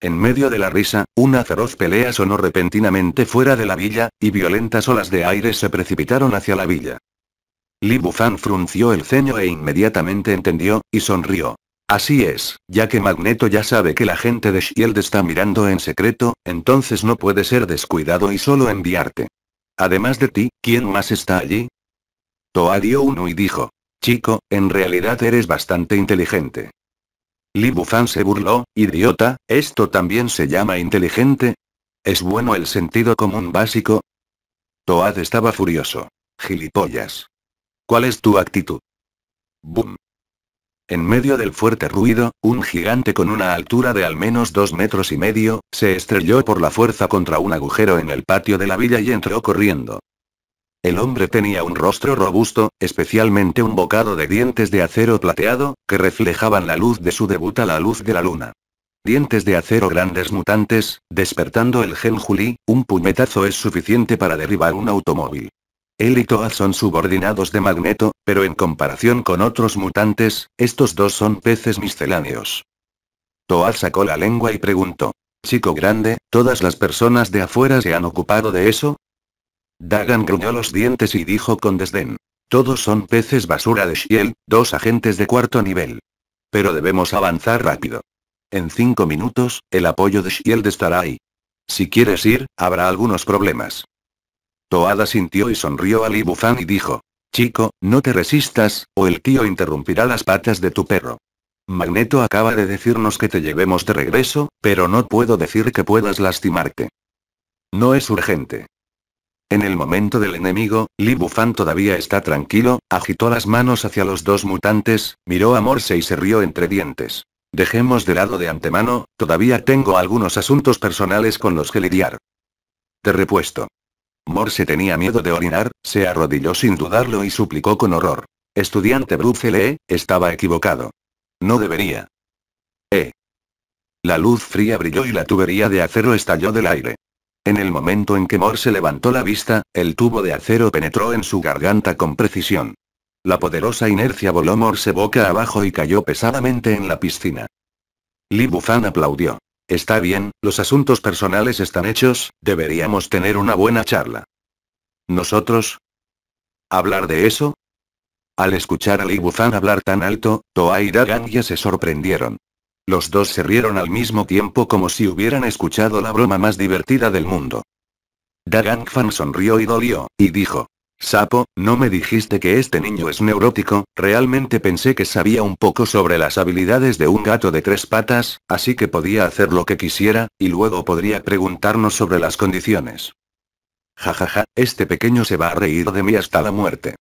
En medio de la risa, una feroz pelea sonó repentinamente fuera de la villa, y violentas olas de aire se precipitaron hacia la villa. Li Bufan frunció el ceño e inmediatamente entendió, y sonrió. Así es, ya que Magneto ya sabe que la gente de Shield está mirando en secreto, entonces no puede ser descuidado y solo enviarte. Además de ti, ¿quién más está allí? Toa dio uno y dijo. Chico, en realidad eres bastante inteligente. Libufan se burló, idiota, ¿esto también se llama inteligente? ¿Es bueno el sentido común básico? Toad estaba furioso. Gilipollas. ¿Cuál es tu actitud? Boom. En medio del fuerte ruido, un gigante con una altura de al menos dos metros y medio, se estrelló por la fuerza contra un agujero en el patio de la villa y entró corriendo. El hombre tenía un rostro robusto, especialmente un bocado de dientes de acero plateado, que reflejaban la luz de su debuta a la luz de la luna. Dientes de acero grandes mutantes, despertando el gen Juli, un puñetazo es suficiente para derribar un automóvil. Él y Toad son subordinados de Magneto, pero en comparación con otros mutantes, estos dos son peces misceláneos. Toad sacó la lengua y preguntó. Chico grande, ¿todas las personas de afuera se han ocupado de eso? Dagan gruñó los dientes y dijo con desdén. Todos son peces basura de Shiel, dos agentes de cuarto nivel. Pero debemos avanzar rápido. En cinco minutos, el apoyo de Shield estará ahí. Si quieres ir, habrá algunos problemas. Toada sintió y sonrió a Li y dijo. Chico, no te resistas, o el tío interrumpirá las patas de tu perro. Magneto acaba de decirnos que te llevemos de regreso, pero no puedo decir que puedas lastimarte. No es urgente. En el momento del enemigo, Li Bufan todavía está tranquilo, agitó las manos hacia los dos mutantes, miró a Morse y se rió entre dientes. Dejemos de lado de antemano, todavía tengo algunos asuntos personales con los que lidiar. Te repuesto. Morse tenía miedo de orinar, se arrodilló sin dudarlo y suplicó con horror. Estudiante Bruce Lee, estaba equivocado. No debería. Eh. La luz fría brilló y la tubería de acero estalló del aire. En el momento en que se levantó la vista, el tubo de acero penetró en su garganta con precisión. La poderosa inercia voló Morse boca abajo y cayó pesadamente en la piscina. Li Bufan aplaudió. Está bien, los asuntos personales están hechos, deberíamos tener una buena charla. ¿Nosotros? ¿Hablar de eso? Al escuchar a Li Bufan hablar tan alto, Toa y ya se sorprendieron. Los dos se rieron al mismo tiempo como si hubieran escuchado la broma más divertida del mundo. Dagang Fan sonrió y dolió, y dijo. Sapo, ¿no me dijiste que este niño es neurótico? Realmente pensé que sabía un poco sobre las habilidades de un gato de tres patas, así que podía hacer lo que quisiera, y luego podría preguntarnos sobre las condiciones. Jajaja, este pequeño se va a reír de mí hasta la muerte.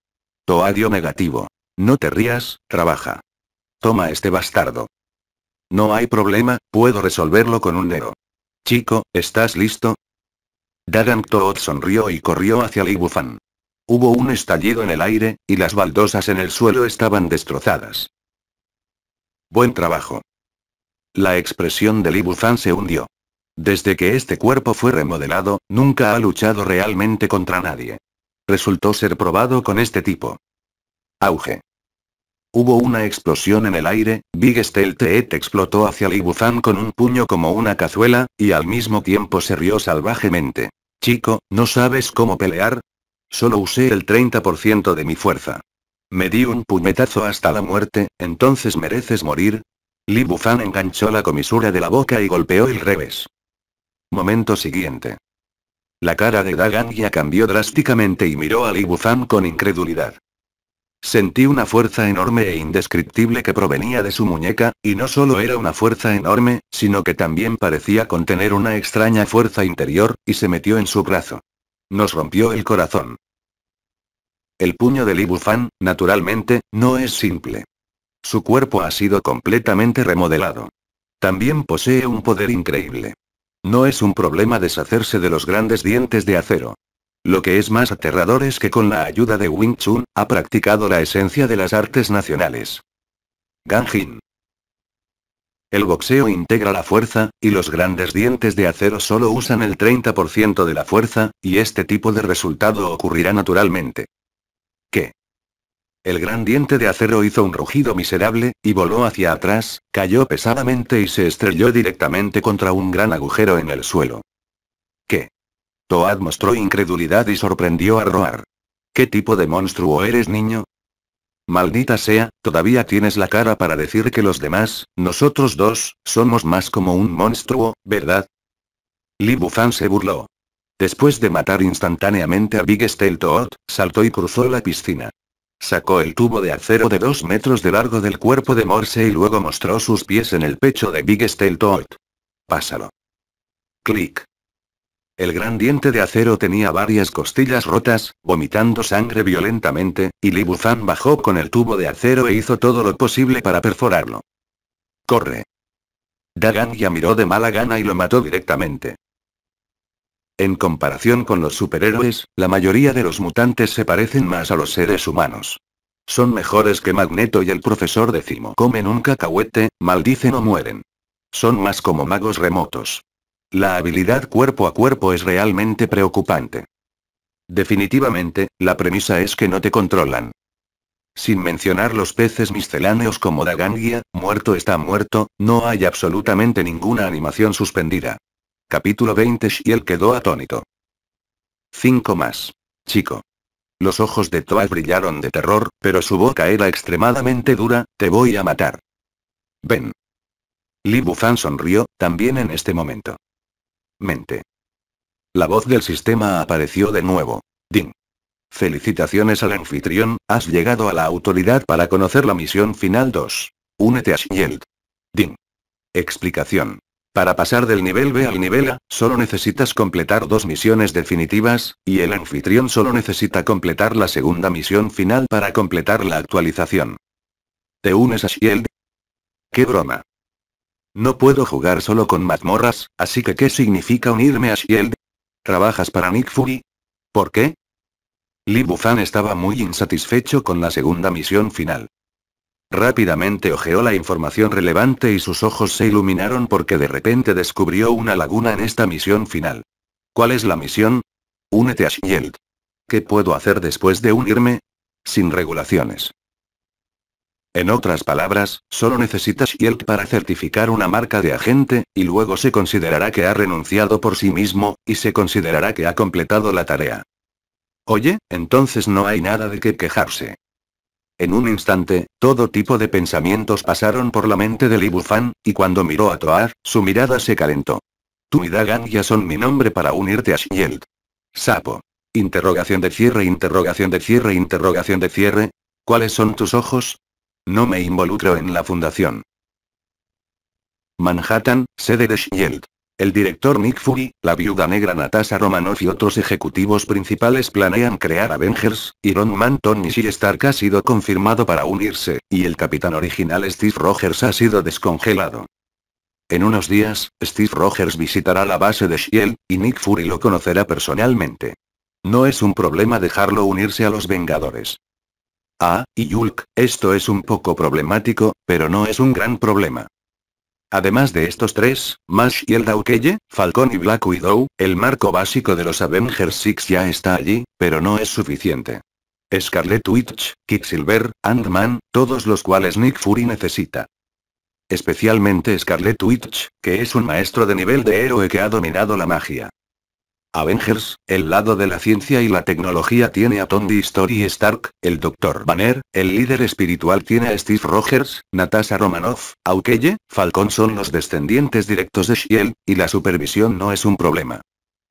Toadio negativo. No te rías, trabaja. Toma este bastardo. No hay problema, puedo resolverlo con un dedo. Chico, ¿estás listo? Dagan To'ot sonrió y corrió hacia Libufan. Hubo un estallido en el aire, y las baldosas en el suelo estaban destrozadas. Buen trabajo. La expresión de Libufan se hundió. Desde que este cuerpo fue remodelado, nunca ha luchado realmente contra nadie. Resultó ser probado con este tipo. Auge. Hubo una explosión en el aire, Big Stealth explotó hacia Libuzan con un puño como una cazuela, y al mismo tiempo se rió salvajemente. Chico, ¿no sabes cómo pelear? Solo usé el 30% de mi fuerza. Me di un puñetazo hasta la muerte, entonces mereces morir. Libuzan enganchó la comisura de la boca y golpeó el revés. Momento siguiente. La cara de ya cambió drásticamente y miró a Libuzan con incredulidad. Sentí una fuerza enorme e indescriptible que provenía de su muñeca, y no solo era una fuerza enorme, sino que también parecía contener una extraña fuerza interior, y se metió en su brazo. Nos rompió el corazón. El puño de Libufan, naturalmente, no es simple. Su cuerpo ha sido completamente remodelado. También posee un poder increíble. No es un problema deshacerse de los grandes dientes de acero. Lo que es más aterrador es que con la ayuda de Wing Chun, ha practicado la esencia de las artes nacionales. Ganjin. El boxeo integra la fuerza, y los grandes dientes de acero solo usan el 30% de la fuerza, y este tipo de resultado ocurrirá naturalmente. ¿Qué? El gran diente de acero hizo un rugido miserable, y voló hacia atrás, cayó pesadamente y se estrelló directamente contra un gran agujero en el suelo. ¿Qué? Toad mostró incredulidad y sorprendió a Roar. ¿Qué tipo de monstruo eres, niño? Maldita sea, todavía tienes la cara para decir que los demás, nosotros dos, somos más como un monstruo, ¿verdad? Li Bufan se burló. Después de matar instantáneamente a Big Steel Toad, saltó y cruzó la piscina. Sacó el tubo de acero de dos metros de largo del cuerpo de Morse y luego mostró sus pies en el pecho de Big Steel Toad. Pásalo. Clic. El gran diente de acero tenía varias costillas rotas, vomitando sangre violentamente, y Libuzan bajó con el tubo de acero e hizo todo lo posible para perforarlo. ¡Corre! Dagan ya miró de mala gana y lo mató directamente. En comparación con los superhéroes, la mayoría de los mutantes se parecen más a los seres humanos. Son mejores que Magneto y el profesor Decimo. Comen un cacahuete, maldicen o mueren. Son más como magos remotos. La habilidad cuerpo a cuerpo es realmente preocupante. Definitivamente, la premisa es que no te controlan. Sin mencionar los peces misceláneos como Dagangia, muerto está muerto, no hay absolutamente ninguna animación suspendida. Capítulo 20 Shiel quedó atónito. 5 más. Chico. Los ojos de Toad brillaron de terror, pero su boca era extremadamente dura, te voy a matar. Ven. Li Bufan sonrió, también en este momento. Mente. La voz del sistema apareció de nuevo. Ding. Felicitaciones al anfitrión, has llegado a la autoridad para conocer la misión final 2. Únete a Shield. Ding. Explicación. Para pasar del nivel B al nivel A, solo necesitas completar dos misiones definitivas, y el anfitrión solo necesita completar la segunda misión final para completar la actualización. ¿Te unes a Shield? ¡Qué broma! No puedo jugar solo con mazmorras, así que ¿qué significa unirme a Shield? ¿Trabajas para Nick Fury? ¿Por qué? Li Bufan estaba muy insatisfecho con la segunda misión final. Rápidamente ojeó la información relevante y sus ojos se iluminaron porque de repente descubrió una laguna en esta misión final. ¿Cuál es la misión? Únete a Shield. ¿Qué puedo hacer después de unirme? Sin regulaciones. En otras palabras, solo necesitas SHIELD para certificar una marca de agente, y luego se considerará que ha renunciado por sí mismo, y se considerará que ha completado la tarea. Oye, entonces no hay nada de qué quejarse. En un instante, todo tipo de pensamientos pasaron por la mente de Libufan, y cuando miró a Toar, su mirada se calentó. Tú y Dagan ya son mi nombre para unirte a Shield. Sapo. Interrogación de cierre, interrogación de cierre, interrogación de cierre. ¿Cuáles son tus ojos? No me involucro en la fundación. Manhattan, sede de Shield. El director Nick Fury, la viuda negra Natasha Romanoff y otros ejecutivos principales planean crear Avengers, Iron Man Tony y Stark ha sido confirmado para unirse, y el capitán original Steve Rogers ha sido descongelado. En unos días, Steve Rogers visitará la base de Shield, y Nick Fury lo conocerá personalmente. No es un problema dejarlo unirse a los Vengadores. Ah, y Yulk, esto es un poco problemático, pero no es un gran problema. Además de estos tres, Mash y el Daukeye, Falcon y Black Widow, el marco básico de los Avengers 6 ya está allí, pero no es suficiente. Scarlet Witch, Kicksilver, Ant-Man, todos los cuales Nick Fury necesita. Especialmente Scarlet Witch, que es un maestro de nivel de héroe que ha dominado la magia. Avengers, el lado de la ciencia y la tecnología tiene a Tony Story Stark, el Dr. Banner, el líder espiritual tiene a Steve Rogers, Natasha Romanoff, Aukeye, Falcón son los descendientes directos de Shield, y la supervisión no es un problema.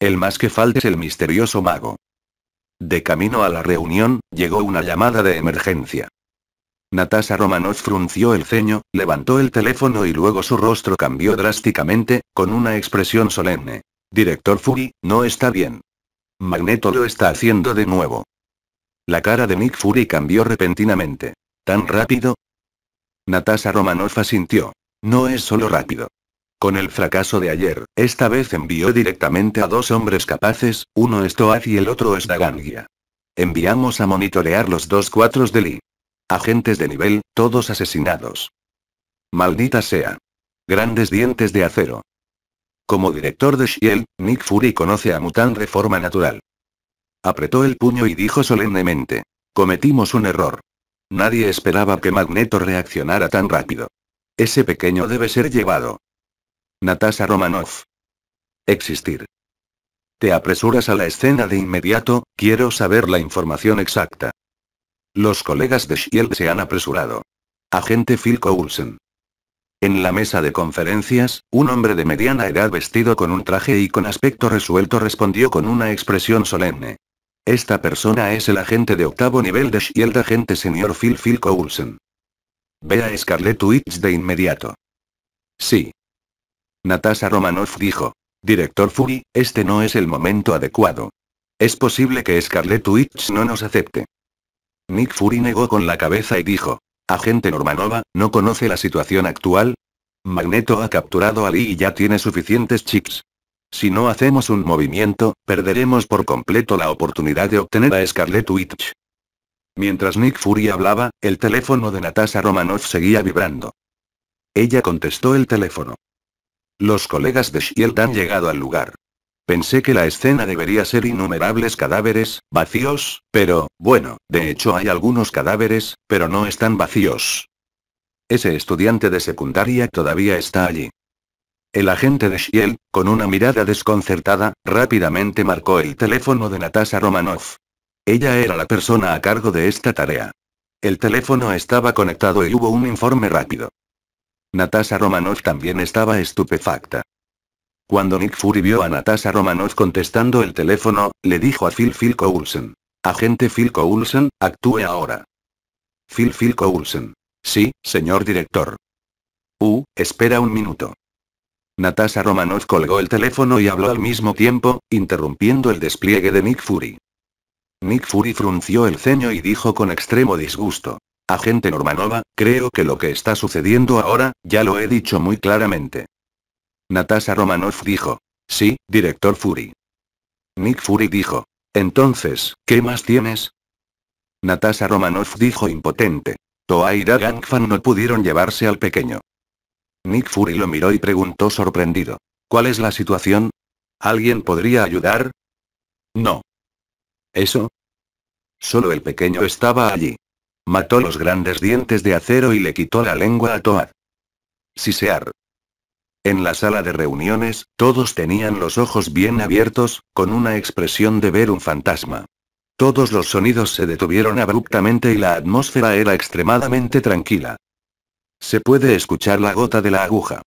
El más que falta es el misterioso mago. De camino a la reunión, llegó una llamada de emergencia. Natasha Romanoff frunció el ceño, levantó el teléfono y luego su rostro cambió drásticamente, con una expresión solemne. Director Fury, no está bien. Magneto lo está haciendo de nuevo. La cara de Nick Fury cambió repentinamente. ¿Tan rápido? Natasha Romanoff asintió. No es solo rápido. Con el fracaso de ayer, esta vez envió directamente a dos hombres capaces, uno es Toad y el otro es Dagangia. Enviamos a monitorear los dos cuatros de Lee. Agentes de nivel, todos asesinados. Maldita sea. Grandes dientes de acero. Como director de Shield, Nick Fury conoce a Mutant Reforma natural. Apretó el puño y dijo solemnemente. Cometimos un error. Nadie esperaba que Magneto reaccionara tan rápido. Ese pequeño debe ser llevado. Natasha Romanoff. Existir. Te apresuras a la escena de inmediato, quiero saber la información exacta. Los colegas de Shield se han apresurado. Agente Phil Coulson. En la mesa de conferencias, un hombre de mediana edad vestido con un traje y con aspecto resuelto respondió con una expresión solemne. Esta persona es el agente de octavo nivel de Shield agente señor Phil Phil Coulson. Ve a Scarlett Witch de inmediato. Sí. Natasha Romanoff dijo. Director Fury, este no es el momento adecuado. Es posible que Scarlett Witch no nos acepte. Nick Fury negó con la cabeza y dijo. Agente Normanova, ¿no conoce la situación actual? Magneto ha capturado a Lee y ya tiene suficientes chips. Si no hacemos un movimiento, perderemos por completo la oportunidad de obtener a Scarlet Witch. Mientras Nick Fury hablaba, el teléfono de Natasha Romanoff seguía vibrando. Ella contestó el teléfono. Los colegas de Shield han llegado al lugar. Pensé que la escena debería ser innumerables cadáveres, vacíos, pero, bueno, de hecho hay algunos cadáveres, pero no están vacíos. Ese estudiante de secundaria todavía está allí. El agente de Shiel, con una mirada desconcertada, rápidamente marcó el teléfono de Natasha Romanoff. Ella era la persona a cargo de esta tarea. El teléfono estaba conectado y hubo un informe rápido. Natasha Romanoff también estaba estupefacta. Cuando Nick Fury vio a Natasha Romanoff contestando el teléfono, le dijo a Phil Phil Coulson. Agente Phil Coulson, actúe ahora. Phil Phil Coulson. Sí, señor director. Uh, espera un minuto. Natasha Romanoff colgó el teléfono y habló al mismo tiempo, interrumpiendo el despliegue de Nick Fury. Nick Fury frunció el ceño y dijo con extremo disgusto. Agente Normanova, creo que lo que está sucediendo ahora, ya lo he dicho muy claramente. Natasha Romanoff dijo. Sí, director Fury. Nick Fury dijo. Entonces, ¿qué más tienes? Natasha Romanoff dijo impotente. Toa y Gangfan no pudieron llevarse al pequeño. Nick Fury lo miró y preguntó sorprendido. ¿Cuál es la situación? ¿Alguien podría ayudar? No. ¿Eso? Solo el pequeño estaba allí. Mató los grandes dientes de acero y le quitó la lengua a Toad. Sisear. En la sala de reuniones, todos tenían los ojos bien abiertos, con una expresión de ver un fantasma. Todos los sonidos se detuvieron abruptamente y la atmósfera era extremadamente tranquila. Se puede escuchar la gota de la aguja.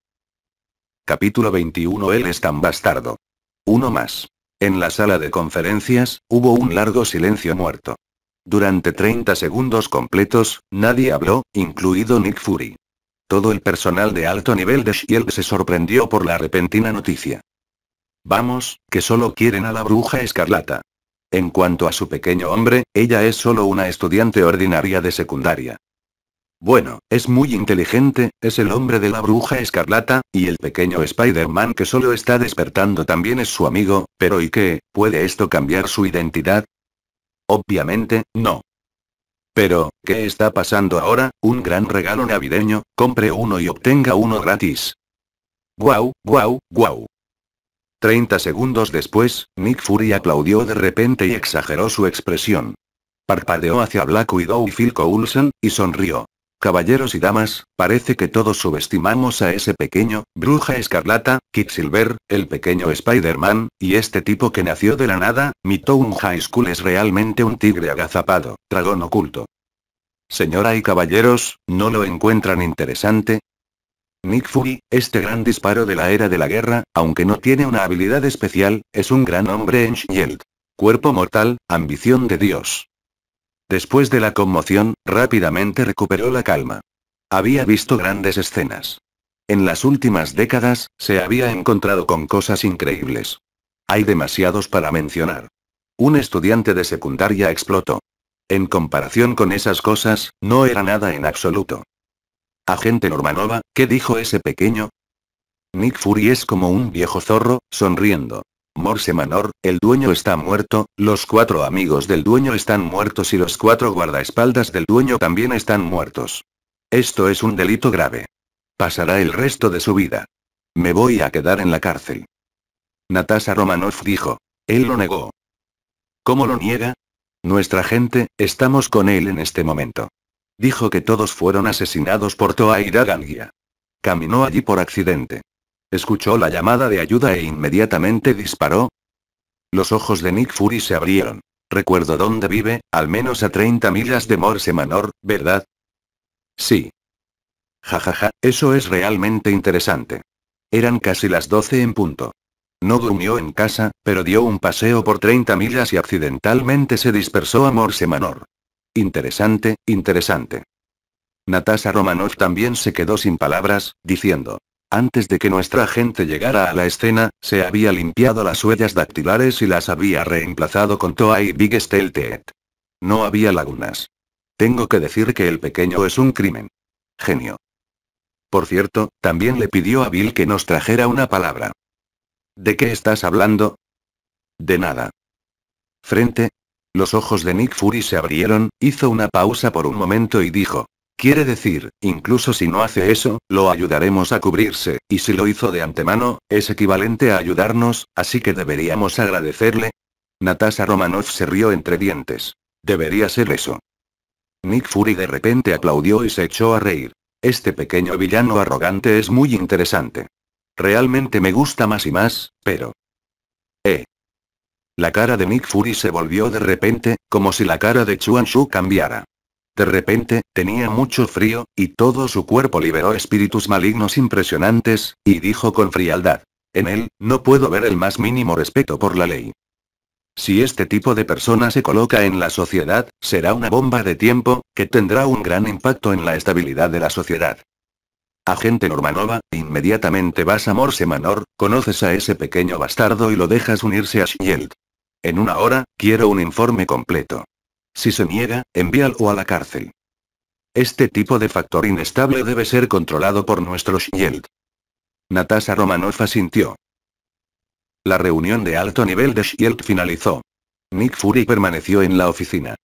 Capítulo 21 Él es tan bastardo. Uno más. En la sala de conferencias, hubo un largo silencio muerto. Durante 30 segundos completos, nadie habló, incluido Nick Fury. Todo el personal de alto nivel de Shield se sorprendió por la repentina noticia. Vamos, que solo quieren a la bruja escarlata. En cuanto a su pequeño hombre, ella es solo una estudiante ordinaria de secundaria. Bueno, es muy inteligente, es el hombre de la bruja escarlata, y el pequeño Spider-Man que solo está despertando también es su amigo, pero ¿y qué? ¿Puede esto cambiar su identidad? Obviamente, no. Pero, ¿qué está pasando ahora? Un gran regalo navideño, compre uno y obtenga uno gratis. Guau, guau, guau. 30 segundos después, Nick Fury aplaudió de repente y exageró su expresión. Parpadeó hacia Black Widow y Phil Coulson, y sonrió. Caballeros y damas, parece que todos subestimamos a ese pequeño, bruja escarlata, Quicksilver, el pequeño Spider-Man, y este tipo que nació de la nada, mi High School es realmente un tigre agazapado, dragón oculto. Señora y caballeros, ¿no lo encuentran interesante? Nick Fury, este gran disparo de la era de la guerra, aunque no tiene una habilidad especial, es un gran hombre en Shield. Cuerpo mortal, ambición de Dios. Después de la conmoción, rápidamente recuperó la calma. Había visto grandes escenas. En las últimas décadas, se había encontrado con cosas increíbles. Hay demasiados para mencionar. Un estudiante de secundaria explotó. En comparación con esas cosas, no era nada en absoluto. Agente Normanova, ¿qué dijo ese pequeño? Nick Fury es como un viejo zorro, sonriendo. Morse Manor, el dueño está muerto, los cuatro amigos del dueño están muertos y los cuatro guardaespaldas del dueño también están muertos. Esto es un delito grave. Pasará el resto de su vida. Me voy a quedar en la cárcel. Natasha Romanoff dijo. Él lo negó. ¿Cómo lo niega? Nuestra gente, estamos con él en este momento. Dijo que todos fueron asesinados por Toa Gangia. Caminó allí por accidente. Escuchó la llamada de ayuda e inmediatamente disparó. Los ojos de Nick Fury se abrieron. Recuerdo dónde vive, al menos a 30 millas de Morse Manor, ¿verdad? Sí. Jajaja, ja, ja, eso es realmente interesante. Eran casi las 12 en punto. No durmió en casa, pero dio un paseo por 30 millas y accidentalmente se dispersó a Morse Manor. Interesante, interesante. Natasha Romanoff también se quedó sin palabras, diciendo, antes de que nuestra gente llegara a la escena, se había limpiado las huellas dactilares y las había reemplazado con Toa y Big Stealth. No había lagunas. Tengo que decir que el pequeño es un crimen. Genio. Por cierto, también le pidió a Bill que nos trajera una palabra. ¿De qué estás hablando? De nada. Frente. Los ojos de Nick Fury se abrieron, hizo una pausa por un momento y dijo, Quiere decir, incluso si no hace eso, lo ayudaremos a cubrirse, y si lo hizo de antemano, es equivalente a ayudarnos, así que deberíamos agradecerle. Natasha Romanoff se rió entre dientes. Debería ser eso. Nick Fury de repente aplaudió y se echó a reír. Este pequeño villano arrogante es muy interesante. Realmente me gusta más y más, pero... Eh. La cara de Nick Fury se volvió de repente, como si la cara de Chuan Shu cambiara. De repente, tenía mucho frío, y todo su cuerpo liberó espíritus malignos impresionantes, y dijo con frialdad. En él, no puedo ver el más mínimo respeto por la ley. Si este tipo de persona se coloca en la sociedad, será una bomba de tiempo, que tendrá un gran impacto en la estabilidad de la sociedad. Agente Normanova, inmediatamente vas a Morse Manor, conoces a ese pequeño bastardo y lo dejas unirse a Shield. En una hora, quiero un informe completo. Si se niega, envíalo a la cárcel. Este tipo de factor inestable debe ser controlado por nuestro Shield. Natasha Romanoff asintió. La reunión de alto nivel de Shield finalizó. Nick Fury permaneció en la oficina.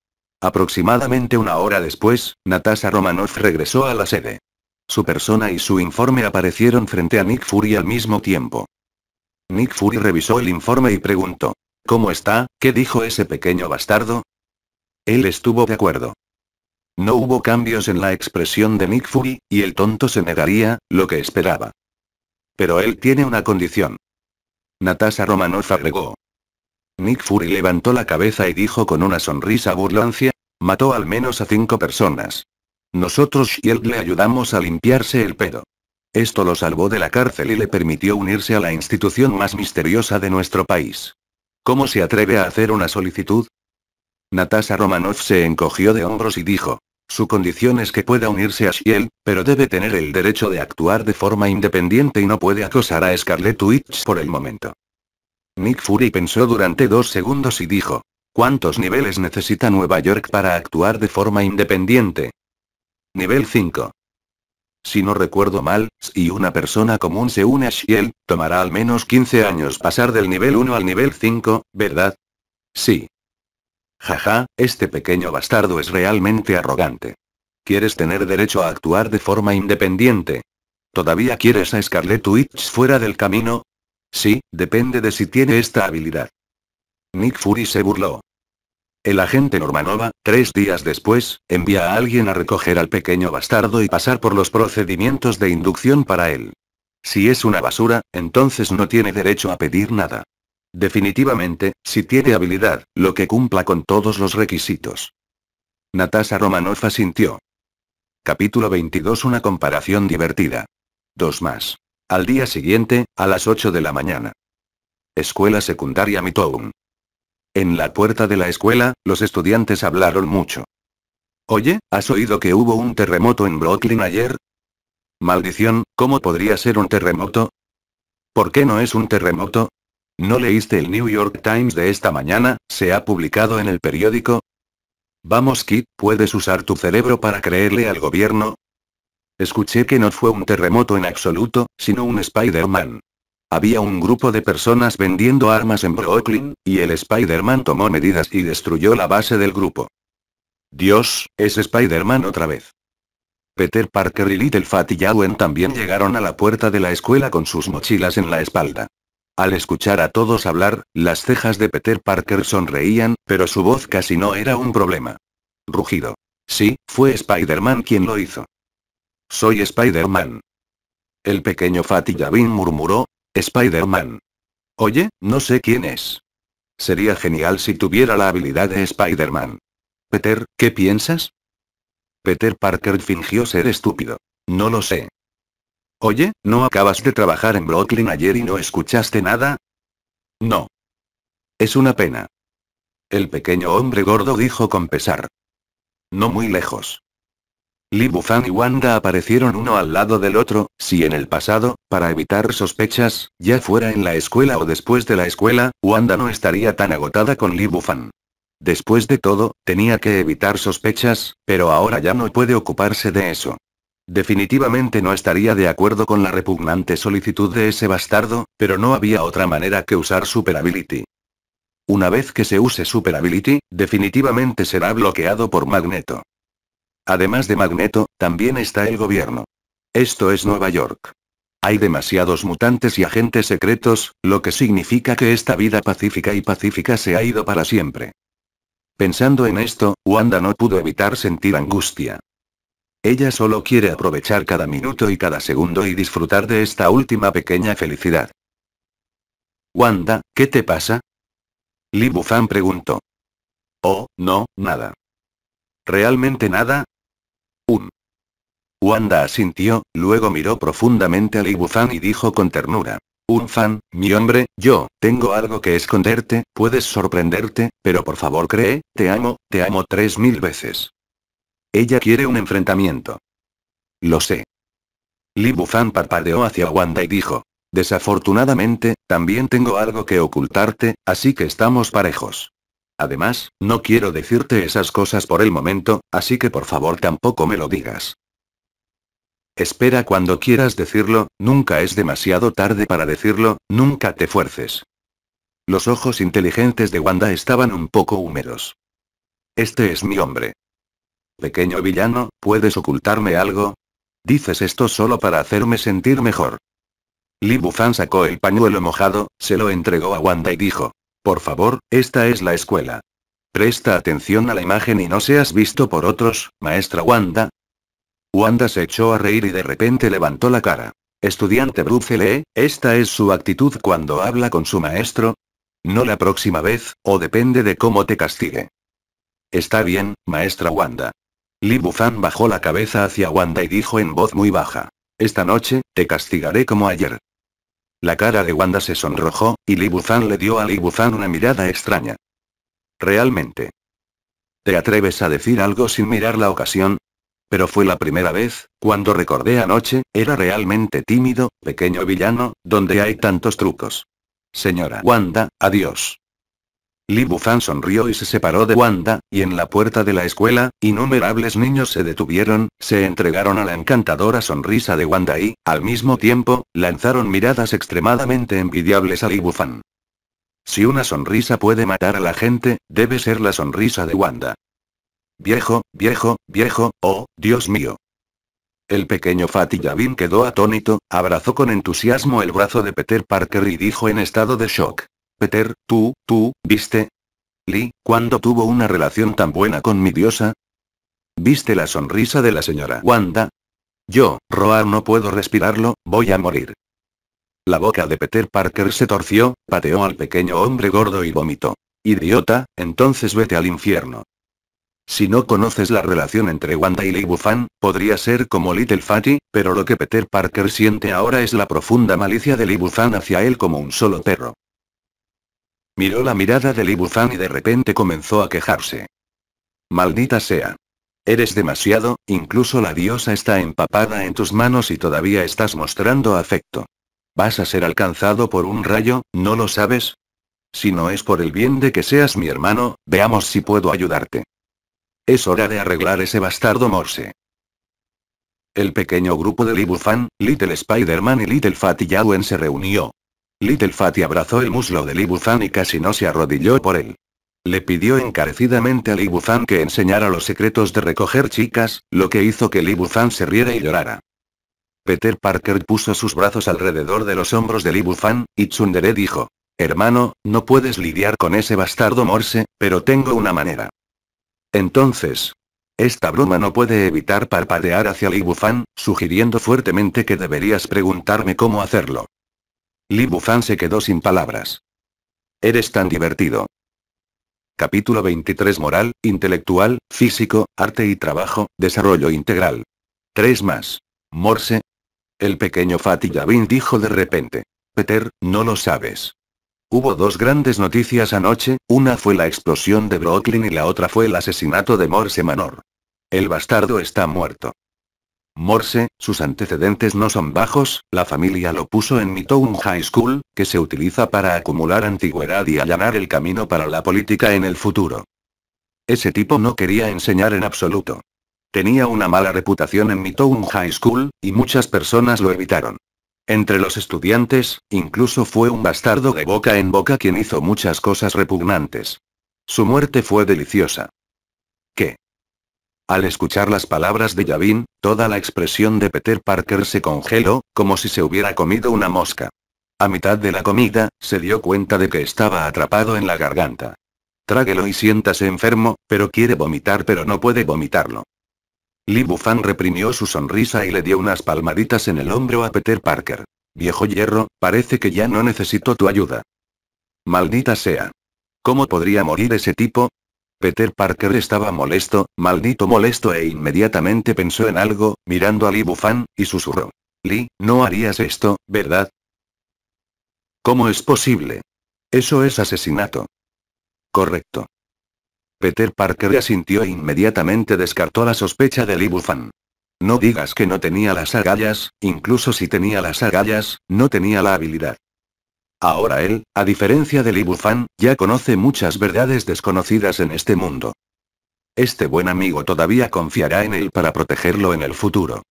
Aproximadamente una hora después, Natasha Romanoff regresó a la sede. Su persona y su informe aparecieron frente a Nick Fury al mismo tiempo. Nick Fury revisó el informe y preguntó. ¿Cómo está? ¿Qué dijo ese pequeño bastardo? Él estuvo de acuerdo. No hubo cambios en la expresión de Nick Fury, y el tonto se negaría, lo que esperaba. Pero él tiene una condición. Natasha Romanoff agregó. Nick Fury levantó la cabeza y dijo con una sonrisa burlancia, mató al menos a cinco personas. Nosotros Shield le ayudamos a limpiarse el pedo. Esto lo salvó de la cárcel y le permitió unirse a la institución más misteriosa de nuestro país. ¿Cómo se atreve a hacer una solicitud? Natasha Romanov se encogió de hombros y dijo. Su condición es que pueda unirse a Shiel, pero debe tener el derecho de actuar de forma independiente y no puede acosar a Scarlett Witch por el momento. Nick Fury pensó durante dos segundos y dijo. ¿Cuántos niveles necesita Nueva York para actuar de forma independiente? Nivel 5. Si no recuerdo mal, si una persona común se une a Shiel, tomará al menos 15 años pasar del nivel 1 al nivel 5, ¿verdad? Sí. Jaja, este pequeño bastardo es realmente arrogante. ¿Quieres tener derecho a actuar de forma independiente? ¿Todavía quieres a Scarlet Witch fuera del camino? Sí, depende de si tiene esta habilidad. Nick Fury se burló. El agente Normanova, tres días después, envía a alguien a recoger al pequeño bastardo y pasar por los procedimientos de inducción para él. Si es una basura, entonces no tiene derecho a pedir nada. Definitivamente, si tiene habilidad, lo que cumpla con todos los requisitos. Natasha Romanoff asintió. Capítulo 22 Una comparación divertida. Dos más. Al día siguiente, a las 8 de la mañana. Escuela Secundaria Mitown. En la puerta de la escuela, los estudiantes hablaron mucho. Oye, ¿has oído que hubo un terremoto en Brooklyn ayer? Maldición, ¿cómo podría ser un terremoto? ¿Por qué no es un terremoto? ¿No leíste el New York Times de esta mañana? ¿Se ha publicado en el periódico? Vamos, Kit, ¿puedes usar tu cerebro para creerle al gobierno? Escuché que no fue un terremoto en absoluto, sino un Spider-Man. Había un grupo de personas vendiendo armas en Brooklyn, y el Spider-Man tomó medidas y destruyó la base del grupo. Dios, es Spider-Man otra vez. Peter Parker y Little Fat y también llegaron a la puerta de la escuela con sus mochilas en la espalda. Al escuchar a todos hablar, las cejas de Peter Parker sonreían, pero su voz casi no era un problema. Rugido. Sí, fue Spider-Man quien lo hizo. Soy Spider-Man. El pequeño Fatty Yavin murmuró. Spider-Man. Oye, no sé quién es. Sería genial si tuviera la habilidad de Spider-Man. Peter, ¿qué piensas? Peter Parker fingió ser estúpido. No lo sé. Oye, ¿no acabas de trabajar en Brooklyn ayer y no escuchaste nada? No. Es una pena. El pequeño hombre gordo dijo con pesar. No muy lejos. Li Bufan y Wanda aparecieron uno al lado del otro, si en el pasado, para evitar sospechas, ya fuera en la escuela o después de la escuela, Wanda no estaría tan agotada con Li Bufan. Después de todo, tenía que evitar sospechas, pero ahora ya no puede ocuparse de eso. Definitivamente no estaría de acuerdo con la repugnante solicitud de ese bastardo, pero no había otra manera que usar Super Ability. Una vez que se use Super Ability, definitivamente será bloqueado por Magneto. Además de Magneto, también está el gobierno. Esto es Nueva York. Hay demasiados mutantes y agentes secretos, lo que significa que esta vida pacífica y pacífica se ha ido para siempre. Pensando en esto, Wanda no pudo evitar sentir angustia. Ella solo quiere aprovechar cada minuto y cada segundo y disfrutar de esta última pequeña felicidad. Wanda, ¿qué te pasa? Li Bufan preguntó. Oh, no, nada. ¿Realmente nada? Un. Wanda asintió, luego miró profundamente a Li Bufan y dijo con ternura. Un fan, mi hombre, yo, tengo algo que esconderte, puedes sorprenderte, pero por favor cree, te amo, te amo tres mil veces. Ella quiere un enfrentamiento. Lo sé. Li Bufan parpadeó hacia Wanda y dijo. Desafortunadamente, también tengo algo que ocultarte, así que estamos parejos. Además, no quiero decirte esas cosas por el momento, así que por favor tampoco me lo digas. Espera cuando quieras decirlo, nunca es demasiado tarde para decirlo, nunca te fuerces. Los ojos inteligentes de Wanda estaban un poco húmedos. Este es mi hombre. Pequeño villano, ¿puedes ocultarme algo? Dices esto solo para hacerme sentir mejor. Li Bufan sacó el pañuelo mojado, se lo entregó a Wanda y dijo. Por favor, esta es la escuela. Presta atención a la imagen y no seas visto por otros, maestra Wanda. Wanda se echó a reír y de repente levantó la cara. Estudiante Bruce Lee, ¿esta es su actitud cuando habla con su maestro? No la próxima vez, o depende de cómo te castigue. Está bien, maestra Wanda. Li bajó la cabeza hacia Wanda y dijo en voz muy baja. Esta noche, te castigaré como ayer. La cara de Wanda se sonrojó, y Li le dio a Li una mirada extraña. Realmente. ¿Te atreves a decir algo sin mirar la ocasión? Pero fue la primera vez, cuando recordé anoche, era realmente tímido, pequeño villano, donde hay tantos trucos. Señora Wanda, adiós. Li sonrió y se separó de Wanda, y en la puerta de la escuela, innumerables niños se detuvieron, se entregaron a la encantadora sonrisa de Wanda y, al mismo tiempo, lanzaron miradas extremadamente envidiables a Li Si una sonrisa puede matar a la gente, debe ser la sonrisa de Wanda. Viejo, viejo, viejo, oh, Dios mío. El pequeño Fatty Yavin quedó atónito, abrazó con entusiasmo el brazo de Peter Parker y dijo en estado de shock. Peter, tú, tú, ¿viste? Lee, ¿cuándo tuvo una relación tan buena con mi diosa? ¿Viste la sonrisa de la señora Wanda? Yo, Roar, no puedo respirarlo, voy a morir. La boca de Peter Parker se torció, pateó al pequeño hombre gordo y vomitó. Idiota, entonces vete al infierno. Si no conoces la relación entre Wanda y Lee Bufan, podría ser como Little Fatty, pero lo que Peter Parker siente ahora es la profunda malicia de Lee Bufan hacia él como un solo perro. Miró la mirada de Libufan y de repente comenzó a quejarse. Maldita sea. Eres demasiado, incluso la diosa está empapada en tus manos y todavía estás mostrando afecto. Vas a ser alcanzado por un rayo, ¿no lo sabes? Si no es por el bien de que seas mi hermano, veamos si puedo ayudarte. Es hora de arreglar ese bastardo Morse. El pequeño grupo de Libufan, Little Spider-Man y Little Yawen se reunió, Little Fatty abrazó el muslo de Libuzan y casi no se arrodilló por él. Le pidió encarecidamente a Libuzan que enseñara los secretos de recoger chicas, lo que hizo que Libuzan se riera y llorara. Peter Parker puso sus brazos alrededor de los hombros de Libuzan, y Tsundere dijo, Hermano, no puedes lidiar con ese bastardo Morse, pero tengo una manera. Entonces, esta bruma no puede evitar parpadear hacia Libuzan, sugiriendo fuertemente que deberías preguntarme cómo hacerlo. Li Bufan se quedó sin palabras. Eres tan divertido. Capítulo 23 Moral, intelectual, físico, arte y trabajo, desarrollo integral. Tres más. Morse. El pequeño Fatih Yavin dijo de repente. Peter, no lo sabes. Hubo dos grandes noticias anoche, una fue la explosión de Brooklyn y la otra fue el asesinato de Morse Manor. El bastardo está muerto. Morse, sus antecedentes no son bajos, la familia lo puso en Midtown High School, que se utiliza para acumular antigüedad y allanar el camino para la política en el futuro. Ese tipo no quería enseñar en absoluto. Tenía una mala reputación en Midtown High School, y muchas personas lo evitaron. Entre los estudiantes, incluso fue un bastardo de boca en boca quien hizo muchas cosas repugnantes. Su muerte fue deliciosa. ¿Qué? Al escuchar las palabras de Yavin, toda la expresión de Peter Parker se congeló, como si se hubiera comido una mosca. A mitad de la comida, se dio cuenta de que estaba atrapado en la garganta. Tráguelo y siéntase enfermo, pero quiere vomitar pero no puede vomitarlo. Li Bufan reprimió su sonrisa y le dio unas palmaditas en el hombro a Peter Parker. Viejo hierro, parece que ya no necesito tu ayuda. Maldita sea. ¿Cómo podría morir ese tipo? Peter Parker estaba molesto, maldito molesto e inmediatamente pensó en algo, mirando a Lee Bufan, y susurró. Lee, no harías esto, ¿verdad? ¿Cómo es posible? Eso es asesinato. Correcto. Peter Parker asintió e inmediatamente descartó la sospecha de Lee Bufan. No digas que no tenía las agallas, incluso si tenía las agallas, no tenía la habilidad. Ahora él, a diferencia de Libufan, ya conoce muchas verdades desconocidas en este mundo. Este buen amigo todavía confiará en él para protegerlo en el futuro.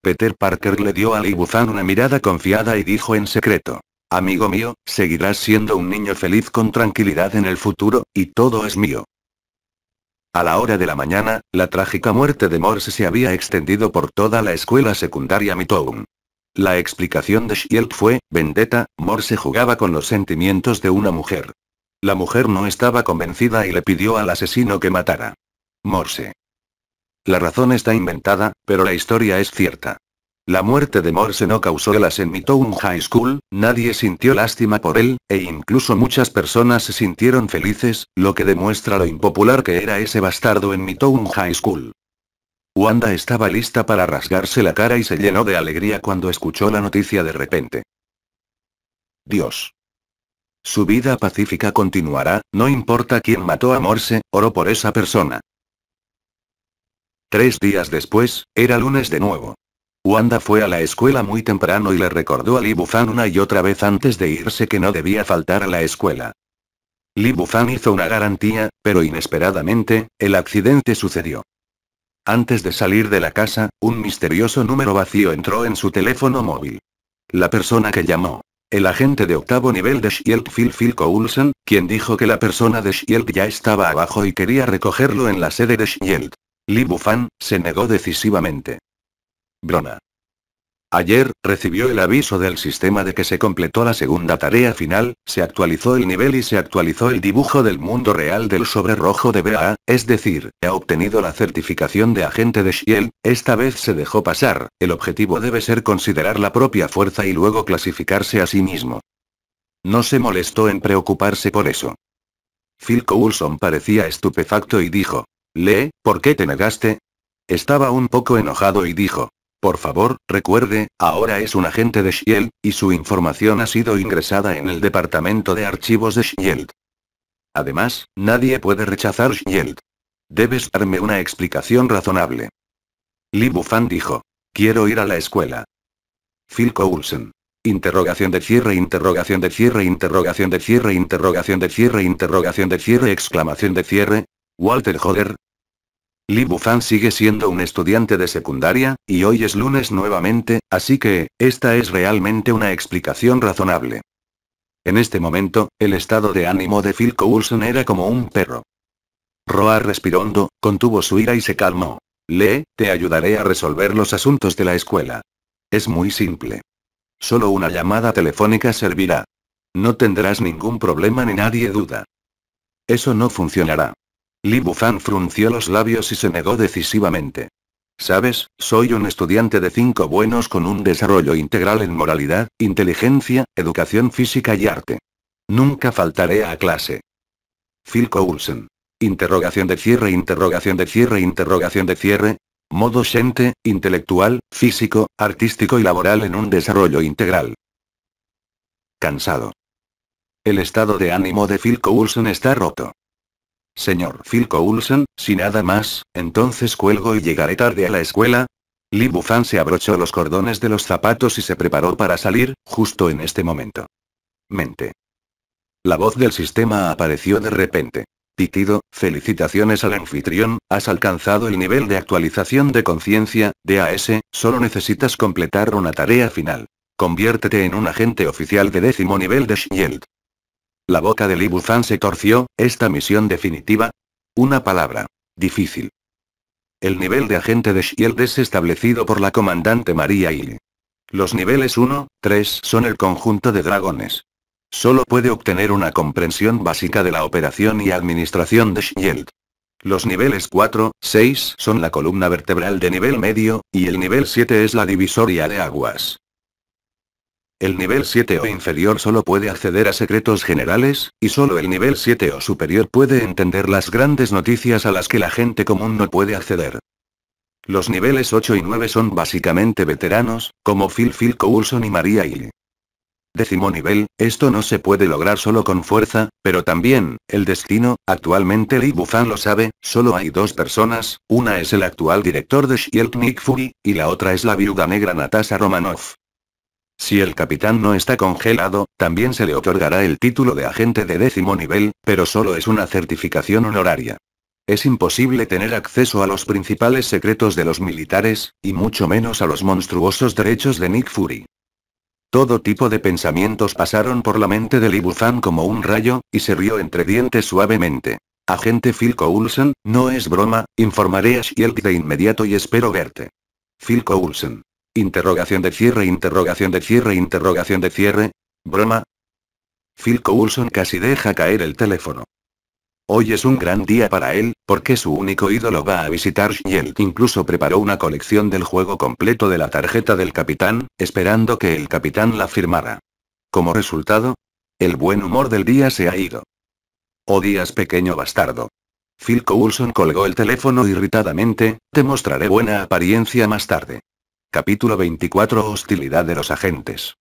Peter Parker le dio a Libufan una mirada confiada y dijo en secreto. Amigo mío, seguirás siendo un niño feliz con tranquilidad en el futuro, y todo es mío. A la hora de la mañana, la trágica muerte de Morse se había extendido por toda la escuela secundaria Midtown. La explicación de Shield fue, Vendetta, Morse jugaba con los sentimientos de una mujer. La mujer no estaba convencida y le pidió al asesino que matara. Morse. La razón está inventada, pero la historia es cierta. La muerte de Morse no causó elas en Midtown High School, nadie sintió lástima por él, e incluso muchas personas se sintieron felices, lo que demuestra lo impopular que era ese bastardo en Midtown High School. Wanda estaba lista para rasgarse la cara y se llenó de alegría cuando escuchó la noticia de repente. Dios. Su vida pacífica continuará, no importa quién mató a Morse, oró por esa persona. Tres días después, era lunes de nuevo. Wanda fue a la escuela muy temprano y le recordó a Li Bufan una y otra vez antes de irse que no debía faltar a la escuela. Li Bufan hizo una garantía, pero inesperadamente, el accidente sucedió. Antes de salir de la casa, un misterioso número vacío entró en su teléfono móvil. La persona que llamó. El agente de octavo nivel de Shield Phil Phil Coulson, quien dijo que la persona de Shield ya estaba abajo y quería recogerlo en la sede de Shield. Li Bufan, se negó decisivamente. Brona. Ayer, recibió el aviso del sistema de que se completó la segunda tarea final, se actualizó el nivel y se actualizó el dibujo del mundo real del sobre rojo de BA, es decir, ha obtenido la certificación de agente de Shield, esta vez se dejó pasar, el objetivo debe ser considerar la propia fuerza y luego clasificarse a sí mismo. No se molestó en preocuparse por eso. Phil Coulson parecía estupefacto y dijo, Lee, ¿por qué te negaste? Estaba un poco enojado y dijo, por favor, recuerde, ahora es un agente de Shield, y su información ha sido ingresada en el departamento de archivos de Shield. Además, nadie puede rechazar Shield. Debes darme una explicación razonable. Lee Bufan dijo. Quiero ir a la escuela. Phil Coulson. Interrogación de cierre, interrogación de cierre, interrogación de cierre, interrogación de cierre, interrogación de cierre, exclamación de cierre. Walter joder. Li Bufan sigue siendo un estudiante de secundaria, y hoy es lunes nuevamente, así que, esta es realmente una explicación razonable. En este momento, el estado de ánimo de Phil Coulson era como un perro. Roa hondo, contuvo su ira y se calmó. Lee, te ayudaré a resolver los asuntos de la escuela. Es muy simple. Solo una llamada telefónica servirá. No tendrás ningún problema ni nadie duda. Eso no funcionará. Li Bufan frunció los labios y se negó decisivamente. Sabes, soy un estudiante de cinco buenos con un desarrollo integral en moralidad, inteligencia, educación física y arte. Nunca faltaré a clase. Phil Coulson. Interrogación de cierre, interrogación de cierre, interrogación de cierre. Modo gente, intelectual, físico, artístico y laboral en un desarrollo integral. Cansado. El estado de ánimo de Phil Coulson está roto. Señor Phil Coulson, si nada más, entonces cuelgo y llegaré tarde a la escuela. Li Bufan se abrochó los cordones de los zapatos y se preparó para salir, justo en este momento. Mente. La voz del sistema apareció de repente. Pitido, felicitaciones al anfitrión, has alcanzado el nivel de actualización de conciencia, de DAS, solo necesitas completar una tarea final. Conviértete en un agente oficial de décimo nivel de SHIELD. La boca de Libuzán se torció, esta misión definitiva. Una palabra. Difícil. El nivel de agente de Shield es establecido por la comandante María Hill. Los niveles 1, 3 son el conjunto de dragones. Solo puede obtener una comprensión básica de la operación y administración de Shield. Los niveles 4, 6 son la columna vertebral de nivel medio, y el nivel 7 es la divisoria de aguas. El nivel 7 o inferior solo puede acceder a secretos generales, y solo el nivel 7 o superior puede entender las grandes noticias a las que la gente común no puede acceder. Los niveles 8 y 9 son básicamente veteranos, como Phil Phil Coulson y Maria Hill. Décimo nivel, esto no se puede lograr solo con fuerza, pero también, el destino, actualmente Lee Buffan lo sabe, solo hay dos personas, una es el actual director de Shield Nick Fury, y la otra es la viuda negra Natasha Romanoff. Si el capitán no está congelado, también se le otorgará el título de agente de décimo nivel, pero solo es una certificación honoraria. Es imposible tener acceso a los principales secretos de los militares, y mucho menos a los monstruosos derechos de Nick Fury. Todo tipo de pensamientos pasaron por la mente de Libuzan como un rayo, y se rió entre dientes suavemente. Agente Phil Coulson, no es broma, informaré a Shield de inmediato y espero verte. Phil Coulson. Interrogación de cierre, interrogación de cierre, interrogación de cierre. Broma. Phil Coulson casi deja caer el teléfono. Hoy es un gran día para él, porque su único ídolo va a visitar Shield. Incluso preparó una colección del juego completo de la tarjeta del capitán, esperando que el capitán la firmara. Como resultado, el buen humor del día se ha ido. Odias oh, pequeño bastardo. Phil Coulson colgó el teléfono irritadamente, te mostraré buena apariencia más tarde. Capítulo 24 Hostilidad de los agentes.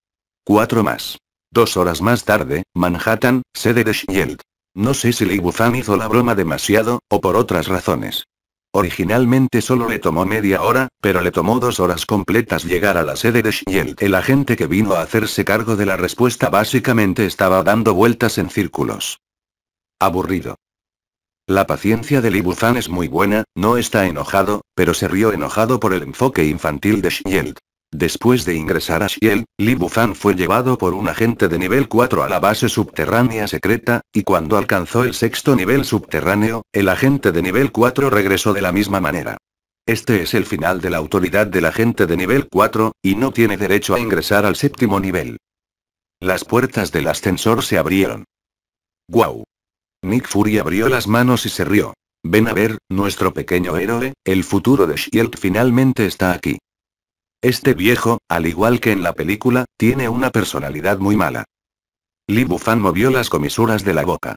4 más. Dos horas más tarde, Manhattan, sede de Shield. No sé si Lee Wufan hizo la broma demasiado, o por otras razones. Originalmente solo le tomó media hora, pero le tomó dos horas completas llegar a la sede de Shield. El agente que vino a hacerse cargo de la respuesta básicamente estaba dando vueltas en círculos. Aburrido. La paciencia de Libuzan es muy buena, no está enojado, pero se rió enojado por el enfoque infantil de Shield. Después de ingresar a Shield, Libuzan fue llevado por un agente de nivel 4 a la base subterránea secreta, y cuando alcanzó el sexto nivel subterráneo, el agente de nivel 4 regresó de la misma manera. Este es el final de la autoridad del agente de nivel 4, y no tiene derecho a ingresar al séptimo nivel. Las puertas del ascensor se abrieron. ¡Guau! Nick Fury abrió las manos y se rió. Ven a ver, nuestro pequeño héroe, el futuro de Shield finalmente está aquí. Este viejo, al igual que en la película, tiene una personalidad muy mala. Li Bufan movió las comisuras de la boca.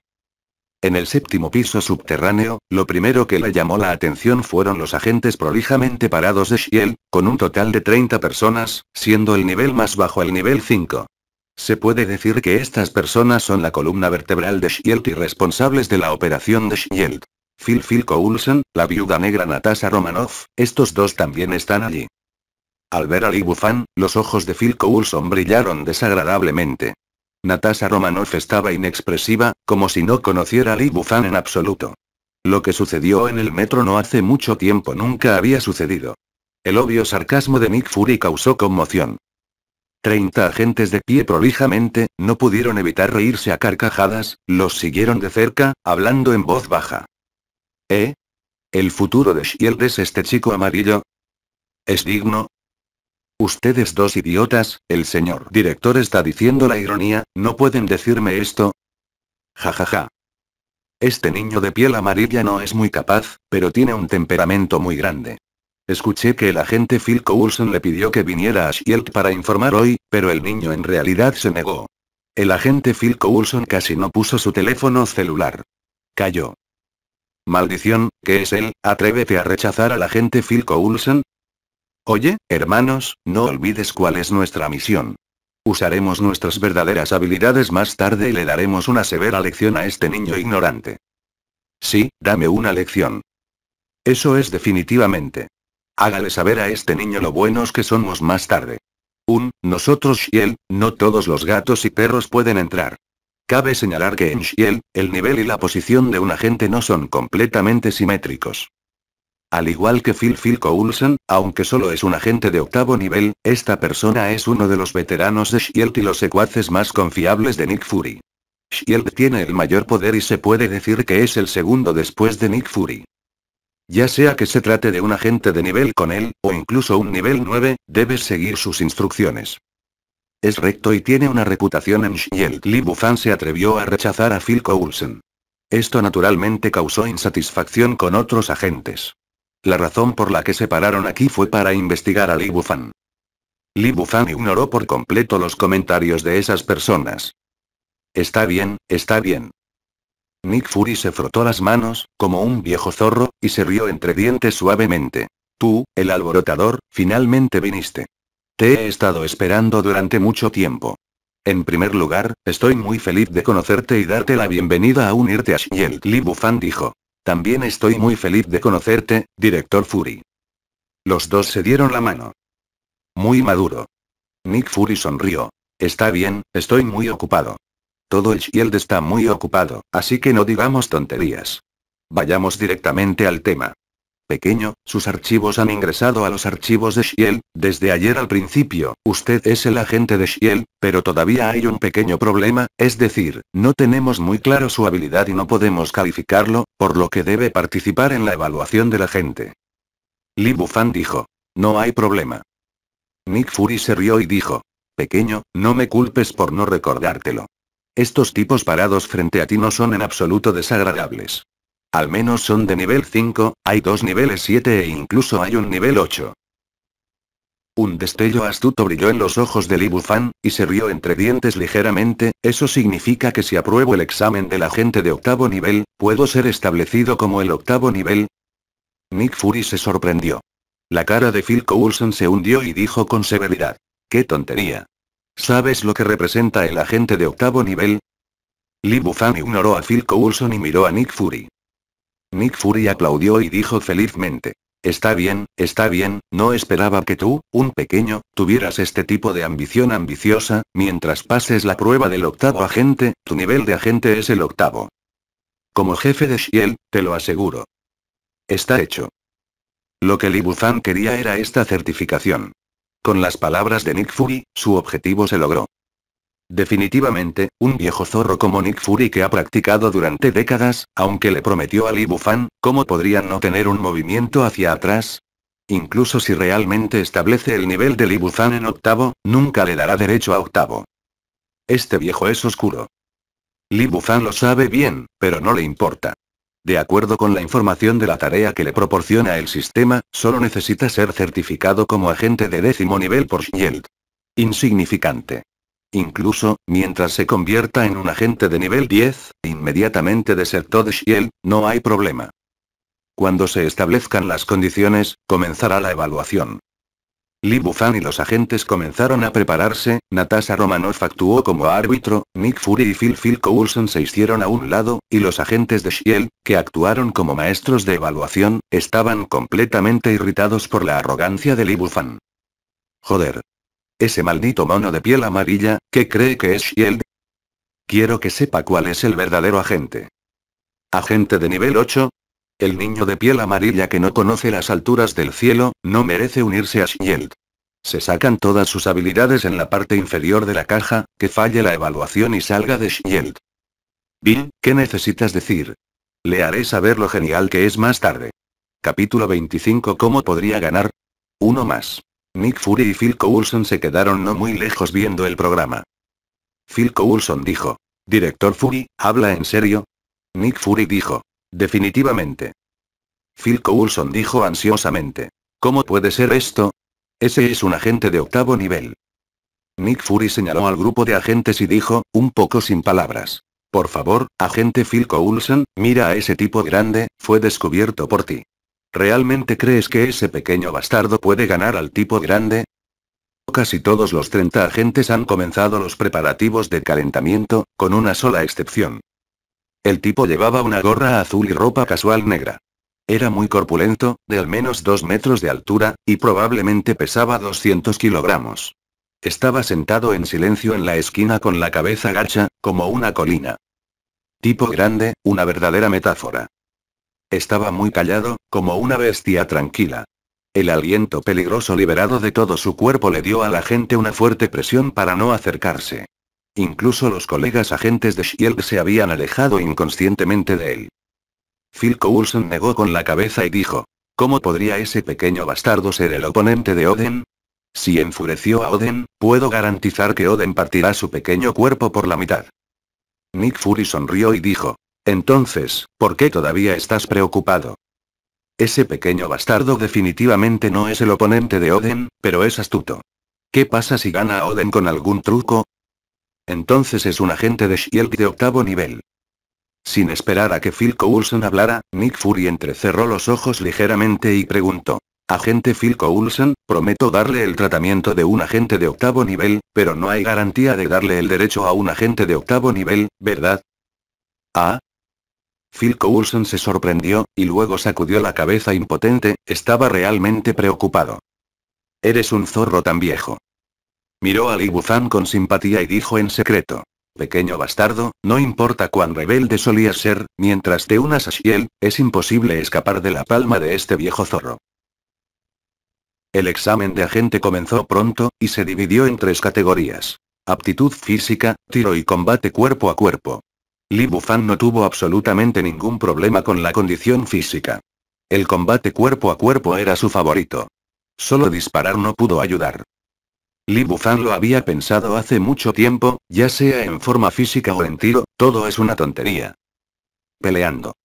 En el séptimo piso subterráneo, lo primero que le llamó la atención fueron los agentes prolijamente parados de Shield, con un total de 30 personas, siendo el nivel más bajo el nivel 5. Se puede decir que estas personas son la columna vertebral de Shield y responsables de la operación de Shield. Phil Phil Coulson, la viuda negra Natasha Romanoff, estos dos también están allí. Al ver a Lee Bufan, los ojos de Phil Coulson brillaron desagradablemente. Natasha Romanoff estaba inexpresiva, como si no conociera a Lee Bufan en absoluto. Lo que sucedió en el metro no hace mucho tiempo nunca había sucedido. El obvio sarcasmo de Nick Fury causó conmoción. Treinta agentes de pie prolijamente, no pudieron evitar reírse a carcajadas, los siguieron de cerca, hablando en voz baja. ¿Eh? ¿El futuro de Shield es este chico amarillo? ¿Es digno? Ustedes dos idiotas, el señor director está diciendo la ironía, ¿no pueden decirme esto? Ja ja ja. Este niño de piel amarilla no es muy capaz, pero tiene un temperamento muy grande. Escuché que el agente Phil Coulson le pidió que viniera a Shield para informar hoy, pero el niño en realidad se negó. El agente Phil Coulson casi no puso su teléfono celular. Cayó. Maldición, ¿qué es él? Atrévete a rechazar al agente Phil Coulson. Oye, hermanos, no olvides cuál es nuestra misión. Usaremos nuestras verdaderas habilidades más tarde y le daremos una severa lección a este niño ignorante. Sí, dame una lección. Eso es definitivamente. Hágale saber a este niño lo buenos que somos más tarde. Un, nosotros Shiel, no todos los gatos y perros pueden entrar. Cabe señalar que en Shiel, el nivel y la posición de un agente no son completamente simétricos. Al igual que Phil Phil Coulson, aunque solo es un agente de octavo nivel, esta persona es uno de los veteranos de Shield y los secuaces más confiables de Nick Fury. Shield tiene el mayor poder y se puede decir que es el segundo después de Nick Fury. Ya sea que se trate de un agente de nivel con él, o incluso un nivel 9, debes seguir sus instrucciones. Es recto y tiene una reputación en Shield. Lee Bufan se atrevió a rechazar a Phil Coulson. Esto naturalmente causó insatisfacción con otros agentes. La razón por la que se pararon aquí fue para investigar a Lee Bufan. Lee Bufan ignoró por completo los comentarios de esas personas. Está bien, está bien. Nick Fury se frotó las manos, como un viejo zorro, y se rió entre dientes suavemente. Tú, el alborotador, finalmente viniste. Te he estado esperando durante mucho tiempo. En primer lugar, estoy muy feliz de conocerte y darte la bienvenida a unirte a Shield. Lee dijo. También estoy muy feliz de conocerte, director Fury. Los dos se dieron la mano. Muy maduro. Nick Fury sonrió. Está bien, estoy muy ocupado. Todo el Shield está muy ocupado, así que no digamos tonterías. Vayamos directamente al tema. Pequeño, sus archivos han ingresado a los archivos de Shield, desde ayer al principio, usted es el agente de Shield, pero todavía hay un pequeño problema, es decir, no tenemos muy claro su habilidad y no podemos calificarlo, por lo que debe participar en la evaluación del agente. Li Bufan dijo. No hay problema. Nick Fury se rió y dijo. Pequeño, no me culpes por no recordártelo. Estos tipos parados frente a ti no son en absoluto desagradables. Al menos son de nivel 5, hay dos niveles 7 e incluso hay un nivel 8. Un destello astuto brilló en los ojos de Libufan, y se rió entre dientes ligeramente, eso significa que si apruebo el examen de la gente de octavo nivel, ¿puedo ser establecido como el octavo nivel? Nick Fury se sorprendió. La cara de Phil Coulson se hundió y dijo con severidad. ¡Qué tontería! ¿Sabes lo que representa el agente de octavo nivel? Li Bufan ignoró a Phil Coulson y miró a Nick Fury. Nick Fury aplaudió y dijo felizmente. Está bien, está bien, no esperaba que tú, un pequeño, tuvieras este tipo de ambición ambiciosa, mientras pases la prueba del octavo agente, tu nivel de agente es el octavo. Como jefe de Shield, te lo aseguro. Está hecho. Lo que Bufan quería era esta certificación. Con las palabras de Nick Fury, su objetivo se logró. Definitivamente, un viejo zorro como Nick Fury que ha practicado durante décadas, aunque le prometió a Li Bufan, ¿cómo podría no tener un movimiento hacia atrás? Incluso si realmente establece el nivel de Li Bufan en octavo, nunca le dará derecho a octavo. Este viejo es oscuro. Li Bufan lo sabe bien, pero no le importa. De acuerdo con la información de la tarea que le proporciona el sistema, solo necesita ser certificado como agente de décimo nivel por Shield. Insignificante. Incluso, mientras se convierta en un agente de nivel 10, inmediatamente desertó de Shield, no hay problema. Cuando se establezcan las condiciones, comenzará la evaluación. Li Bufan y los agentes comenzaron a prepararse, Natasha Romanoff actuó como árbitro, Nick Fury y Phil Phil Coulson se hicieron a un lado, y los agentes de Shield, que actuaron como maestros de evaluación, estaban completamente irritados por la arrogancia de Li Joder. Ese maldito mono de piel amarilla, ¿qué cree que es Shield? Quiero que sepa cuál es el verdadero agente. Agente de nivel 8, el niño de piel amarilla que no conoce las alturas del cielo, no merece unirse a Shield. Se sacan todas sus habilidades en la parte inferior de la caja, que falle la evaluación y salga de Shield. Bill, ¿qué necesitas decir? Le haré saber lo genial que es más tarde. Capítulo 25 ¿Cómo podría ganar? Uno más. Nick Fury y Phil Coulson se quedaron no muy lejos viendo el programa. Phil Coulson dijo. Director Fury, ¿habla en serio? Nick Fury dijo. Definitivamente. Phil Coulson dijo ansiosamente. ¿Cómo puede ser esto? Ese es un agente de octavo nivel. Nick Fury señaló al grupo de agentes y dijo, un poco sin palabras. Por favor, agente Phil Coulson, mira a ese tipo grande, fue descubierto por ti. ¿Realmente crees que ese pequeño bastardo puede ganar al tipo grande? Casi todos los 30 agentes han comenzado los preparativos de calentamiento, con una sola excepción. El tipo llevaba una gorra azul y ropa casual negra. Era muy corpulento, de al menos dos metros de altura, y probablemente pesaba 200 kilogramos. Estaba sentado en silencio en la esquina con la cabeza gacha, como una colina. Tipo grande, una verdadera metáfora. Estaba muy callado, como una bestia tranquila. El aliento peligroso liberado de todo su cuerpo le dio a la gente una fuerte presión para no acercarse. Incluso los colegas agentes de Shield se habían alejado inconscientemente de él. Phil Coulson negó con la cabeza y dijo, ¿cómo podría ese pequeño bastardo ser el oponente de Oden? Si enfureció a Oden, puedo garantizar que Oden partirá su pequeño cuerpo por la mitad. Nick Fury sonrió y dijo, entonces, ¿por qué todavía estás preocupado? Ese pequeño bastardo definitivamente no es el oponente de Oden, pero es astuto. ¿Qué pasa si gana Oden con algún truco? Entonces es un agente de Shield de octavo nivel. Sin esperar a que Phil Coulson hablara, Nick Fury entrecerró los ojos ligeramente y preguntó. Agente Phil Coulson, prometo darle el tratamiento de un agente de octavo nivel, pero no hay garantía de darle el derecho a un agente de octavo nivel, ¿verdad? Ah. Phil Coulson se sorprendió, y luego sacudió la cabeza impotente, estaba realmente preocupado. Eres un zorro tan viejo. Miró a Li Bufan con simpatía y dijo en secreto. Pequeño bastardo, no importa cuán rebelde solías ser, mientras te unas a Shiel, es imposible escapar de la palma de este viejo zorro. El examen de agente comenzó pronto, y se dividió en tres categorías. Aptitud física, tiro y combate cuerpo a cuerpo. Li Bufan no tuvo absolutamente ningún problema con la condición física. El combate cuerpo a cuerpo era su favorito. Solo disparar no pudo ayudar. Li Bufan lo había pensado hace mucho tiempo, ya sea en forma física o en tiro, todo es una tontería. Peleando.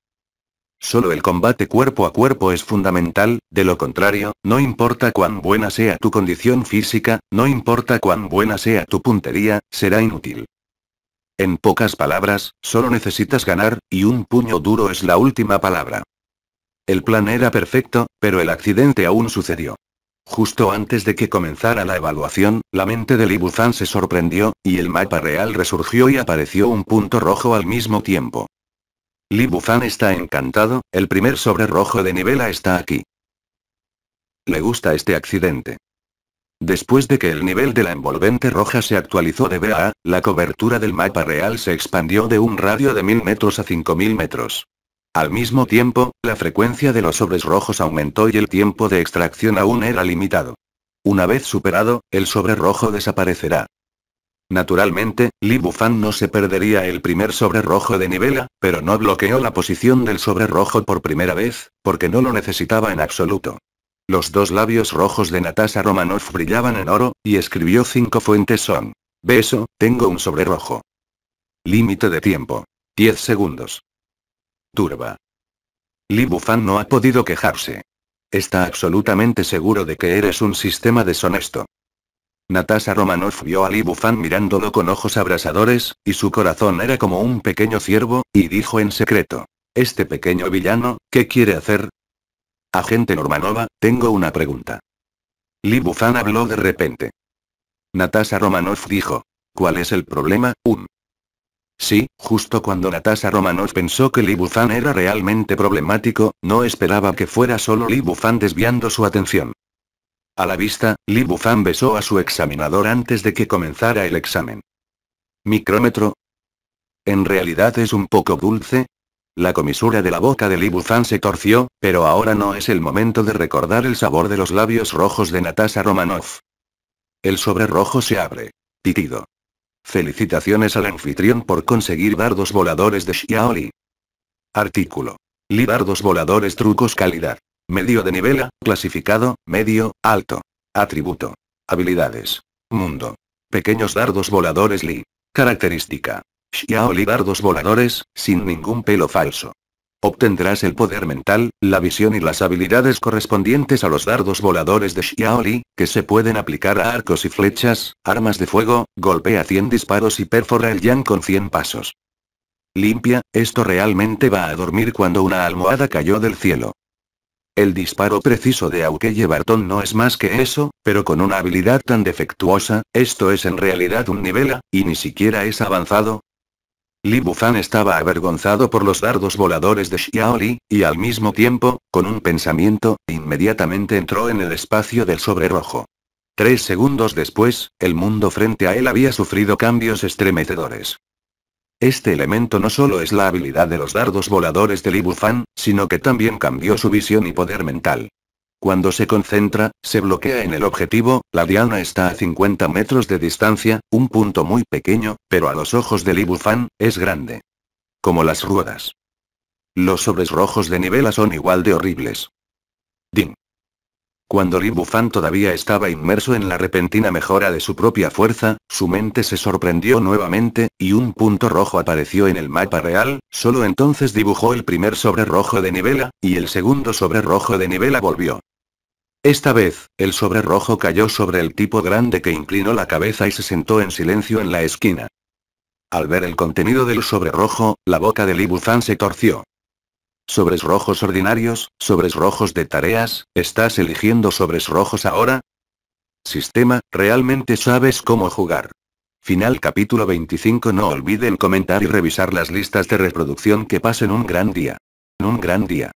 Solo el combate cuerpo a cuerpo es fundamental, de lo contrario, no importa cuán buena sea tu condición física, no importa cuán buena sea tu puntería, será inútil. En pocas palabras, solo necesitas ganar, y un puño duro es la última palabra. El plan era perfecto, pero el accidente aún sucedió. Justo antes de que comenzara la evaluación, la mente de Libufan se sorprendió, y el mapa real resurgió y apareció un punto rojo al mismo tiempo. Bufan está encantado, el primer sobre rojo de Nivela está aquí. Le gusta este accidente. Después de que el nivel de la envolvente roja se actualizó de BA, la cobertura del mapa real se expandió de un radio de 1000 metros a 5000 metros. Al mismo tiempo, la frecuencia de los sobres rojos aumentó y el tiempo de extracción aún era limitado. Una vez superado, el sobre rojo desaparecerá. Naturalmente, Li Bufan no se perdería el primer sobre rojo de Nivela, pero no bloqueó la posición del sobre rojo por primera vez, porque no lo necesitaba en absoluto. Los dos labios rojos de Natasha Romanoff brillaban en oro, y escribió cinco fuentes son. Beso, tengo un sobre rojo. Límite de tiempo. 10 segundos turba. Li no ha podido quejarse. Está absolutamente seguro de que eres un sistema deshonesto. Natasha Romanoff vio a Libufan mirándolo con ojos abrasadores, y su corazón era como un pequeño ciervo, y dijo en secreto. Este pequeño villano, ¿qué quiere hacer? Agente Normanova, tengo una pregunta. Li Bufan habló de repente. Natasha Romanoff dijo. ¿Cuál es el problema, Un? Sí, justo cuando Natasha Romanov pensó que Bufan era realmente problemático, no esperaba que fuera solo Bufan desviando su atención. A la vista, Bufan besó a su examinador antes de que comenzara el examen. ¿Micrómetro? ¿En realidad es un poco dulce? La comisura de la boca de Bufan se torció, pero ahora no es el momento de recordar el sabor de los labios rojos de Natasha Romanov. El sobre rojo se abre. Titido. Felicitaciones al anfitrión por conseguir dardos voladores de Xiaoli. Artículo. Li dardos voladores trucos calidad. Medio de nivela, clasificado, medio, alto. Atributo. Habilidades. Mundo. Pequeños dardos voladores Li. Característica. Xiaoli dardos voladores, sin ningún pelo falso. Obtendrás el poder mental, la visión y las habilidades correspondientes a los dardos voladores de Xiaoli, que se pueden aplicar a arcos y flechas, armas de fuego, golpea 100 disparos y perfora el yang con 100 pasos. Limpia, esto realmente va a dormir cuando una almohada cayó del cielo. El disparo preciso de Aukeye Barton no es más que eso, pero con una habilidad tan defectuosa, esto es en realidad un nivel A, y ni siquiera es avanzado, Li Bufan estaba avergonzado por los dardos voladores de Xiaoli, y al mismo tiempo, con un pensamiento, inmediatamente entró en el espacio del sobre rojo. Tres segundos después, el mundo frente a él había sufrido cambios estremecedores. Este elemento no solo es la habilidad de los dardos voladores de Li Bufan, sino que también cambió su visión y poder mental. Cuando se concentra, se bloquea en el objetivo, la diana está a 50 metros de distancia, un punto muy pequeño, pero a los ojos de Libufan, es grande. Como las ruedas. Los sobres rojos de Nivela son igual de horribles. Ding. Cuando Libufan todavía estaba inmerso en la repentina mejora de su propia fuerza, su mente se sorprendió nuevamente, y un punto rojo apareció en el mapa real, solo entonces dibujó el primer sobre rojo de Nivela, y el segundo sobre rojo de Nivela volvió. Esta vez, el sobre rojo cayó sobre el tipo grande que inclinó la cabeza y se sentó en silencio en la esquina. Al ver el contenido del sobre rojo, la boca de Libuzán se torció. Sobres rojos ordinarios, sobres rojos de tareas, ¿estás eligiendo sobres rojos ahora? Sistema, realmente sabes cómo jugar. Final capítulo 25 No olviden comentar y revisar las listas de reproducción que pasen un gran día. Un gran día.